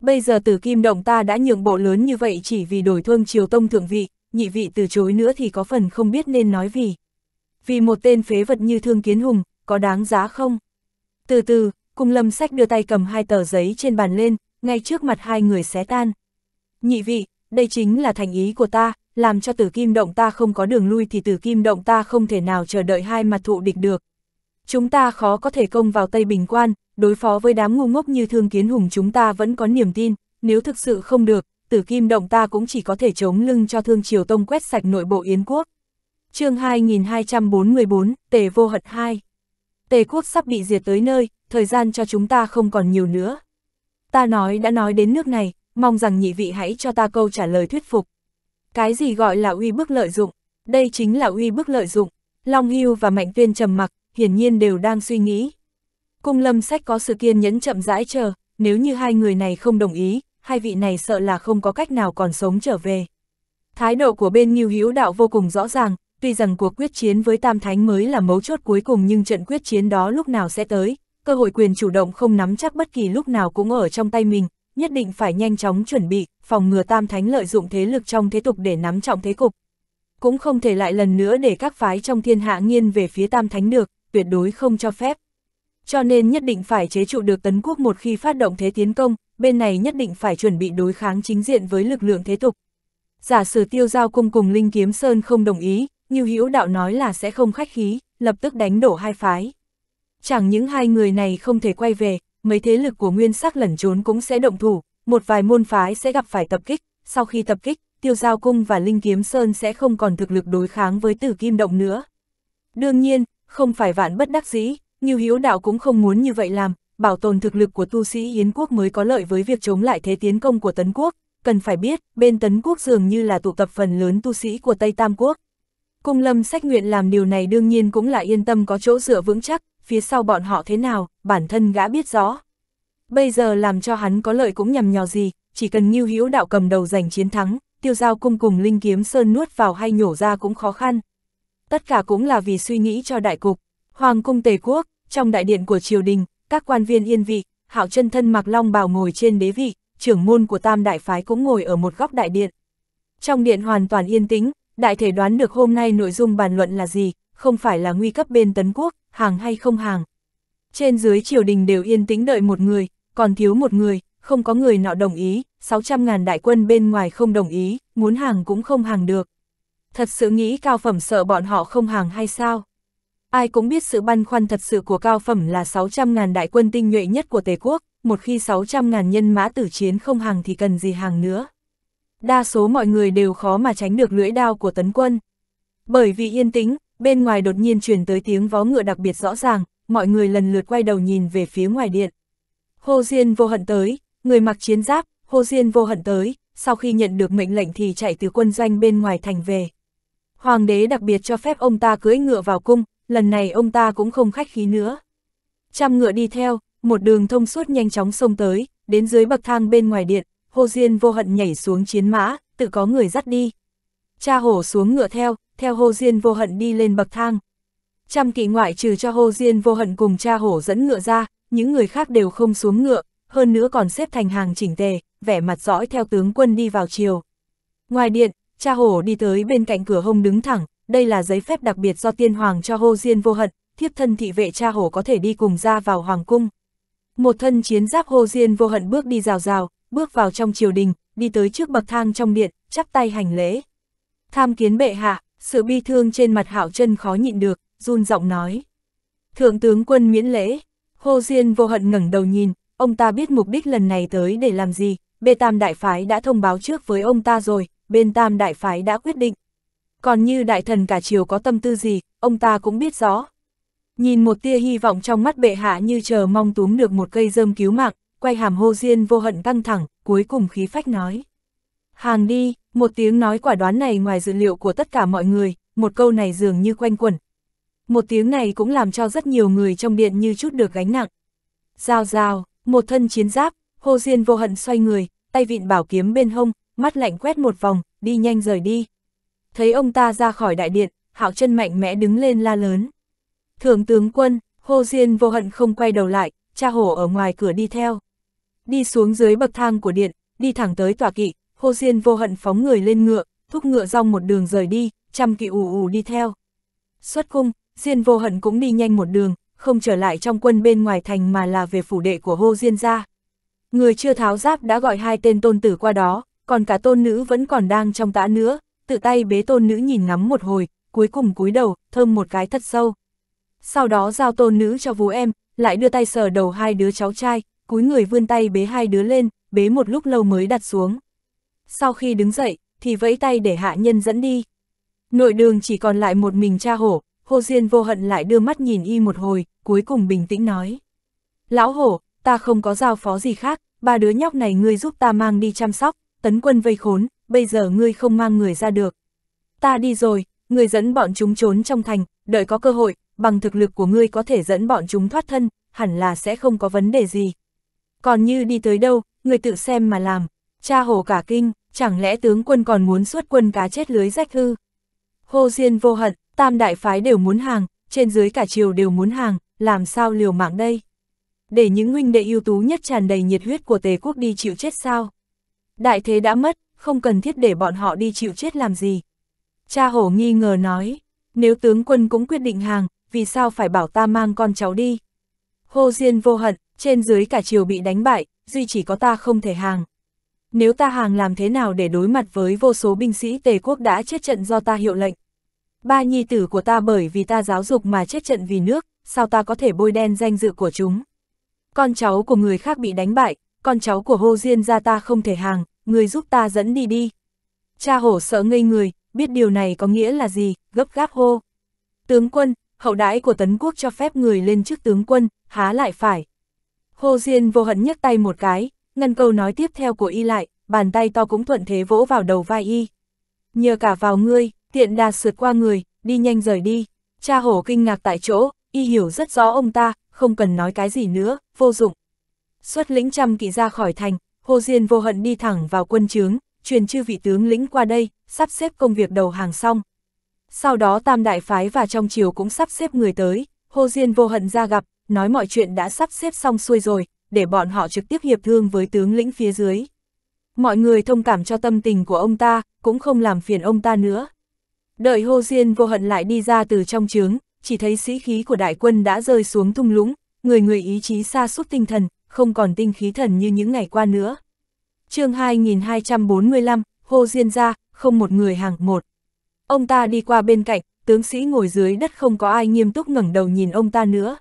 Bây giờ từ kim động ta đã nhượng bộ lớn như vậy chỉ vì đổi thương triều tông thượng vị, nhị vị từ chối nữa thì có phần không biết nên nói vì. Vì một tên phế vật như thương kiến hùng, có đáng giá không? Từ từ, cùng lâm sách đưa tay cầm hai tờ giấy trên bàn lên, ngay trước mặt hai người xé tan. Nhị vị, đây chính là thành ý của ta, làm cho tử kim động ta không có đường lui thì tử kim động ta không thể nào chờ đợi hai mặt thụ địch được. Chúng ta khó có thể công vào Tây Bình Quan, đối phó với đám ngu ngốc như thương kiến hùng chúng ta vẫn có niềm tin, nếu thực sự không được, tử kim động ta cũng chỉ có thể chống lưng cho thương triều tông quét sạch nội bộ Yến quốc. chương 2244, Tề Vô Hật 2 Tề quốc sắp bị diệt tới nơi, thời gian cho chúng ta không còn nhiều nữa. Ta nói đã nói đến nước này, mong rằng nhị vị hãy cho ta câu trả lời thuyết phục. Cái gì gọi là uy bức lợi dụng? Đây chính là uy bức lợi dụng. Long Hưu và Mạnh Tuyên trầm mặc, hiển nhiên đều đang suy nghĩ. Cung lâm sách có sự kiên nhẫn chậm rãi chờ, nếu như hai người này không đồng ý, hai vị này sợ là không có cách nào còn sống trở về. Thái độ của bên Ngưu Hữu Đạo vô cùng rõ ràng, tuy rằng cuộc quyết chiến với Tam Thánh mới là mấu chốt cuối cùng nhưng trận quyết chiến đó lúc nào sẽ tới, cơ hội quyền chủ động không nắm chắc bất kỳ lúc nào cũng ở trong tay mình, nhất định phải nhanh chóng chuẩn bị, phòng ngừa Tam Thánh lợi dụng thế lực trong thế tục để nắm trọng thế cục. Cũng không thể lại lần nữa để các phái trong thiên hạ nghiên về phía Tam Thánh được, tuyệt đối không cho phép cho nên nhất định phải chế trụ được tấn quốc một khi phát động thế tiến công, bên này nhất định phải chuẩn bị đối kháng chính diện với lực lượng thế tục. Giả sử tiêu giao cung cùng Linh Kiếm Sơn không đồng ý, như hữu đạo nói là sẽ không khách khí, lập tức đánh đổ hai phái. Chẳng những hai người này không thể quay về, mấy thế lực của nguyên sắc lẩn trốn cũng sẽ động thủ, một vài môn phái sẽ gặp phải tập kích, sau khi tập kích, tiêu giao cung và Linh Kiếm Sơn sẽ không còn thực lực đối kháng với tử kim động nữa. Đương nhiên, không phải vạn bất đắc dĩ, như Hiếu Đạo cũng không muốn như vậy làm, bảo tồn thực lực của tu sĩ Yến quốc mới có lợi với việc chống lại thế tiến công của Tấn quốc, cần phải biết, bên Tấn quốc dường như là tụ tập phần lớn tu sĩ của Tây Tam quốc. Cung Lâm Sách nguyện làm điều này đương nhiên cũng là yên tâm có chỗ dựa vững chắc, phía sau bọn họ thế nào, bản thân gã biết rõ. Bây giờ làm cho hắn có lợi cũng nhằm nhò gì, chỉ cần Ngưu Hiếu Đạo cầm đầu giành chiến thắng, tiêu giao cung cùng Linh Kiếm Sơn nuốt vào hay nhổ ra cũng khó khăn. Tất cả cũng là vì suy nghĩ cho đại cục. Hoàng cung Tề Quốc, trong đại điện của triều đình, các quan viên yên vị, hạo chân thân mặc long bào ngồi trên đế vị, trưởng môn của tam đại phái cũng ngồi ở một góc đại điện. Trong điện hoàn toàn yên tĩnh, đại thể đoán được hôm nay nội dung bàn luận là gì, không phải là nguy cấp bên tấn quốc, hàng hay không hàng. Trên dưới triều đình đều yên tĩnh đợi một người, còn thiếu một người, không có người nọ đồng ý, 600.000 đại quân bên ngoài không đồng ý, muốn hàng cũng không hàng được. Thật sự nghĩ cao phẩm sợ bọn họ không hàng hay sao? Ai cũng biết sự băn khoăn thật sự của cao phẩm là 600.000 đại quân tinh nhuệ nhất của Tề quốc, một khi 600.000 nhân mã tử chiến không hàng thì cần gì hàng nữa. Đa số mọi người đều khó mà tránh được lưỡi đao của tấn quân. Bởi vì yên tĩnh, bên ngoài đột nhiên truyền tới tiếng vó ngựa đặc biệt rõ ràng, mọi người lần lượt quay đầu nhìn về phía ngoài điện. Hồ Diên vô hận tới, người mặc chiến giáp, Hồ Diên vô hận tới, sau khi nhận được mệnh lệnh thì chạy từ quân doanh bên ngoài thành về. Hoàng đế đặc biệt cho phép ông ta cưỡi ngựa vào cung, lần này ông ta cũng không khách khí nữa. Trăm ngựa đi theo, một đường thông suốt nhanh chóng xông tới, đến dưới bậc thang bên ngoài điện, Hồ Diên vô hận nhảy xuống chiến mã, tự có người dắt đi. Cha hổ xuống ngựa theo, theo Hồ Diên vô hận đi lên bậc thang. Trăm kỵ ngoại trừ cho Hồ Diên vô hận cùng cha hổ dẫn ngựa ra, những người khác đều không xuống ngựa, hơn nữa còn xếp thành hàng chỉnh tề, vẻ mặt dõi theo tướng quân đi vào chiều. Ngoài điện, cha hổ đi tới bên cạnh cửa hông đứng thẳng, đây là giấy phép đặc biệt do tiên hoàng cho hô diên vô hận, thiếp thân thị vệ cha hổ có thể đi cùng ra vào hoàng cung. Một thân chiến giáp hô diên vô hận bước đi rào rào, bước vào trong triều đình, đi tới trước bậc thang trong điện, chắp tay hành lễ. Tham kiến bệ hạ, sự bi thương trên mặt hạo chân khó nhịn được, run giọng nói. Thượng tướng quân miễn lễ, hô diên vô hận ngẩng đầu nhìn, ông ta biết mục đích lần này tới để làm gì, bê tam đại phái đã thông báo trước với ông ta rồi, bên tam đại phái đã quyết định, còn như đại thần cả chiều có tâm tư gì, ông ta cũng biết rõ. Nhìn một tia hy vọng trong mắt bệ hạ như chờ mong túm được một cây dơm cứu mạng, quay hàm hô diên vô hận căng thẳng, cuối cùng khí phách nói. Hàng đi, một tiếng nói quả đoán này ngoài dự liệu của tất cả mọi người, một câu này dường như quanh quẩn. Một tiếng này cũng làm cho rất nhiều người trong điện như chút được gánh nặng. Giao giao, một thân chiến giáp, hô diên vô hận xoay người, tay vịn bảo kiếm bên hông, mắt lạnh quét một vòng, đi nhanh rời đi. Thấy ông ta ra khỏi đại điện, Hạo chân mạnh mẽ đứng lên la lớn. Thượng tướng quân, hô Diên vô hận không quay đầu lại, cha hổ ở ngoài cửa đi theo. Đi xuống dưới bậc thang của điện, đi thẳng tới tòa kỵ, hô Diên vô hận phóng người lên ngựa, thúc ngựa rong một đường rời đi, trăm kỵ ù ù đi theo. Xuất cung, Diên vô hận cũng đi nhanh một đường, không trở lại trong quân bên ngoài thành mà là về phủ đệ của hô Diên ra. Người chưa tháo giáp đã gọi hai tên tôn tử qua đó, còn cả tôn nữ vẫn còn đang trong tã nữa, tự tay bế tôn nữ nhìn ngắm một hồi, cuối cùng cúi đầu, thơm một cái thật sâu. Sau đó giao tôn nữ cho vú em, lại đưa tay sờ đầu hai đứa cháu trai, cúi người vươn tay bế hai đứa lên, bế một lúc lâu mới đặt xuống. Sau khi đứng dậy, thì vẫy tay để hạ nhân dẫn đi. Nội đường chỉ còn lại một mình cha hổ, hô Diên vô hận lại đưa mắt nhìn y một hồi, cuối cùng bình tĩnh nói. Lão hổ, ta không có giao phó gì khác, ba đứa nhóc này ngươi giúp ta mang đi chăm sóc, tấn quân vây khốn, bây giờ ngươi không mang người ra được. Ta đi rồi, ngươi dẫn bọn chúng trốn trong thành, đợi có cơ hội, bằng thực lực của ngươi có thể dẫn bọn chúng thoát thân, hẳn là sẽ không có vấn đề gì. Còn như đi tới đâu, ngươi tự xem mà làm. Cha hồ cả kinh, chẳng lẽ tướng quân còn muốn xuất quân cá chết lưới rách hư? Hô Diên vô hận, tam đại phái đều muốn hàng, trên dưới cả triều đều muốn hàng, làm sao liều mạng đây? Để những huynh đệ ưu tú nhất tràn đầy nhiệt huyết của tề quốc đi chịu chết sao? Đại thế đã mất, không cần thiết để bọn họ đi chịu chết làm gì. Cha hổ nghi ngờ nói, nếu tướng quân cũng quyết định hàng, vì sao phải bảo ta mang con cháu đi? Hô Diên vô hận, trên dưới cả triều bị đánh bại, duy chỉ có ta không thể hàng. Nếu ta hàng làm thế nào để đối mặt với vô số binh sĩ tề quốc đã chết trận do ta hiệu lệnh? Ba nhi tử của ta bởi vì ta giáo dục mà chết trận vì nước, sao ta có thể bôi đen danh dự của chúng? Con cháu của người khác bị đánh bại, con cháu của Hô Diên ra ta không thể hàng, người giúp ta dẫn đi đi. Cha hổ sợ ngây người, biết điều này có nghĩa là gì, gấp gáp hô. Tướng quân, hậu đãi của tấn quốc cho phép người lên trước tướng quân, há lại phải. Hồ Diên vô hận nhấc tay một cái, ngăn câu nói tiếp theo của y lại, bàn tay to cũng thuận thế vỗ vào đầu vai y. Nhờ cả vào ngươi, tiện đà sượt qua người, đi nhanh rời đi. Cha hổ kinh ngạc tại chỗ, y hiểu rất rõ ông ta, không cần nói cái gì nữa, vô dụng. Xuất lĩnh trăm kỵ ra khỏi thành, Hồ Diên vô hận đi thẳng vào quân trướng, truyền chư vị tướng lĩnh qua đây, sắp xếp công việc đầu hàng xong. Sau đó tam đại phái và trong chiều cũng sắp xếp người tới, Hồ Diên vô hận ra gặp, nói mọi chuyện đã sắp xếp xong xuôi rồi, để bọn họ trực tiếp hiệp thương với tướng lĩnh phía dưới. Mọi người thông cảm cho tâm tình của ông ta, cũng không làm phiền ông ta nữa. Đợi Hồ Diên vô hận lại đi ra từ trong trướng, chỉ thấy sĩ khí của đại quân đã rơi xuống thung lũng, người người ý chí xa suốt tinh thần, không còn tinh khí thần như những ngày qua nữa. chương 2245, hô Diên ra, không một người hàng một. Ông ta đi qua bên cạnh, tướng sĩ ngồi dưới đất không có ai nghiêm túc ngẩng đầu nhìn ông ta nữa.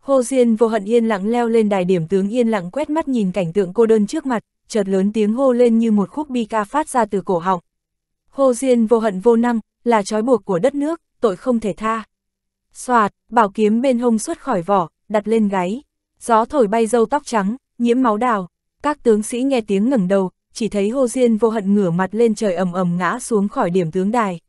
hô Diên vô hận yên lặng leo lên đài điểm tướng yên lặng quét mắt nhìn cảnh tượng cô đơn trước mặt, chợt lớn tiếng hô lên như một khúc bi ca phát ra từ cổ họng. hô Diên vô hận vô năng, là trói buộc của đất nước, tội không thể tha. Xoạt, bảo kiếm bên hông xuất khỏi vỏ, đặt lên gáy. Gió thổi bay râu tóc trắng, nhiễm máu đào. Các tướng sĩ nghe tiếng ngẩng đầu, chỉ thấy Hồ Diên vô hận ngửa mặt lên trời ầm ầm ngã xuống khỏi điểm tướng đài.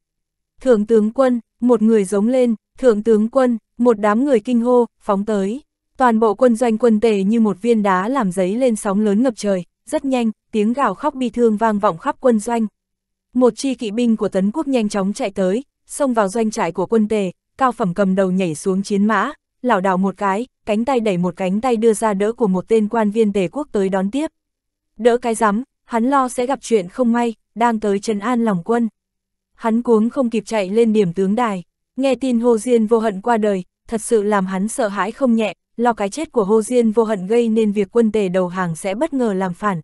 Thượng tướng quân, một người giống lên, thượng tướng quân, một đám người kinh hô, phóng tới. Toàn bộ quân doanh quân tề như một viên đá làm giấy lên sóng lớn ngập trời, rất nhanh, tiếng gào khóc bi thương vang vọng khắp quân doanh. Một chi kỵ binh của Tấn Quốc nhanh chóng chạy tới, xông vào doanh trại của quân tề, cao phẩm cầm đầu nhảy xuống chiến mã, lảo đảo một cái, cánh tay đẩy một cánh tay đưa ra đỡ của một tên quan viên tề quốc tới đón tiếp. Đỡ cái rắm, hắn lo sẽ gặp chuyện không may, đang tới trấn an lòng quân. Hắn cuống không kịp chạy lên điểm tướng đài, nghe tin Hồ Diên vô hận qua đời, thật sự làm hắn sợ hãi không nhẹ, lo cái chết của Hồ Diên vô hận gây nên việc quân tề đầu hàng sẽ bất ngờ làm phản.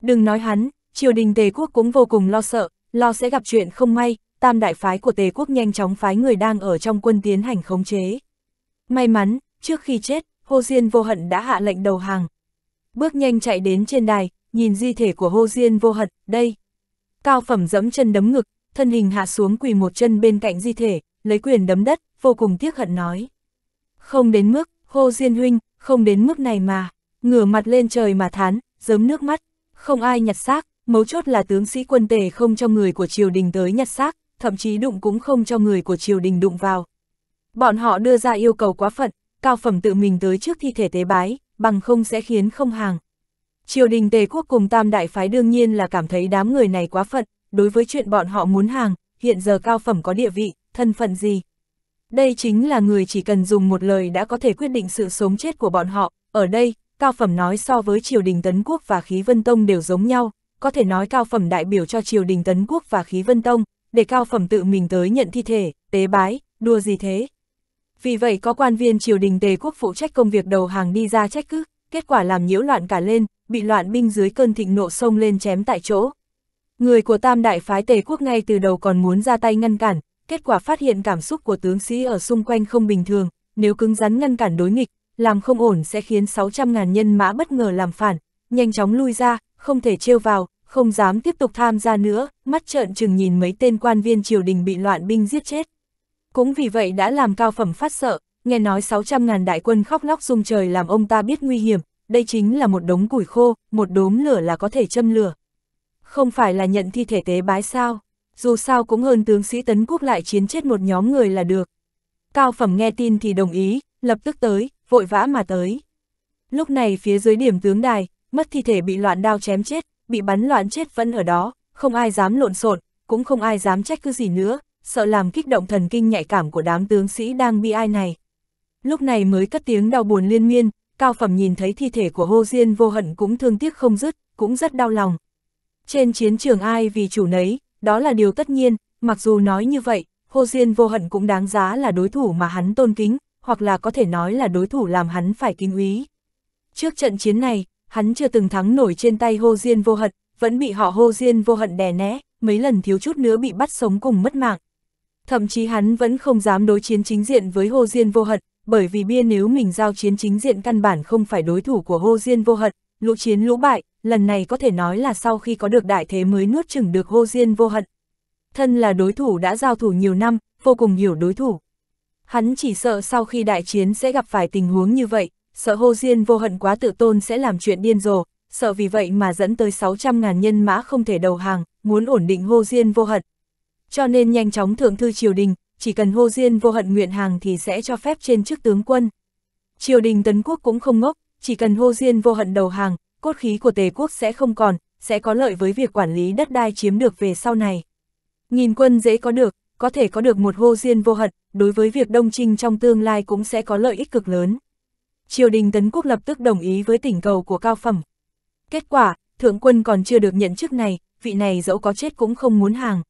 Đừng nói hắn, triều đình tề quốc cũng vô cùng lo sợ, lo sẽ gặp chuyện không may, tam đại phái của tề quốc nhanh chóng phái người đang ở trong quân tiến hành khống chế. May mắn, Trước khi chết, hô Diên vô hận đã hạ lệnh đầu hàng. Bước nhanh chạy đến trên đài, nhìn di thể của hô Diên vô hận, đây. Cao phẩm dẫm chân đấm ngực, thân hình hạ xuống quỳ một chân bên cạnh di thể, lấy quyền đấm đất, vô cùng tiếc hận nói. Không đến mức, hô Diên huynh, không đến mức này mà, ngửa mặt lên trời mà thán, giấm nước mắt, không ai nhặt xác, mấu chốt là tướng sĩ quân tề không cho người của triều đình tới nhặt xác, thậm chí đụng cũng không cho người của triều đình đụng vào. Bọn họ đưa ra yêu cầu quá phận, cao phẩm tự mình tới trước thi thể tế bái, bằng không sẽ khiến không hàng. Triều đình tề quốc cùng tam đại phái đương nhiên là cảm thấy đám người này quá phận, đối với chuyện bọn họ muốn hàng, hiện giờ cao phẩm có địa vị, thân phận gì. Đây chính là người chỉ cần dùng một lời đã có thể quyết định sự sống chết của bọn họ, ở đây, cao phẩm nói so với triều đình Tấn Quốc và Khí Vân Tông đều giống nhau, có thể nói cao phẩm đại biểu cho triều đình Tấn Quốc và Khí Vân Tông, để cao phẩm tự mình tới nhận thi thể, tế bái, đua gì thế. Vì vậy có quan viên triều đình tề quốc phụ trách công việc đầu hàng đi ra trách cứ, kết quả làm nhiễu loạn cả lên, bị loạn binh dưới cơn thịnh nộ xông lên chém tại chỗ. Người của tam đại phái tề quốc ngay từ đầu còn muốn ra tay ngăn cản, kết quả phát hiện cảm xúc của tướng sĩ ở xung quanh không bình thường, nếu cứng rắn ngăn cản đối nghịch, làm không ổn sẽ khiến 600.000 nhân mã bất ngờ làm phản, nhanh chóng lui ra, không thể trêu vào, không dám tiếp tục tham gia nữa, mắt trợn chừng nhìn mấy tên quan viên triều đình bị loạn binh giết chết. Cũng vì vậy đã làm cao phẩm phát sợ, nghe nói 600.000 đại quân khóc lóc rung trời làm ông ta biết nguy hiểm, đây chính là một đống củi khô, một đốm lửa là có thể châm lửa. Không phải là nhận thi thể tế bái sao, dù sao cũng hơn tướng sĩ tấn quốc lại chiến chết một nhóm người là được. Cao phẩm nghe tin thì đồng ý, lập tức tới, vội vã mà tới. Lúc này phía dưới điểm tướng đài, mất thi thể bị loạn đao chém chết, bị bắn loạn chết vẫn ở đó, không ai dám lộn xộn, cũng không ai dám trách cứ gì nữa, sợ làm kích động thần kinh nhạy cảm của đám tướng sĩ đang bi ai này. Lúc này mới cất tiếng đau buồn liên miên, Cao Phẩm nhìn thấy thi thể của hô Diên vô hận cũng thương tiếc không dứt, cũng rất đau lòng. Trên chiến trường ai vì chủ nấy, đó là điều tất nhiên, mặc dù nói như vậy, hô Diên vô hận cũng đáng giá là đối thủ mà hắn tôn kính, hoặc là có thể nói là đối thủ làm hắn phải kinh úy. Trước trận chiến này, hắn chưa từng thắng nổi trên tay hô Diên vô hận, vẫn bị họ hô Diên vô hận đè né, mấy lần thiếu chút nữa bị bắt sống cùng mất mạng. Thậm chí hắn vẫn không dám đối chiến chính diện với Hồ Diên Vô Hận, bởi vì bia nếu mình giao chiến chính diện căn bản không phải đối thủ của Hồ Diên Vô Hận, lũ chiến lũ bại, lần này có thể nói là sau khi có được đại thế mới nuốt chừng được Hồ Diên Vô Hận. Thân là đối thủ đã giao thủ nhiều năm, vô cùng hiểu đối thủ. Hắn chỉ sợ sau khi đại chiến sẽ gặp phải tình huống như vậy, sợ Hồ Diên Vô Hận quá tự tôn sẽ làm chuyện điên rồ, sợ vì vậy mà dẫn tới 600.000 nhân mã không thể đầu hàng, muốn ổn định Hồ Diên Vô Hận, cho nên nhanh chóng thượng thư triều đình, chỉ cần hô diên vô hận nguyện hàng thì sẽ cho phép trên chức tướng quân. Triều đình tấn quốc cũng không ngốc, chỉ cần hô diên vô hận đầu hàng, cốt khí của tề quốc sẽ không còn, sẽ có lợi với việc quản lý đất đai chiếm được về sau này. Nghìn quân dễ có được, có thể có được một hô diên vô hận, đối với việc đông trinh trong tương lai cũng sẽ có lợi ích cực lớn. Triều đình tấn quốc lập tức đồng ý với tỉnh cầu của cao phẩm. Kết quả, thượng quân còn chưa được nhận chức này, vị này dẫu có chết cũng không muốn hàng.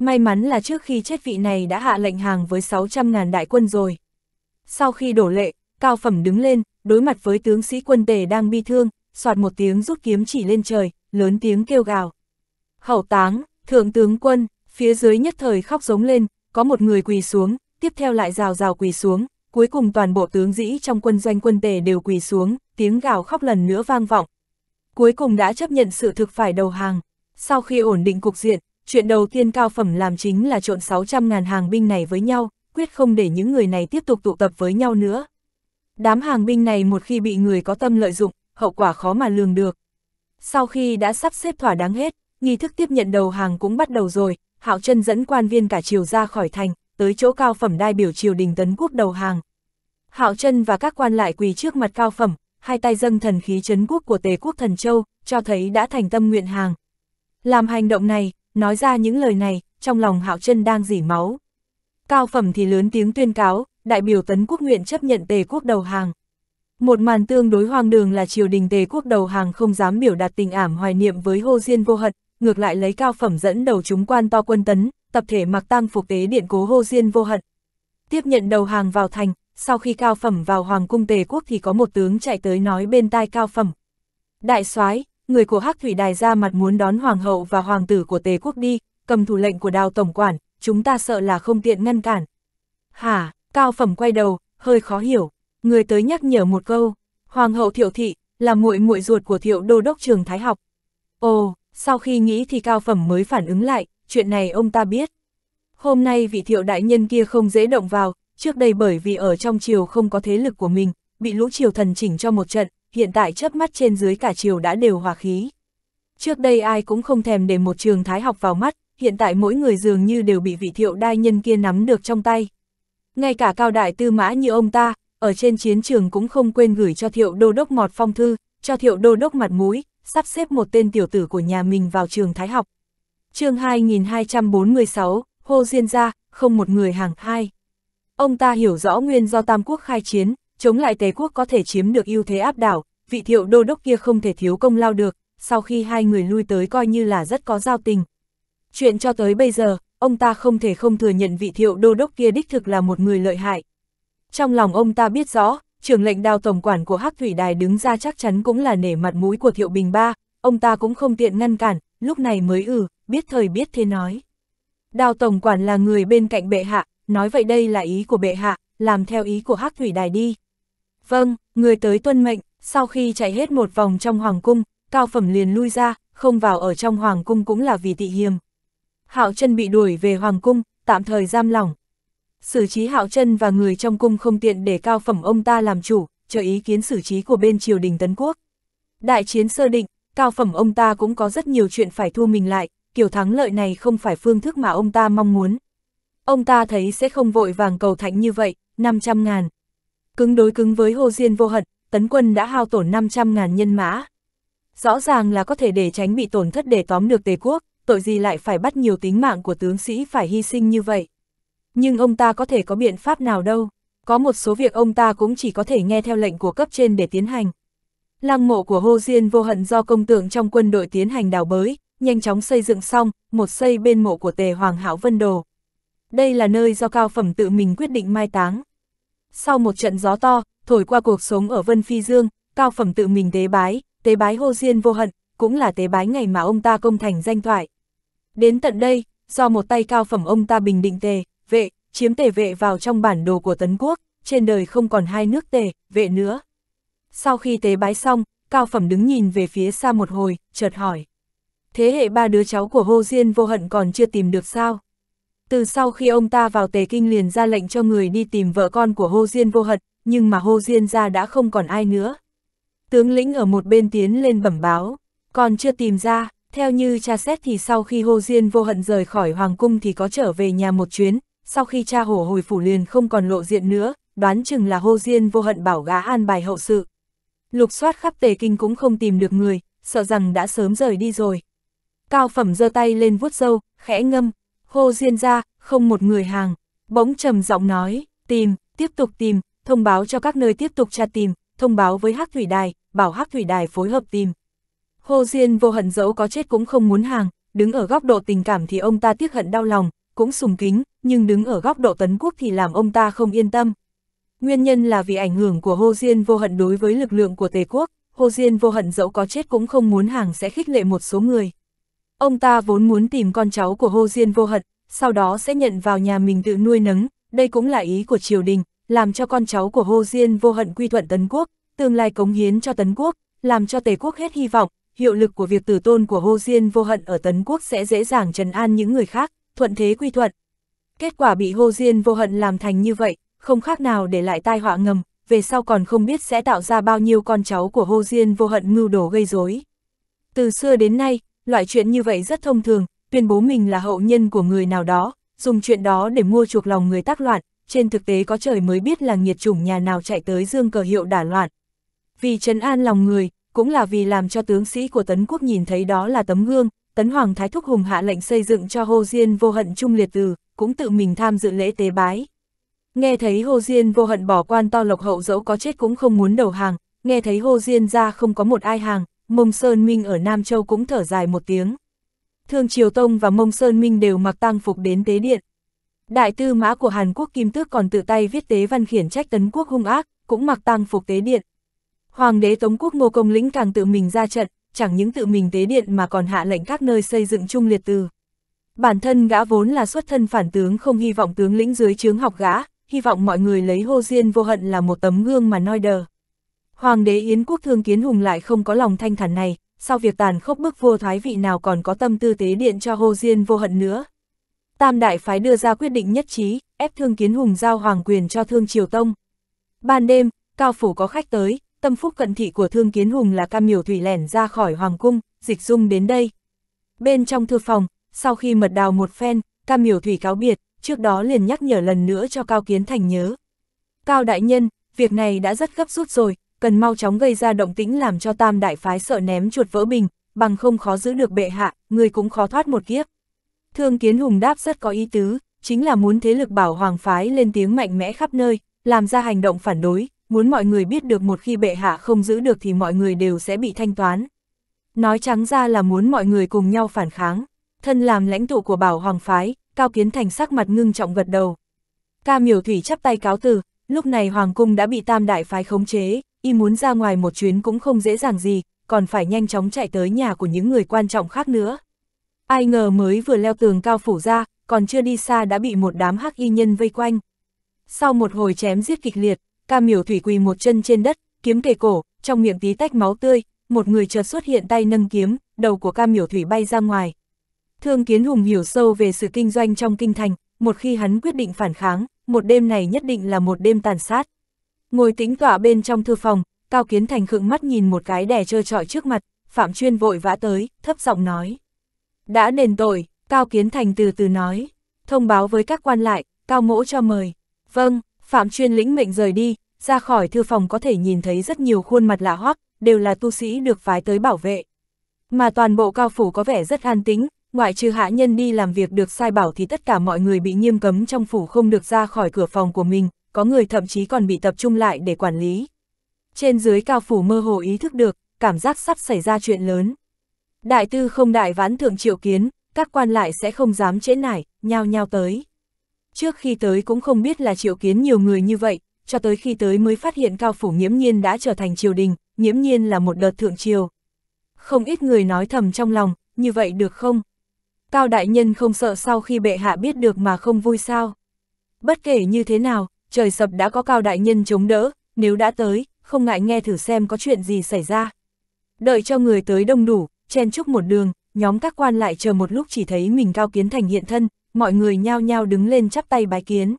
May mắn là trước khi chết vị này đã hạ lệnh hàng với 600.000 đại quân rồi. Sau khi đổ lệ, Cao Phẩm đứng lên, đối mặt với tướng sĩ quân tề đang bi thương, soạt một tiếng rút kiếm chỉ lên trời, lớn tiếng kêu gào. Hậu táng, thượng tướng quân, phía dưới nhất thời khóc giống lên, có một người quỳ xuống, tiếp theo lại rào rào quỳ xuống, cuối cùng toàn bộ tướng dĩ trong quân doanh quân tề đều quỳ xuống, tiếng gào khóc lần nữa vang vọng. Cuối cùng đã chấp nhận sự thực phải đầu hàng. Sau khi ổn định cục diện, chuyện đầu tiên cao phẩm làm chính là trộn 600.000 hàng binh này với nhau, quyết không để những người này tiếp tục tụ tập với nhau nữa. Đám hàng binh này một khi bị người có tâm lợi dụng, hậu quả khó mà lường được. Sau khi đã sắp xếp thỏa đáng hết, nghi thức tiếp nhận đầu hàng cũng bắt đầu rồi, Hạo chân dẫn quan viên cả triều ra khỏi thành, tới chỗ cao phẩm đai biểu triều đình tấn quốc đầu hàng. Hạo chân và các quan lại quỳ trước mặt cao phẩm, hai tay dâng thần khí chấn quốc của Tề quốc Thần Châu, cho thấy đã thành tâm nguyện hàng. Làm hành động này, nói ra những lời này, trong lòng Hạo Chân đang dỉ máu. Cao phẩm thì lớn tiếng tuyên cáo, đại biểu tấn quốc nguyện chấp nhận tề quốc đầu hàng. Một màn tương đối hoang đường là triều đình tề quốc đầu hàng không dám biểu đạt tình ảm hoài niệm với hô diên vô hận, ngược lại lấy cao phẩm dẫn đầu chúng quan to quân tấn, tập thể mặc tang phục tế điện cố hô diên vô hận. Tiếp nhận đầu hàng vào thành, sau khi cao phẩm vào hoàng cung tề quốc thì có một tướng chạy tới nói bên tai cao phẩm. Đại soái người của Hắc Thủy Đài ra mặt muốn đón hoàng hậu và hoàng tử của Tề quốc đi, cầm thủ lệnh của Đào tổng quản, chúng ta sợ là không tiện ngăn cản. Hả, Cao Phẩm quay đầu, hơi khó hiểu, người tới nhắc nhở một câu, hoàng hậu Thiệu thị là muội muội ruột của Thiệu Đô đốc trường Thái học. Ồ, sau khi nghĩ thì Cao Phẩm mới phản ứng lại, chuyện này ông ta biết. Hôm nay vị Thiệu đại nhân kia không dễ động vào, trước đây bởi vì ở trong triều không có thế lực của mình, bị lũ triều thần chỉnh cho một trận, hiện tại chớp mắt trên dưới cả chiều đã đều hòa khí. Trước đây ai cũng không thèm để một trường thái học vào mắt, hiện tại mỗi người dường như đều bị vị thiệu đai nhân kia nắm được trong tay. Ngay cả cao đại tư mã như ông ta, ở trên chiến trường cũng không quên gửi cho thiệu đô đốc mọt phong thư, cho thiệu đô đốc mặt mũi, sắp xếp một tên tiểu tử của nhà mình vào trường thái học. chương 2246, Hô Diên Gia, không một người hàng hai. Ông ta hiểu rõ nguyên do Tam Quốc khai chiến, chống lại Tề quốc có thể chiếm được ưu thế áp đảo, vị thiệu đô đốc kia không thể thiếu công lao được, sau khi hai người lui tới coi như là rất có giao tình. Chuyện cho tới bây giờ, ông ta không thể không thừa nhận vị thiệu đô đốc kia đích thực là một người lợi hại. Trong lòng ông ta biết rõ, trưởng lệnh đào tổng quản của Hắc Thủy Đài đứng ra chắc chắn cũng là nể mặt mũi của Thiệu Bình Ba, ông ta cũng không tiện ngăn cản, lúc này mới ừ, biết thời biết thế nói. Đào tổng quản là người bên cạnh bệ hạ, nói vậy đây là ý của bệ hạ, làm theo ý của Hắc Thủy Đài đi. Vâng, người tới tuân mệnh, sau khi chạy hết một vòng trong hoàng cung, cao phẩm liền lui ra, không vào ở trong hoàng cung cũng là vì tị hiềm. Hạo chân bị đuổi về hoàng cung, tạm thời giam lỏng. Xử trí hạo chân và người trong cung không tiện để cao phẩm ông ta làm chủ, cho ý kiến xử trí của bên triều đình Tấn Quốc. Đại chiến sơ định, cao phẩm ông ta cũng có rất nhiều chuyện phải thu mình lại, kiểu thắng lợi này không phải phương thức mà ông ta mong muốn. Ông ta thấy sẽ không vội vàng cầu thánh như vậy, 500 ngàn. Cứng đối cứng với Hồ Diên vô hận, tấn quân đã hao tổn 500.000 nhân mã. Rõ ràng là có thể để tránh bị tổn thất để tóm được Tề quốc, tội gì lại phải bắt nhiều tính mạng của tướng sĩ phải hy sinh như vậy. Nhưng ông ta có thể có biện pháp nào đâu, có một số việc ông ta cũng chỉ có thể nghe theo lệnh của cấp trên để tiến hành. Lăng mộ của Hồ Diên vô hận do công tượng trong quân đội tiến hành đào bới, nhanh chóng xây dựng xong, một xây bên mộ của Tề Hoàng Hảo Vân Đồ. Đây là nơi do cao phẩm tự mình quyết định mai táng. Sau một trận gió to, thổi qua cuộc sống ở Vân Phi Dương, cao phẩm tự mình tế bái, tế bái hô diên vô hận, cũng là tế bái ngày mà ông ta công thành danh thoại. Đến tận đây, do một tay cao phẩm ông ta bình định tề, vệ, chiếm tề vệ vào trong bản đồ của Tấn Quốc, trên đời không còn hai nước tề, vệ nữa. Sau khi tế bái xong, cao phẩm đứng nhìn về phía xa một hồi, chợt hỏi. Thế hệ ba đứa cháu của hô diên vô hận còn chưa tìm được sao? Từ sau khi ông ta vào tề kinh liền ra lệnh cho người đi tìm vợ con của Hô Diên vô hận, nhưng mà Hô Diên ra đã không còn ai nữa. Tướng lĩnh ở một bên tiến lên bẩm báo, còn chưa tìm ra, theo như cha xét thì sau khi Hô Diên vô hận rời khỏi Hoàng Cung thì có trở về nhà một chuyến, sau khi cha hổ hồi phủ liền không còn lộ diện nữa, đoán chừng là Hô Diên vô hận bảo gã an bài hậu sự. Lục soát khắp tề kinh cũng không tìm được người, sợ rằng đã sớm rời đi rồi. Cao phẩm giơ tay lên vuốt râu, khẽ ngâm, hô diên ra, không một người hàng, bỗng trầm giọng nói, tìm, tiếp tục tìm, thông báo cho các nơi tiếp tục tra tìm, thông báo với Hắc Thủy Đài, bảo Hắc Thủy Đài phối hợp tìm. Hô Diên vô hận dẫu có chết cũng không muốn hàng, đứng ở góc độ tình cảm thì ông ta tiếc hận đau lòng, cũng sùng kính, nhưng đứng ở góc độ tấn quốc thì làm ông ta không yên tâm. Nguyên nhân là vì ảnh hưởng của Hô Diên vô hận đối với lực lượng của Tề quốc, Hô Diên vô hận dẫu có chết cũng không muốn hàng sẽ khích lệ một số người. Ông ta vốn muốn tìm con cháu của Hồ Diên vô hận, sau đó sẽ nhận vào nhà mình tự nuôi nấng, đây cũng là ý của triều đình, làm cho con cháu của Hồ Diên vô hận quy thuận Tấn Quốc, tương lai cống hiến cho Tấn Quốc, làm cho Tề Quốc hết hy vọng, hiệu lực của việc tử tôn của Hồ Diên vô hận ở Tấn Quốc sẽ dễ dàng trần an những người khác, thuận thế quy thuận. Kết quả bị Hồ Diên vô hận làm thành như vậy, không khác nào để lại tai họa ngầm, về sau còn không biết sẽ tạo ra bao nhiêu con cháu của Hồ Diên vô hận mưu đồ gây rối. Từ xưa đến nay, Loại chuyện như vậy rất thông thường, tuyên bố mình là hậu nhân của người nào đó, dùng chuyện đó để mua chuộc lòng người tác loạn, trên thực tế có trời mới biết là nghiệt chủng nhà nào chạy tới dương cờ hiệu đả loạn. Vì trấn an lòng người, cũng là vì làm cho tướng sĩ của Tấn Quốc nhìn thấy đó là tấm gương, Tấn Hoàng Thái Thúc Hùng hạ lệnh xây dựng cho Hồ Diên vô hận trung liệt từ, cũng tự mình tham dự lễ tế bái. Nghe thấy Hồ Diên vô hận bỏ quan to lộc hậu dẫu có chết cũng không muốn đầu hàng, nghe thấy Hồ Diên ra không có một ai hàng, Mông Sơn Minh ở Nam Châu cũng thở dài một tiếng. Thương Triều Tông và Mông Sơn Minh đều mặc tang phục đến tế điện. Đại tư mã của Hàn Quốc Kim Tước còn tự tay viết tế văn khiển trách tấn quốc hung ác, cũng mặc tang phục tế điện. Hoàng đế Tống Quốc Ngô Công Lĩnh càng tự mình ra trận, chẳng những tự mình tế điện mà còn hạ lệnh các nơi xây dựng trung liệt từ. Bản thân gã vốn là xuất thân phản tướng không hy vọng tướng lĩnh dưới chướng học gã, hy vọng mọi người lấy hô diên vô hận là một tấm gương mà noi đờ. Hoàng đế Yến quốc thương kiến hùng lại không có lòng thanh thản này, sau việc tàn khốc bức vua thoái vị nào còn có tâm tư tế điện cho Hồ Diên vô hận nữa. Tam đại phái đưa ra quyết định nhất trí, ép thương kiến hùng giao hoàng quyền cho thương triều tông. Ban đêm, cao phủ có khách tới, tâm phúc cận thị của thương kiến hùng là cam miểu thủy lẻn ra khỏi hoàng cung, dịch dung đến đây. Bên trong thư phòng, sau khi mật đào một phen, cam miểu thủy cáo biệt, trước đó liền nhắc nhở lần nữa cho cao kiến thành nhớ. Cao đại nhân, việc này đã rất gấp rút rồi, cần mau chóng gây ra động tĩnh làm cho tam đại phái sợ ném chuột vỡ bình, bằng không khó giữ được bệ hạ, người cũng khó thoát một kiếp. Thương Kiến Hùng đáp rất có ý tứ, chính là muốn thế lực bảo hoàng phái lên tiếng mạnh mẽ khắp nơi, làm ra hành động phản đối, muốn mọi người biết được một khi bệ hạ không giữ được thì mọi người đều sẽ bị thanh toán. Nói trắng ra là muốn mọi người cùng nhau phản kháng, thân làm lãnh tụ của bảo hoàng phái, Cao Kiến Thành sắc mặt ngưng trọng gật đầu. Ca miểu thủy chắp tay cáo từ, lúc này hoàng cung đã bị tam đại phái khống chế, y muốn ra ngoài một chuyến cũng không dễ dàng gì, còn phải nhanh chóng chạy tới nhà của những người quan trọng khác nữa. Ai ngờ mới vừa leo tường cao phủ ra, còn chưa đi xa đã bị một đám hắc y nhân vây quanh. Sau một hồi chém giết kịch liệt, ca miểu thủy quỳ một chân trên đất, kiếm kề cổ, trong miệng tí tách máu tươi, một người chợt xuất hiện tay nâng kiếm, đầu của ca miểu thủy bay ra ngoài. Thương Kiến Hùng hiểu sâu về sự kinh doanh trong kinh thành, một khi hắn quyết định phản kháng, một đêm này nhất định là một đêm tàn sát. Ngồi tĩnh tọa bên trong thư phòng, Cao Kiến Thành khựng mắt nhìn một cái đè trơ trọi trước mặt, Phạm Chuyên vội vã tới, thấp giọng nói. Đã đền tội, Cao Kiến Thành từ từ nói, thông báo với các quan lại, Cao Mỗ cho mời. Vâng, Phạm Chuyên lĩnh mệnh rời đi, ra khỏi thư phòng có thể nhìn thấy rất nhiều khuôn mặt lạ hoắc, đều là tu sĩ được phái tới bảo vệ. Mà toàn bộ cao phủ có vẻ rất an tính, ngoại trừ hạ nhân đi làm việc được sai bảo thì tất cả mọi người bị nghiêm cấm trong phủ không được ra khỏi cửa phòng của mình, có người thậm chí còn bị tập trung lại để quản lý. Trên dưới cao phủ mơ hồ ý thức được, cảm giác sắp xảy ra chuyện lớn. Đại tư không đại vãn thượng triệu kiến, các quan lại sẽ không dám trễ nải, nhao nhao tới. Trước khi tới cũng không biết là triệu kiến nhiều người như vậy, cho tới khi tới mới phát hiện cao phủ nghiễm nhiên đã trở thành triều đình, nghiễm nhiên là một đợt thượng triều. Không ít người nói thầm trong lòng, như vậy được không? Cao đại nhân không sợ sau khi bệ hạ biết được mà không vui sao? Bất kể như thế nào, trời sập đã có cao đại nhân chống đỡ, nếu đã tới, không ngại nghe thử xem có chuyện gì xảy ra. Đợi cho người tới đông đủ, chen chúc một đường, nhóm các quan lại chờ một lúc chỉ thấy mình cao kiến thành hiện thân, mọi người nhao nhao đứng lên chắp tay bái kiến.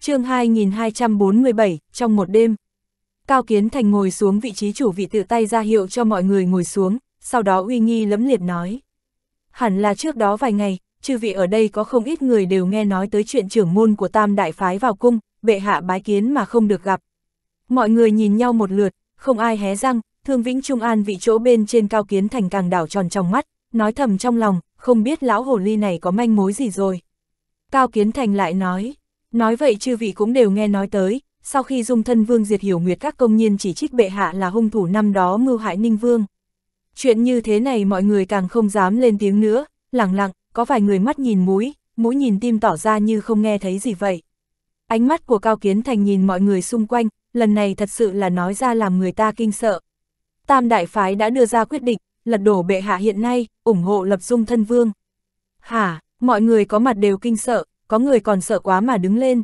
chương 2247, trong một đêm, Cao Kiến Thành ngồi xuống vị trí chủ vị tự tay ra hiệu cho mọi người ngồi xuống, sau đó uy nghi lấm liệt nói. Hẳn là trước đó vài ngày, chư vị ở đây có không ít người đều nghe nói tới chuyện trưởng môn của tam đại phái vào cung, bệ hạ bái kiến mà không được gặp. Mọi người nhìn nhau một lượt, không ai hé răng, thương vĩnh trung an vị chỗ bên trên cao kiến thành càng đảo tròn trong mắt, nói thầm trong lòng, không biết lão hồ ly này có manh mối gì rồi. Cao kiến thành lại nói, nói vậy chư vị cũng đều nghe nói tới, sau khi dung thân vương diệt hiểu nguyệt các công nhân chỉ trích bệ hạ là hung thủ năm đó mưu hại ninh vương. Chuyện như thế này mọi người càng không dám lên tiếng nữa, lặng lặng, có vài người mắt nhìn mũi, mũi nhìn tim tỏ ra như không nghe thấy gì vậy. Ánh mắt của Cao Kiến Thành nhìn mọi người xung quanh, lần này thật sự là nói ra làm người ta kinh sợ. Tam đại phái đã đưa ra quyết định, lật đổ bệ hạ hiện nay, ủng hộ lập dung thân vương. Hả, mọi người có mặt đều kinh sợ, có người còn sợ quá mà đứng lên.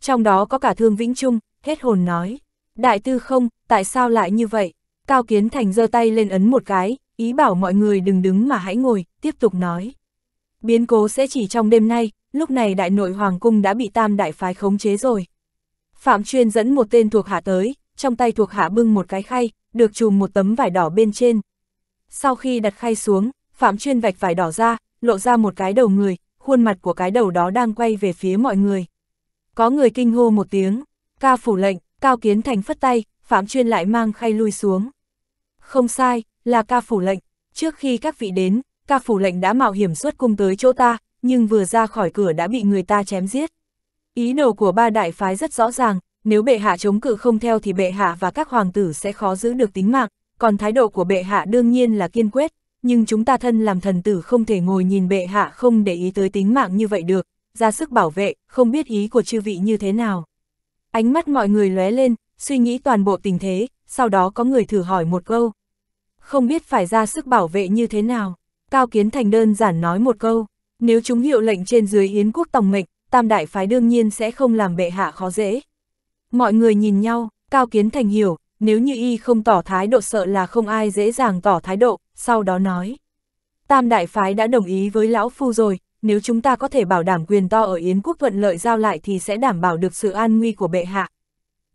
Trong đó có cả Thương Vĩnh Trung, hết hồn nói. Đại tư không, tại sao lại như vậy? Cao Kiến Thành giơ tay lên ấn một cái, ý bảo mọi người đừng đứng mà hãy ngồi, tiếp tục nói. Biến cố sẽ chỉ trong đêm nay, lúc này đại nội hoàng cung đã bị tam đại phái khống chế rồi. Phạm Chuyên dẫn một tên thuộc hạ tới, trong tay thuộc hạ bưng một cái khay, được chùm một tấm vải đỏ bên trên. Sau khi đặt khay xuống, Phạm Chuyên vạch vải đỏ ra, lộ ra một cái đầu người, khuôn mặt của cái đầu đó đang quay về phía mọi người. Có người kinh hô một tiếng, ca phủ lệnh, cao kiến thành phất tay, Phạm Chuyên lại mang khay lui xuống. Không sai, là ca phủ lệnh, trước khi các vị đến, ca phủ lệnh đã mạo hiểm suốt cung tới chỗ ta, nhưng vừa ra khỏi cửa đã bị người ta chém giết. Ý đồ của ba đại phái rất rõ ràng, nếu bệ hạ chống cự không theo thì bệ hạ và các hoàng tử sẽ khó giữ được tính mạng, còn thái độ của bệ hạ đương nhiên là kiên quyết, nhưng chúng ta thân làm thần tử không thể ngồi nhìn bệ hạ không để ý tới tính mạng như vậy được, ra sức bảo vệ, không biết ý của chư vị như thế nào. Ánh mắt mọi người lóe lên, suy nghĩ toàn bộ tình thế, sau đó có người thử hỏi một câu. Không biết phải ra sức bảo vệ như thế nào, Cao Kiến Thành đơn giản nói một câu. Nếu chúng hiệu lệnh trên dưới Yến quốc tòng mệnh, tam đại phái đương nhiên sẽ không làm bệ hạ khó dễ. Mọi người nhìn nhau, Cao Kiến Thành hiểu, nếu như y không tỏ thái độ sợ là không ai dễ dàng tỏ thái độ, sau đó nói. Tam đại phái đã đồng ý với lão phu rồi, nếu chúng ta có thể bảo đảm quyền to ở Yến quốc thuận lợi giao lại thì sẽ đảm bảo được sự an nguy của bệ hạ.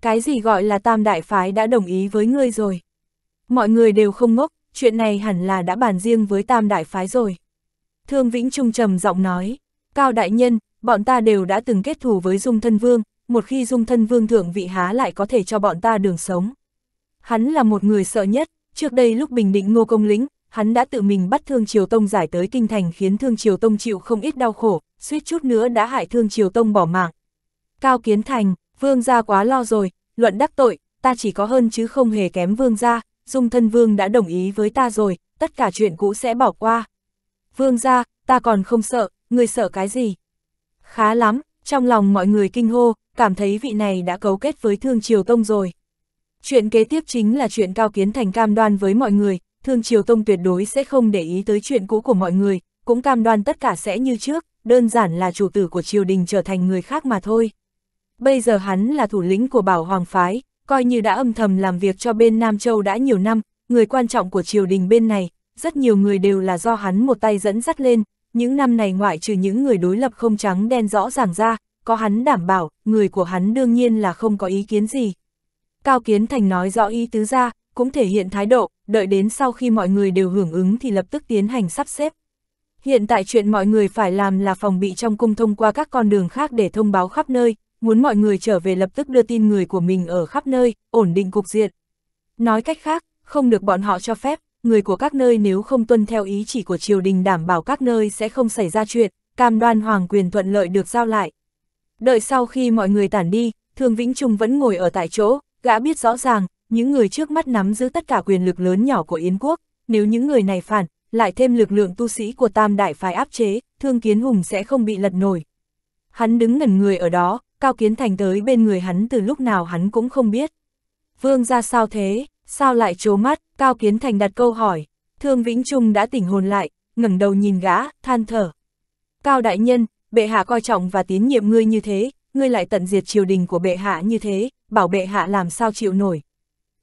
Cái gì gọi là tam đại phái đã đồng ý với ngươi rồi? Mọi người đều không ngốc, chuyện này hẳn là đã bàn riêng với tam đại phái rồi. Thương Vĩnh Trung trầm giọng nói, Cao Đại Nhân, bọn ta đều đã từng kết thù với Dung Thân Vương, một khi Dung Thân Vương thượng vị há lại có thể cho bọn ta đường sống. Hắn là một người sợ nhất, trước đây lúc bình định ngô công lĩnh, hắn đã tự mình bắt Thương Triều Tông giải tới kinh thành khiến Thương Triều Tông chịu không ít đau khổ, suýt chút nữa đã hại Thương Triều Tông bỏ mạng. Cao Kiến Thành, Vương gia quá lo rồi, luận đắc tội, ta chỉ có hơn chứ không hề kém Vương gia, Dung Thân Vương đã đồng ý với ta rồi, tất cả chuyện cũ sẽ bỏ qua vương ra, ta còn không sợ, người sợ cái gì? Khá lắm, trong lòng mọi người kinh hô, cảm thấy vị này đã cấu kết với Thương Triều Tông rồi. Chuyện kế tiếp chính là chuyện Cao Kiến Thành cam đoan với mọi người, Thương Triều Tông tuyệt đối sẽ không để ý tới chuyện cũ của mọi người, cũng cam đoan tất cả sẽ như trước, đơn giản là chủ tử của triều đình trở thành người khác mà thôi. Bây giờ hắn là thủ lĩnh của Bảo Hoàng Phái, coi như đã âm thầm làm việc cho bên Nam Châu đã nhiều năm, người quan trọng của triều đình bên này, rất nhiều người đều là do hắn một tay dẫn dắt lên, những năm này ngoại trừ những người đối lập không trắng đen rõ ràng ra, có hắn đảm bảo, người của hắn đương nhiên là không có ý kiến gì. Cao Kiến Thành nói rõ ý tứ ra, cũng thể hiện thái độ, đợi đến sau khi mọi người đều hưởng ứng thì lập tức tiến hành sắp xếp. Hiện tại chuyện mọi người phải làm là phòng bị trong cung thông qua các con đường khác để thông báo khắp nơi, muốn mọi người trở về lập tức đưa tin người của mình ở khắp nơi, ổn định cục diện. Nói cách khác, không được bọn họ cho phép, người của các nơi nếu không tuân theo ý chỉ của triều đình đảm bảo các nơi sẽ không xảy ra chuyện, cam đoan hoàng quyền thuận lợi được giao lại. Đợi sau khi mọi người tản đi, Thương Vĩnh Trung vẫn ngồi ở tại chỗ, gã biết rõ ràng, những người trước mắt nắm giữ tất cả quyền lực lớn nhỏ của Yến quốc, nếu những người này phản, lại thêm lực lượng tu sĩ của tam đại phải áp chế, Thương Kiến Hùng sẽ không bị lật nổi. Hắn đứng ngẩn người ở đó, Cao Kiến Thành tới bên người hắn từ lúc nào hắn cũng không biết. Vương ra sao thế? Sao lại trố mắt, Cao Kiến Thành đặt câu hỏi. Thương Vĩnh Trung đã tỉnh hồn lại, ngẩng đầu nhìn gã, than thở. Cao đại nhân, bệ hạ coi trọng và tín nhiệm ngươi như thế, ngươi lại tận diệt triều đình của bệ hạ như thế, bảo bệ hạ làm sao chịu nổi.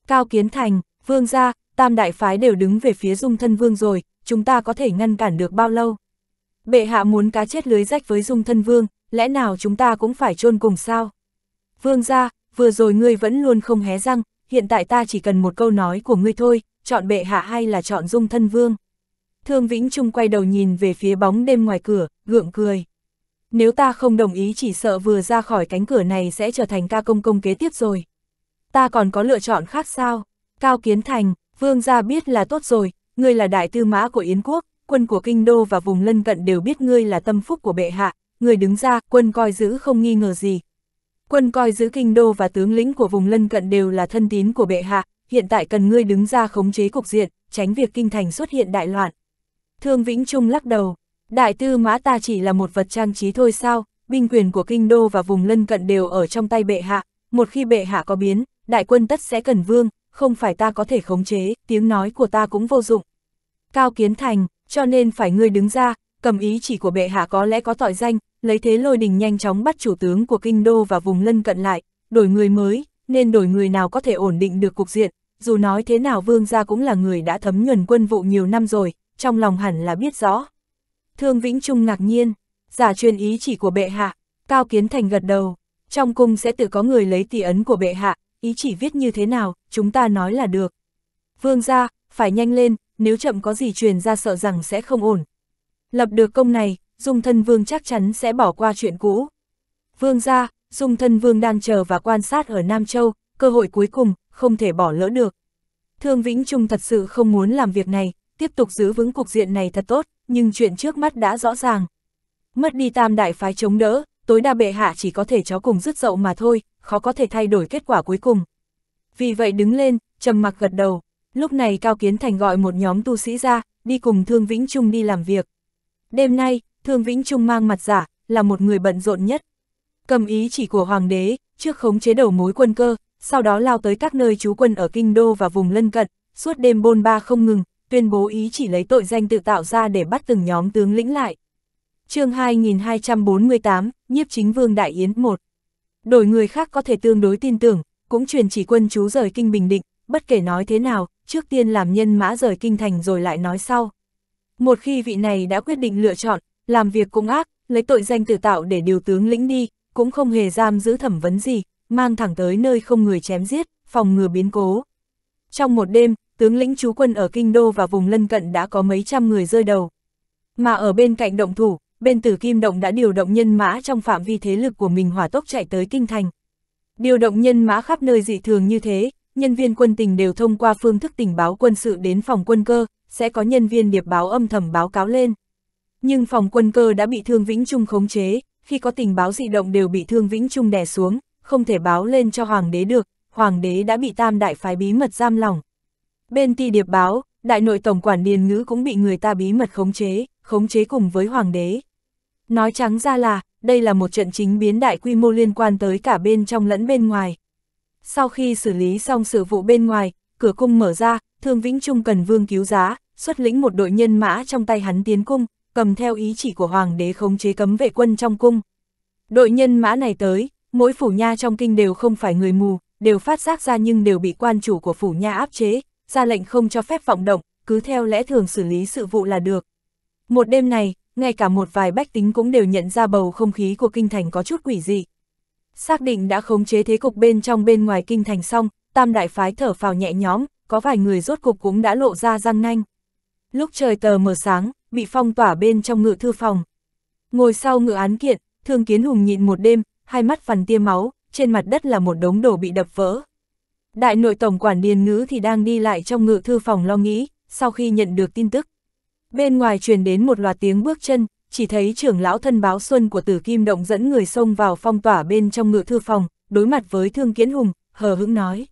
Cao Kiến Thành, vương gia, tam đại phái đều đứng về phía dung thân vương rồi, chúng ta có thể ngăn cản được bao lâu? Bệ hạ muốn cá chết lưới rách với dung thân vương, lẽ nào chúng ta cũng phải chôn cùng sao? Vương gia, vừa rồi ngươi vẫn luôn không hé răng, hiện tại ta chỉ cần một câu nói của ngươi thôi, chọn bệ hạ hay là chọn dung thân vương. Thương Vĩnh Trung quay đầu nhìn về phía bóng đêm ngoài cửa, gượng cười. Nếu ta không đồng ý chỉ sợ vừa ra khỏi cánh cửa này sẽ trở thành ca công công kế tiếp rồi. Ta còn có lựa chọn khác sao? Cao Kiến Thành, vương gia biết là tốt rồi, ngươi là đại tư mã của Yến Quốc, quân của Kinh Đô và vùng lân cận đều biết ngươi là tâm phúc của bệ hạ, người đứng ra, quân coi giữ không nghi ngờ gì, quân coi giữ kinh đô và tướng lĩnh của vùng lân cận đều là thân tín của bệ hạ, hiện tại cần ngươi đứng ra khống chế cục diện, tránh việc kinh thành xuất hiện đại loạn. Thương Vĩnh Trung lắc đầu, đại tư mã ta chỉ là một vật trang trí thôi sao, binh quyền của kinh đô và vùng lân cận đều ở trong tay bệ hạ, một khi bệ hạ có biến, đại quân tất sẽ cần vương, không phải ta có thể khống chế, tiếng nói của ta cũng vô dụng. Cao Kiến Thành, cho nên phải ngươi đứng ra, cầm ý chỉ của bệ hạ có lẽ có tội danh, lấy thế lôi đình nhanh chóng bắt chủ tướng của kinh đô và vùng lân cận lại, đổi người mới, nên đổi người nào có thể ổn định được cục diện, dù nói thế nào vương gia cũng là người đã thấm nhuần quân vụ nhiều năm rồi, trong lòng hẳn là biết rõ. Thương Vĩnh Trung ngạc nhiên, giả truyền ý chỉ của bệ hạ, Cao Kiến Thành gật đầu, trong cung sẽ tự có người lấy tỷ ấn của bệ hạ, ý chỉ viết như thế nào, chúng ta nói là được. Vương gia, phải nhanh lên, nếu chậm có gì truyền ra sợ rằng sẽ không ổn. Lập được công này, dung thân vương chắc chắn sẽ bỏ qua chuyện cũ. Vương ra, dung thân vương đang chờ và quan sát ở Nam Châu, cơ hội cuối cùng, không thể bỏ lỡ được. Thương Vĩnh Trung thật sự không muốn làm việc này, tiếp tục giữ vững cục diện này thật tốt, nhưng chuyện trước mắt đã rõ ràng. Mất đi tam đại phái chống đỡ, tối đa bệ hạ chỉ có thể chó cùng rứt dậu mà thôi, khó có thể thay đổi kết quả cuối cùng. Vì vậy đứng lên, trầm mặc gật đầu, lúc này Cao Kiến Thành gọi một nhóm tu sĩ ra, đi cùng Thương Vĩnh Trung đi làm việc. Đêm nay, Thương Vĩnh Trung mang mặt giả, là một người bận rộn nhất. Cầm ý chỉ của Hoàng đế, trước khống chế đầu mối quân cơ, sau đó lao tới các nơi trú quân ở Kinh Đô và vùng lân cận, suốt đêm bôn ba không ngừng, tuyên bố ý chỉ lấy tội danh tự tạo ra để bắt từng nhóm tướng lĩnh lại. chương 2248, Nhiếp Chính Vương Đại Yến 1 Đổi người khác có thể tương đối tin tưởng, cũng truyền chỉ quân chú rời Kinh Bình Định, bất kể nói thế nào, trước tiên làm nhân mã rời Kinh Thành rồi lại nói sau. Một khi vị này đã quyết định lựa chọn, làm việc cũng ác, lấy tội danh tự tạo để điều tướng lĩnh đi, cũng không hề giam giữ thẩm vấn gì, mang thẳng tới nơi không người chém giết, phòng ngừa biến cố. Trong một đêm, tướng lĩnh chú quân ở Kinh Đô và vùng lân cận đã có mấy trăm người rơi đầu. Mà ở bên cạnh động thủ, bên tử kim động đã điều động nhân mã trong phạm vi thế lực của mình hỏa tốc chạy tới Kinh Thành. Điều động nhân mã khắp nơi dị thường như thế, nhân viên quân tình đều thông qua phương thức tình báo quân sự đến phòng quân cơ, sẽ có nhân viên điệp báo âm thầm báo cáo lên. Nhưng phòng quân cơ đã bị Thương Vĩnh Trung khống chế, khi có tình báo dị động đều bị Thương Vĩnh Trung đè xuống, không thể báo lên cho Hoàng đế được, Hoàng đế đã bị tam đại phái bí mật giam lỏng. Bên ti điệp báo, đại nội tổng quản Điền Ngữ cũng bị người ta bí mật khống chế, khống chế cùng với Hoàng đế. Nói trắng ra là, đây là một trận chính biến đại quy mô liên quan tới cả bên trong lẫn bên ngoài. Sau khi xử lý xong sự vụ bên ngoài, cửa cung mở ra, Thương Vĩnh Trung cần vương cứu giá, xuất lĩnh một đội nhân mã trong tay hắn tiến cung, cầm theo ý chỉ của hoàng đế khống chế cấm vệ quân trong cung. Đội nhân mã này tới, mỗi phủ nha trong kinh đều không phải người mù, đều phát giác ra nhưng đều bị quan chủ của phủ nha áp chế, ra lệnh không cho phép vọng động, cứ theo lẽ thường xử lý sự vụ là được. Một đêm này, ngay cả một vài bách tính cũng đều nhận ra bầu không khí của kinh thành có chút quỷ dị. Xác định đã khống chế thế cục bên trong bên ngoài kinh thành xong, tam đại phái thở phào nhẹ nhõm, có vài người rốt cục cũng đã lộ ra răng nanh. Lúc trời tờ mờ sáng, bị phong tỏa bên trong ngự thư phòng. Ngồi sau ngự án kiện, Thương Kiến Hùng nhịn một đêm, hai mắt phần tia máu, trên mặt đất là một đống đồ bị đập vỡ. Đại nội tổng quản Điền Ngữ thì đang đi lại trong ngự thư phòng lo nghĩ, sau khi nhận được tin tức. Bên ngoài truyền đến một loạt tiếng bước chân, chỉ thấy trưởng lão thân báo xuân của tử kim động dẫn người xông vào phong tỏa bên trong ngự thư phòng, đối mặt với Thương Kiến Hùng, hờ hững nói.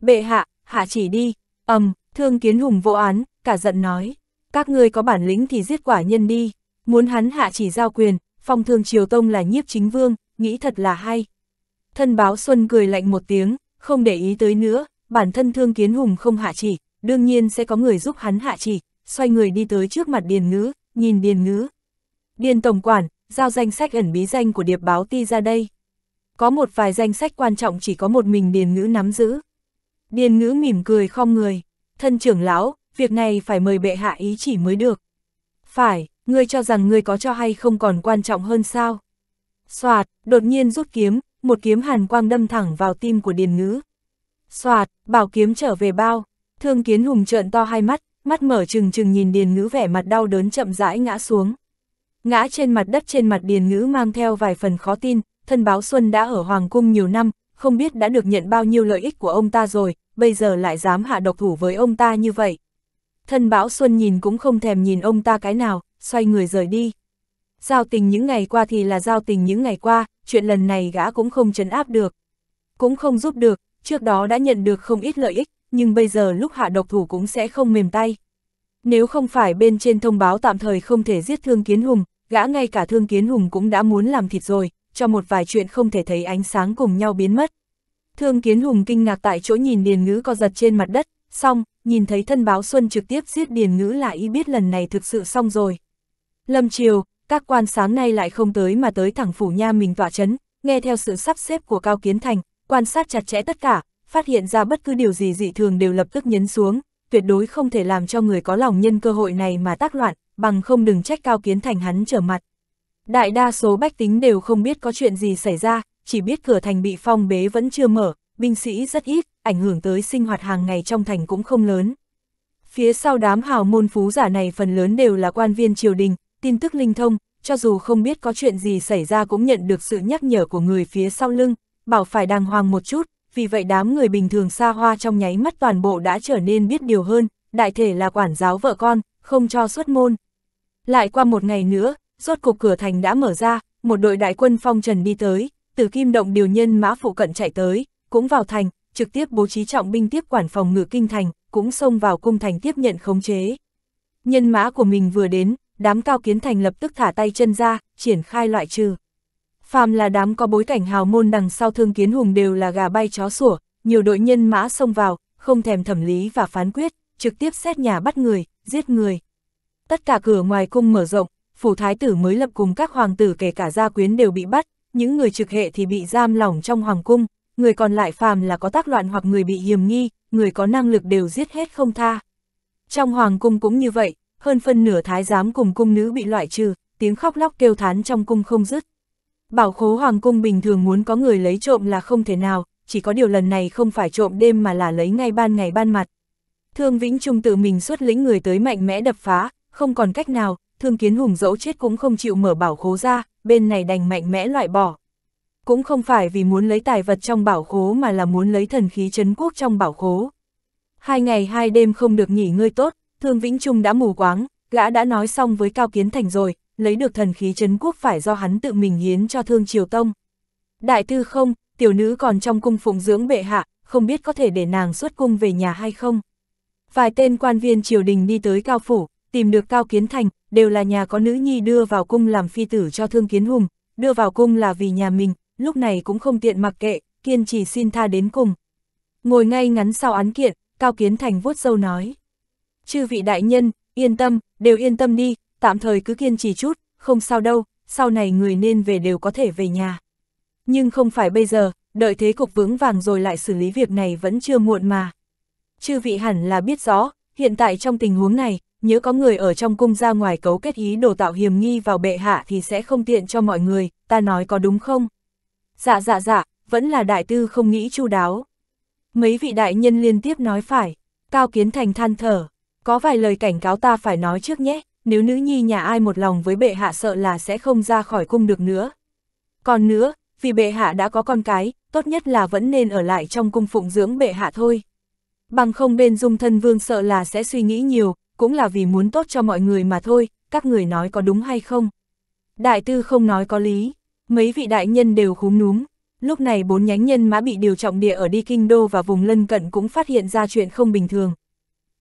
Bệ hạ, hạ chỉ đi, ầm, um, Thương Kiến Hùng vô án, cả giận nói các ngươi có bản lĩnh thì giết quả nhân đi, muốn hắn hạ chỉ giao quyền, phong thương triều tông là nhiếp chính vương, nghĩ thật là hay. Thân báo Xuân cười lạnh một tiếng, không để ý tới nữa, bản thân thương kiến hùng không hạ chỉ, đương nhiên sẽ có người giúp hắn hạ chỉ, xoay người đi tới trước mặt điền ngữ, nhìn điền ngữ. Điền tổng quản, giao danh sách ẩn bí danh của điệp báo ti ra đây. Có một vài danh sách quan trọng chỉ có một mình điền ngữ nắm giữ. Điền ngữ mỉm cười không người, thân trưởng lão, việc này phải mời bệ hạ ý chỉ mới được. Phải, ngươi cho rằng ngươi có cho hay không còn quan trọng hơn sao? Xoạt, đột nhiên rút kiếm, một kiếm hàn quang đâm thẳng vào tim của Điền Ngữ. Xoạt, bảo kiếm trở về bao, thương kiến hùng trợn to hai mắt, mắt mở trừng trừng nhìn Điền Ngữ vẻ mặt đau đớn chậm rãi ngã xuống. Ngã trên mặt đất trên mặt Điền Ngữ mang theo vài phần khó tin, thân báo Xuân đã ở Hoàng Cung nhiều năm, không biết đã được nhận bao nhiêu lợi ích của ông ta rồi, bây giờ lại dám hạ độc thủ với ông ta như vậy. Thân Bão Xuân nhìn cũng không thèm nhìn ông ta cái nào, xoay người rời đi. Giao tình những ngày qua thì là giao tình những ngày qua, chuyện lần này gã cũng không chấn áp được. Cũng không giúp được, trước đó đã nhận được không ít lợi ích, nhưng bây giờ lúc hạ độc thủ cũng sẽ không mềm tay. Nếu không phải bên trên thông báo tạm thời không thể giết Thương Kiến Hùng, gã ngay cả Thương Kiến Hùng cũng đã muốn làm thịt rồi, cho một vài chuyện không thể thấy ánh sáng cùng nhau biến mất. Thương Kiến Hùng kinh ngạc tại chỗ nhìn Điền Ngữ co giật trên mặt đất, xong, nhìn thấy thân báo Xuân trực tiếp giết Điền Ngữ lại y biết lần này thực sự xong rồi. Lâm Triều, các quan sáng nay lại không tới mà tới thẳng phủ nha mình tỏa chấn, nghe theo sự sắp xếp của Cao Kiến Thành, quan sát chặt chẽ tất cả, phát hiện ra bất cứ điều gì dị thường đều lập tức nhấn xuống, tuyệt đối không thể làm cho người có lòng nhân cơ hội này mà tác loạn, bằng không đừng trách Cao Kiến Thành hắn trở mặt. Đại đa số bách tính đều không biết có chuyện gì xảy ra, chỉ biết cửa thành bị phong bế vẫn chưa mở, binh sĩ rất ít, ảnh hưởng tới sinh hoạt hàng ngày trong thành cũng không lớn. Phía sau đám hào môn phú giả này phần lớn đều là quan viên triều đình, tin tức linh thông, cho dù không biết có chuyện gì xảy ra cũng nhận được sự nhắc nhở của người phía sau lưng, bảo phải đàng hoàng một chút, vì vậy đám người bình thường xa hoa trong nháy mắt toàn bộ đã trở nên biết điều hơn, đại thể là quản giáo vợ con, không cho xuất môn. Lại qua một ngày nữa, rốt cục cửa thành đã mở ra, một đội đại quân phong trần đi tới, từ kim động điều nhân mã phụ cận chạy tới, cũng vào thành, trực tiếp bố trí trọng binh tiếp quản phòng ngự kinh thành, cũng xông vào cung thành tiếp nhận khống chế. Nhân mã của mình vừa đến, đám cao kiến thành lập tức thả tay chân ra, triển khai loại trừ. Phàm là đám có bối cảnh hào môn đằng sau thương kiến hùng đều là gà bay chó sủa, nhiều đội nhân mã xông vào, không thèm thẩm lý và phán quyết, trực tiếp xét nhà bắt người, giết người. Tất cả cửa ngoài cung mở rộng, phủ thái tử mới lập cùng các hoàng tử kể cả gia quyến đều bị bắt, những người trực hệ thì bị giam lỏng trong hoàng cung, người còn lại phàm là có tác loạn hoặc người bị hiểm nghi, người có năng lực đều giết hết không tha. Trong hoàng cung cũng như vậy, hơn phân nửa thái giám cùng cung nữ bị loại trừ, tiếng khóc lóc kêu thán trong cung không dứt. Bảo khố hoàng cung bình thường muốn có người lấy trộm là không thể nào, chỉ có điều lần này không phải trộm đêm mà là lấy ngay ban ngày ban mặt. Thương Vĩnh Trung tự mình xuất lĩnh người tới mạnh mẽ đập phá, không còn cách nào, Thương Kiến Hùng dẫu chết cũng không chịu mở bảo khố ra, bên này đành mạnh mẽ loại bỏ cũng không phải vì muốn lấy tài vật trong bảo khố mà là muốn lấy thần khí chấn quốc trong bảo khố. Hai ngày hai đêm không được nghỉ ngơi tốt, Thương Vĩnh Trung đã mù quáng, gã đã nói xong với Cao Kiến Thành rồi, lấy được thần khí chấn quốc phải do hắn tự mình hiến cho Thương Triều Tông. Đại tư không, tiểu nữ còn trong cung phụng dưỡng bệ hạ, không biết có thể để nàng xuất cung về nhà hay không. Vài tên quan viên triều đình đi tới Cao Phủ, tìm được Cao Kiến Thành, đều là nhà có nữ nhi đưa vào cung làm phi tử cho Thương Kiến Hùng, đưa vào cung là vì nhà mình, lúc này cũng không tiện mặc kệ, kiên trì xin tha đến cùng. Ngồi ngay ngắn sau án kiện, Cao Kiến Thành vuốt dâu nói. Chư vị đại nhân, yên tâm, đều yên tâm đi, tạm thời cứ kiên trì chút, không sao đâu, sau này người nên về đều có thể về nhà. Nhưng không phải bây giờ, đợi thế cục vững vàng rồi lại xử lý việc này vẫn chưa muộn mà. Chư vị hẳn là biết rõ, hiện tại trong tình huống này, nếu có người ở trong cung ra ngoài cấu kết ý đồ tạo hiểm nghi vào bệ hạ thì sẽ không tiện cho mọi người, ta nói có đúng không? Dạ dạ dạ, vẫn là đại tư không nghĩ chu đáo. Mấy vị đại nhân liên tiếp nói phải, Cao Kiến Thành than thở, có vài lời cảnh cáo ta phải nói trước nhé, nếu nữ nhi nhà ai một lòng với bệ hạ sợ là sẽ không ra khỏi cung được nữa. Còn nữa, vì bệ hạ đã có con cái, tốt nhất là vẫn nên ở lại trong cung phụng dưỡng bệ hạ thôi. Bằng không bên dung thân vương sợ là sẽ suy nghĩ nhiều, cũng là vì muốn tốt cho mọi người mà thôi, các người nói có đúng hay không. Đại tư không nói có lý, Mấy vị đại nhân đều khúm núm, lúc này bốn nhánh nhân mã bị điều trọng địa ở đi kinh đô và vùng lân cận cũng phát hiện ra chuyện không bình thường,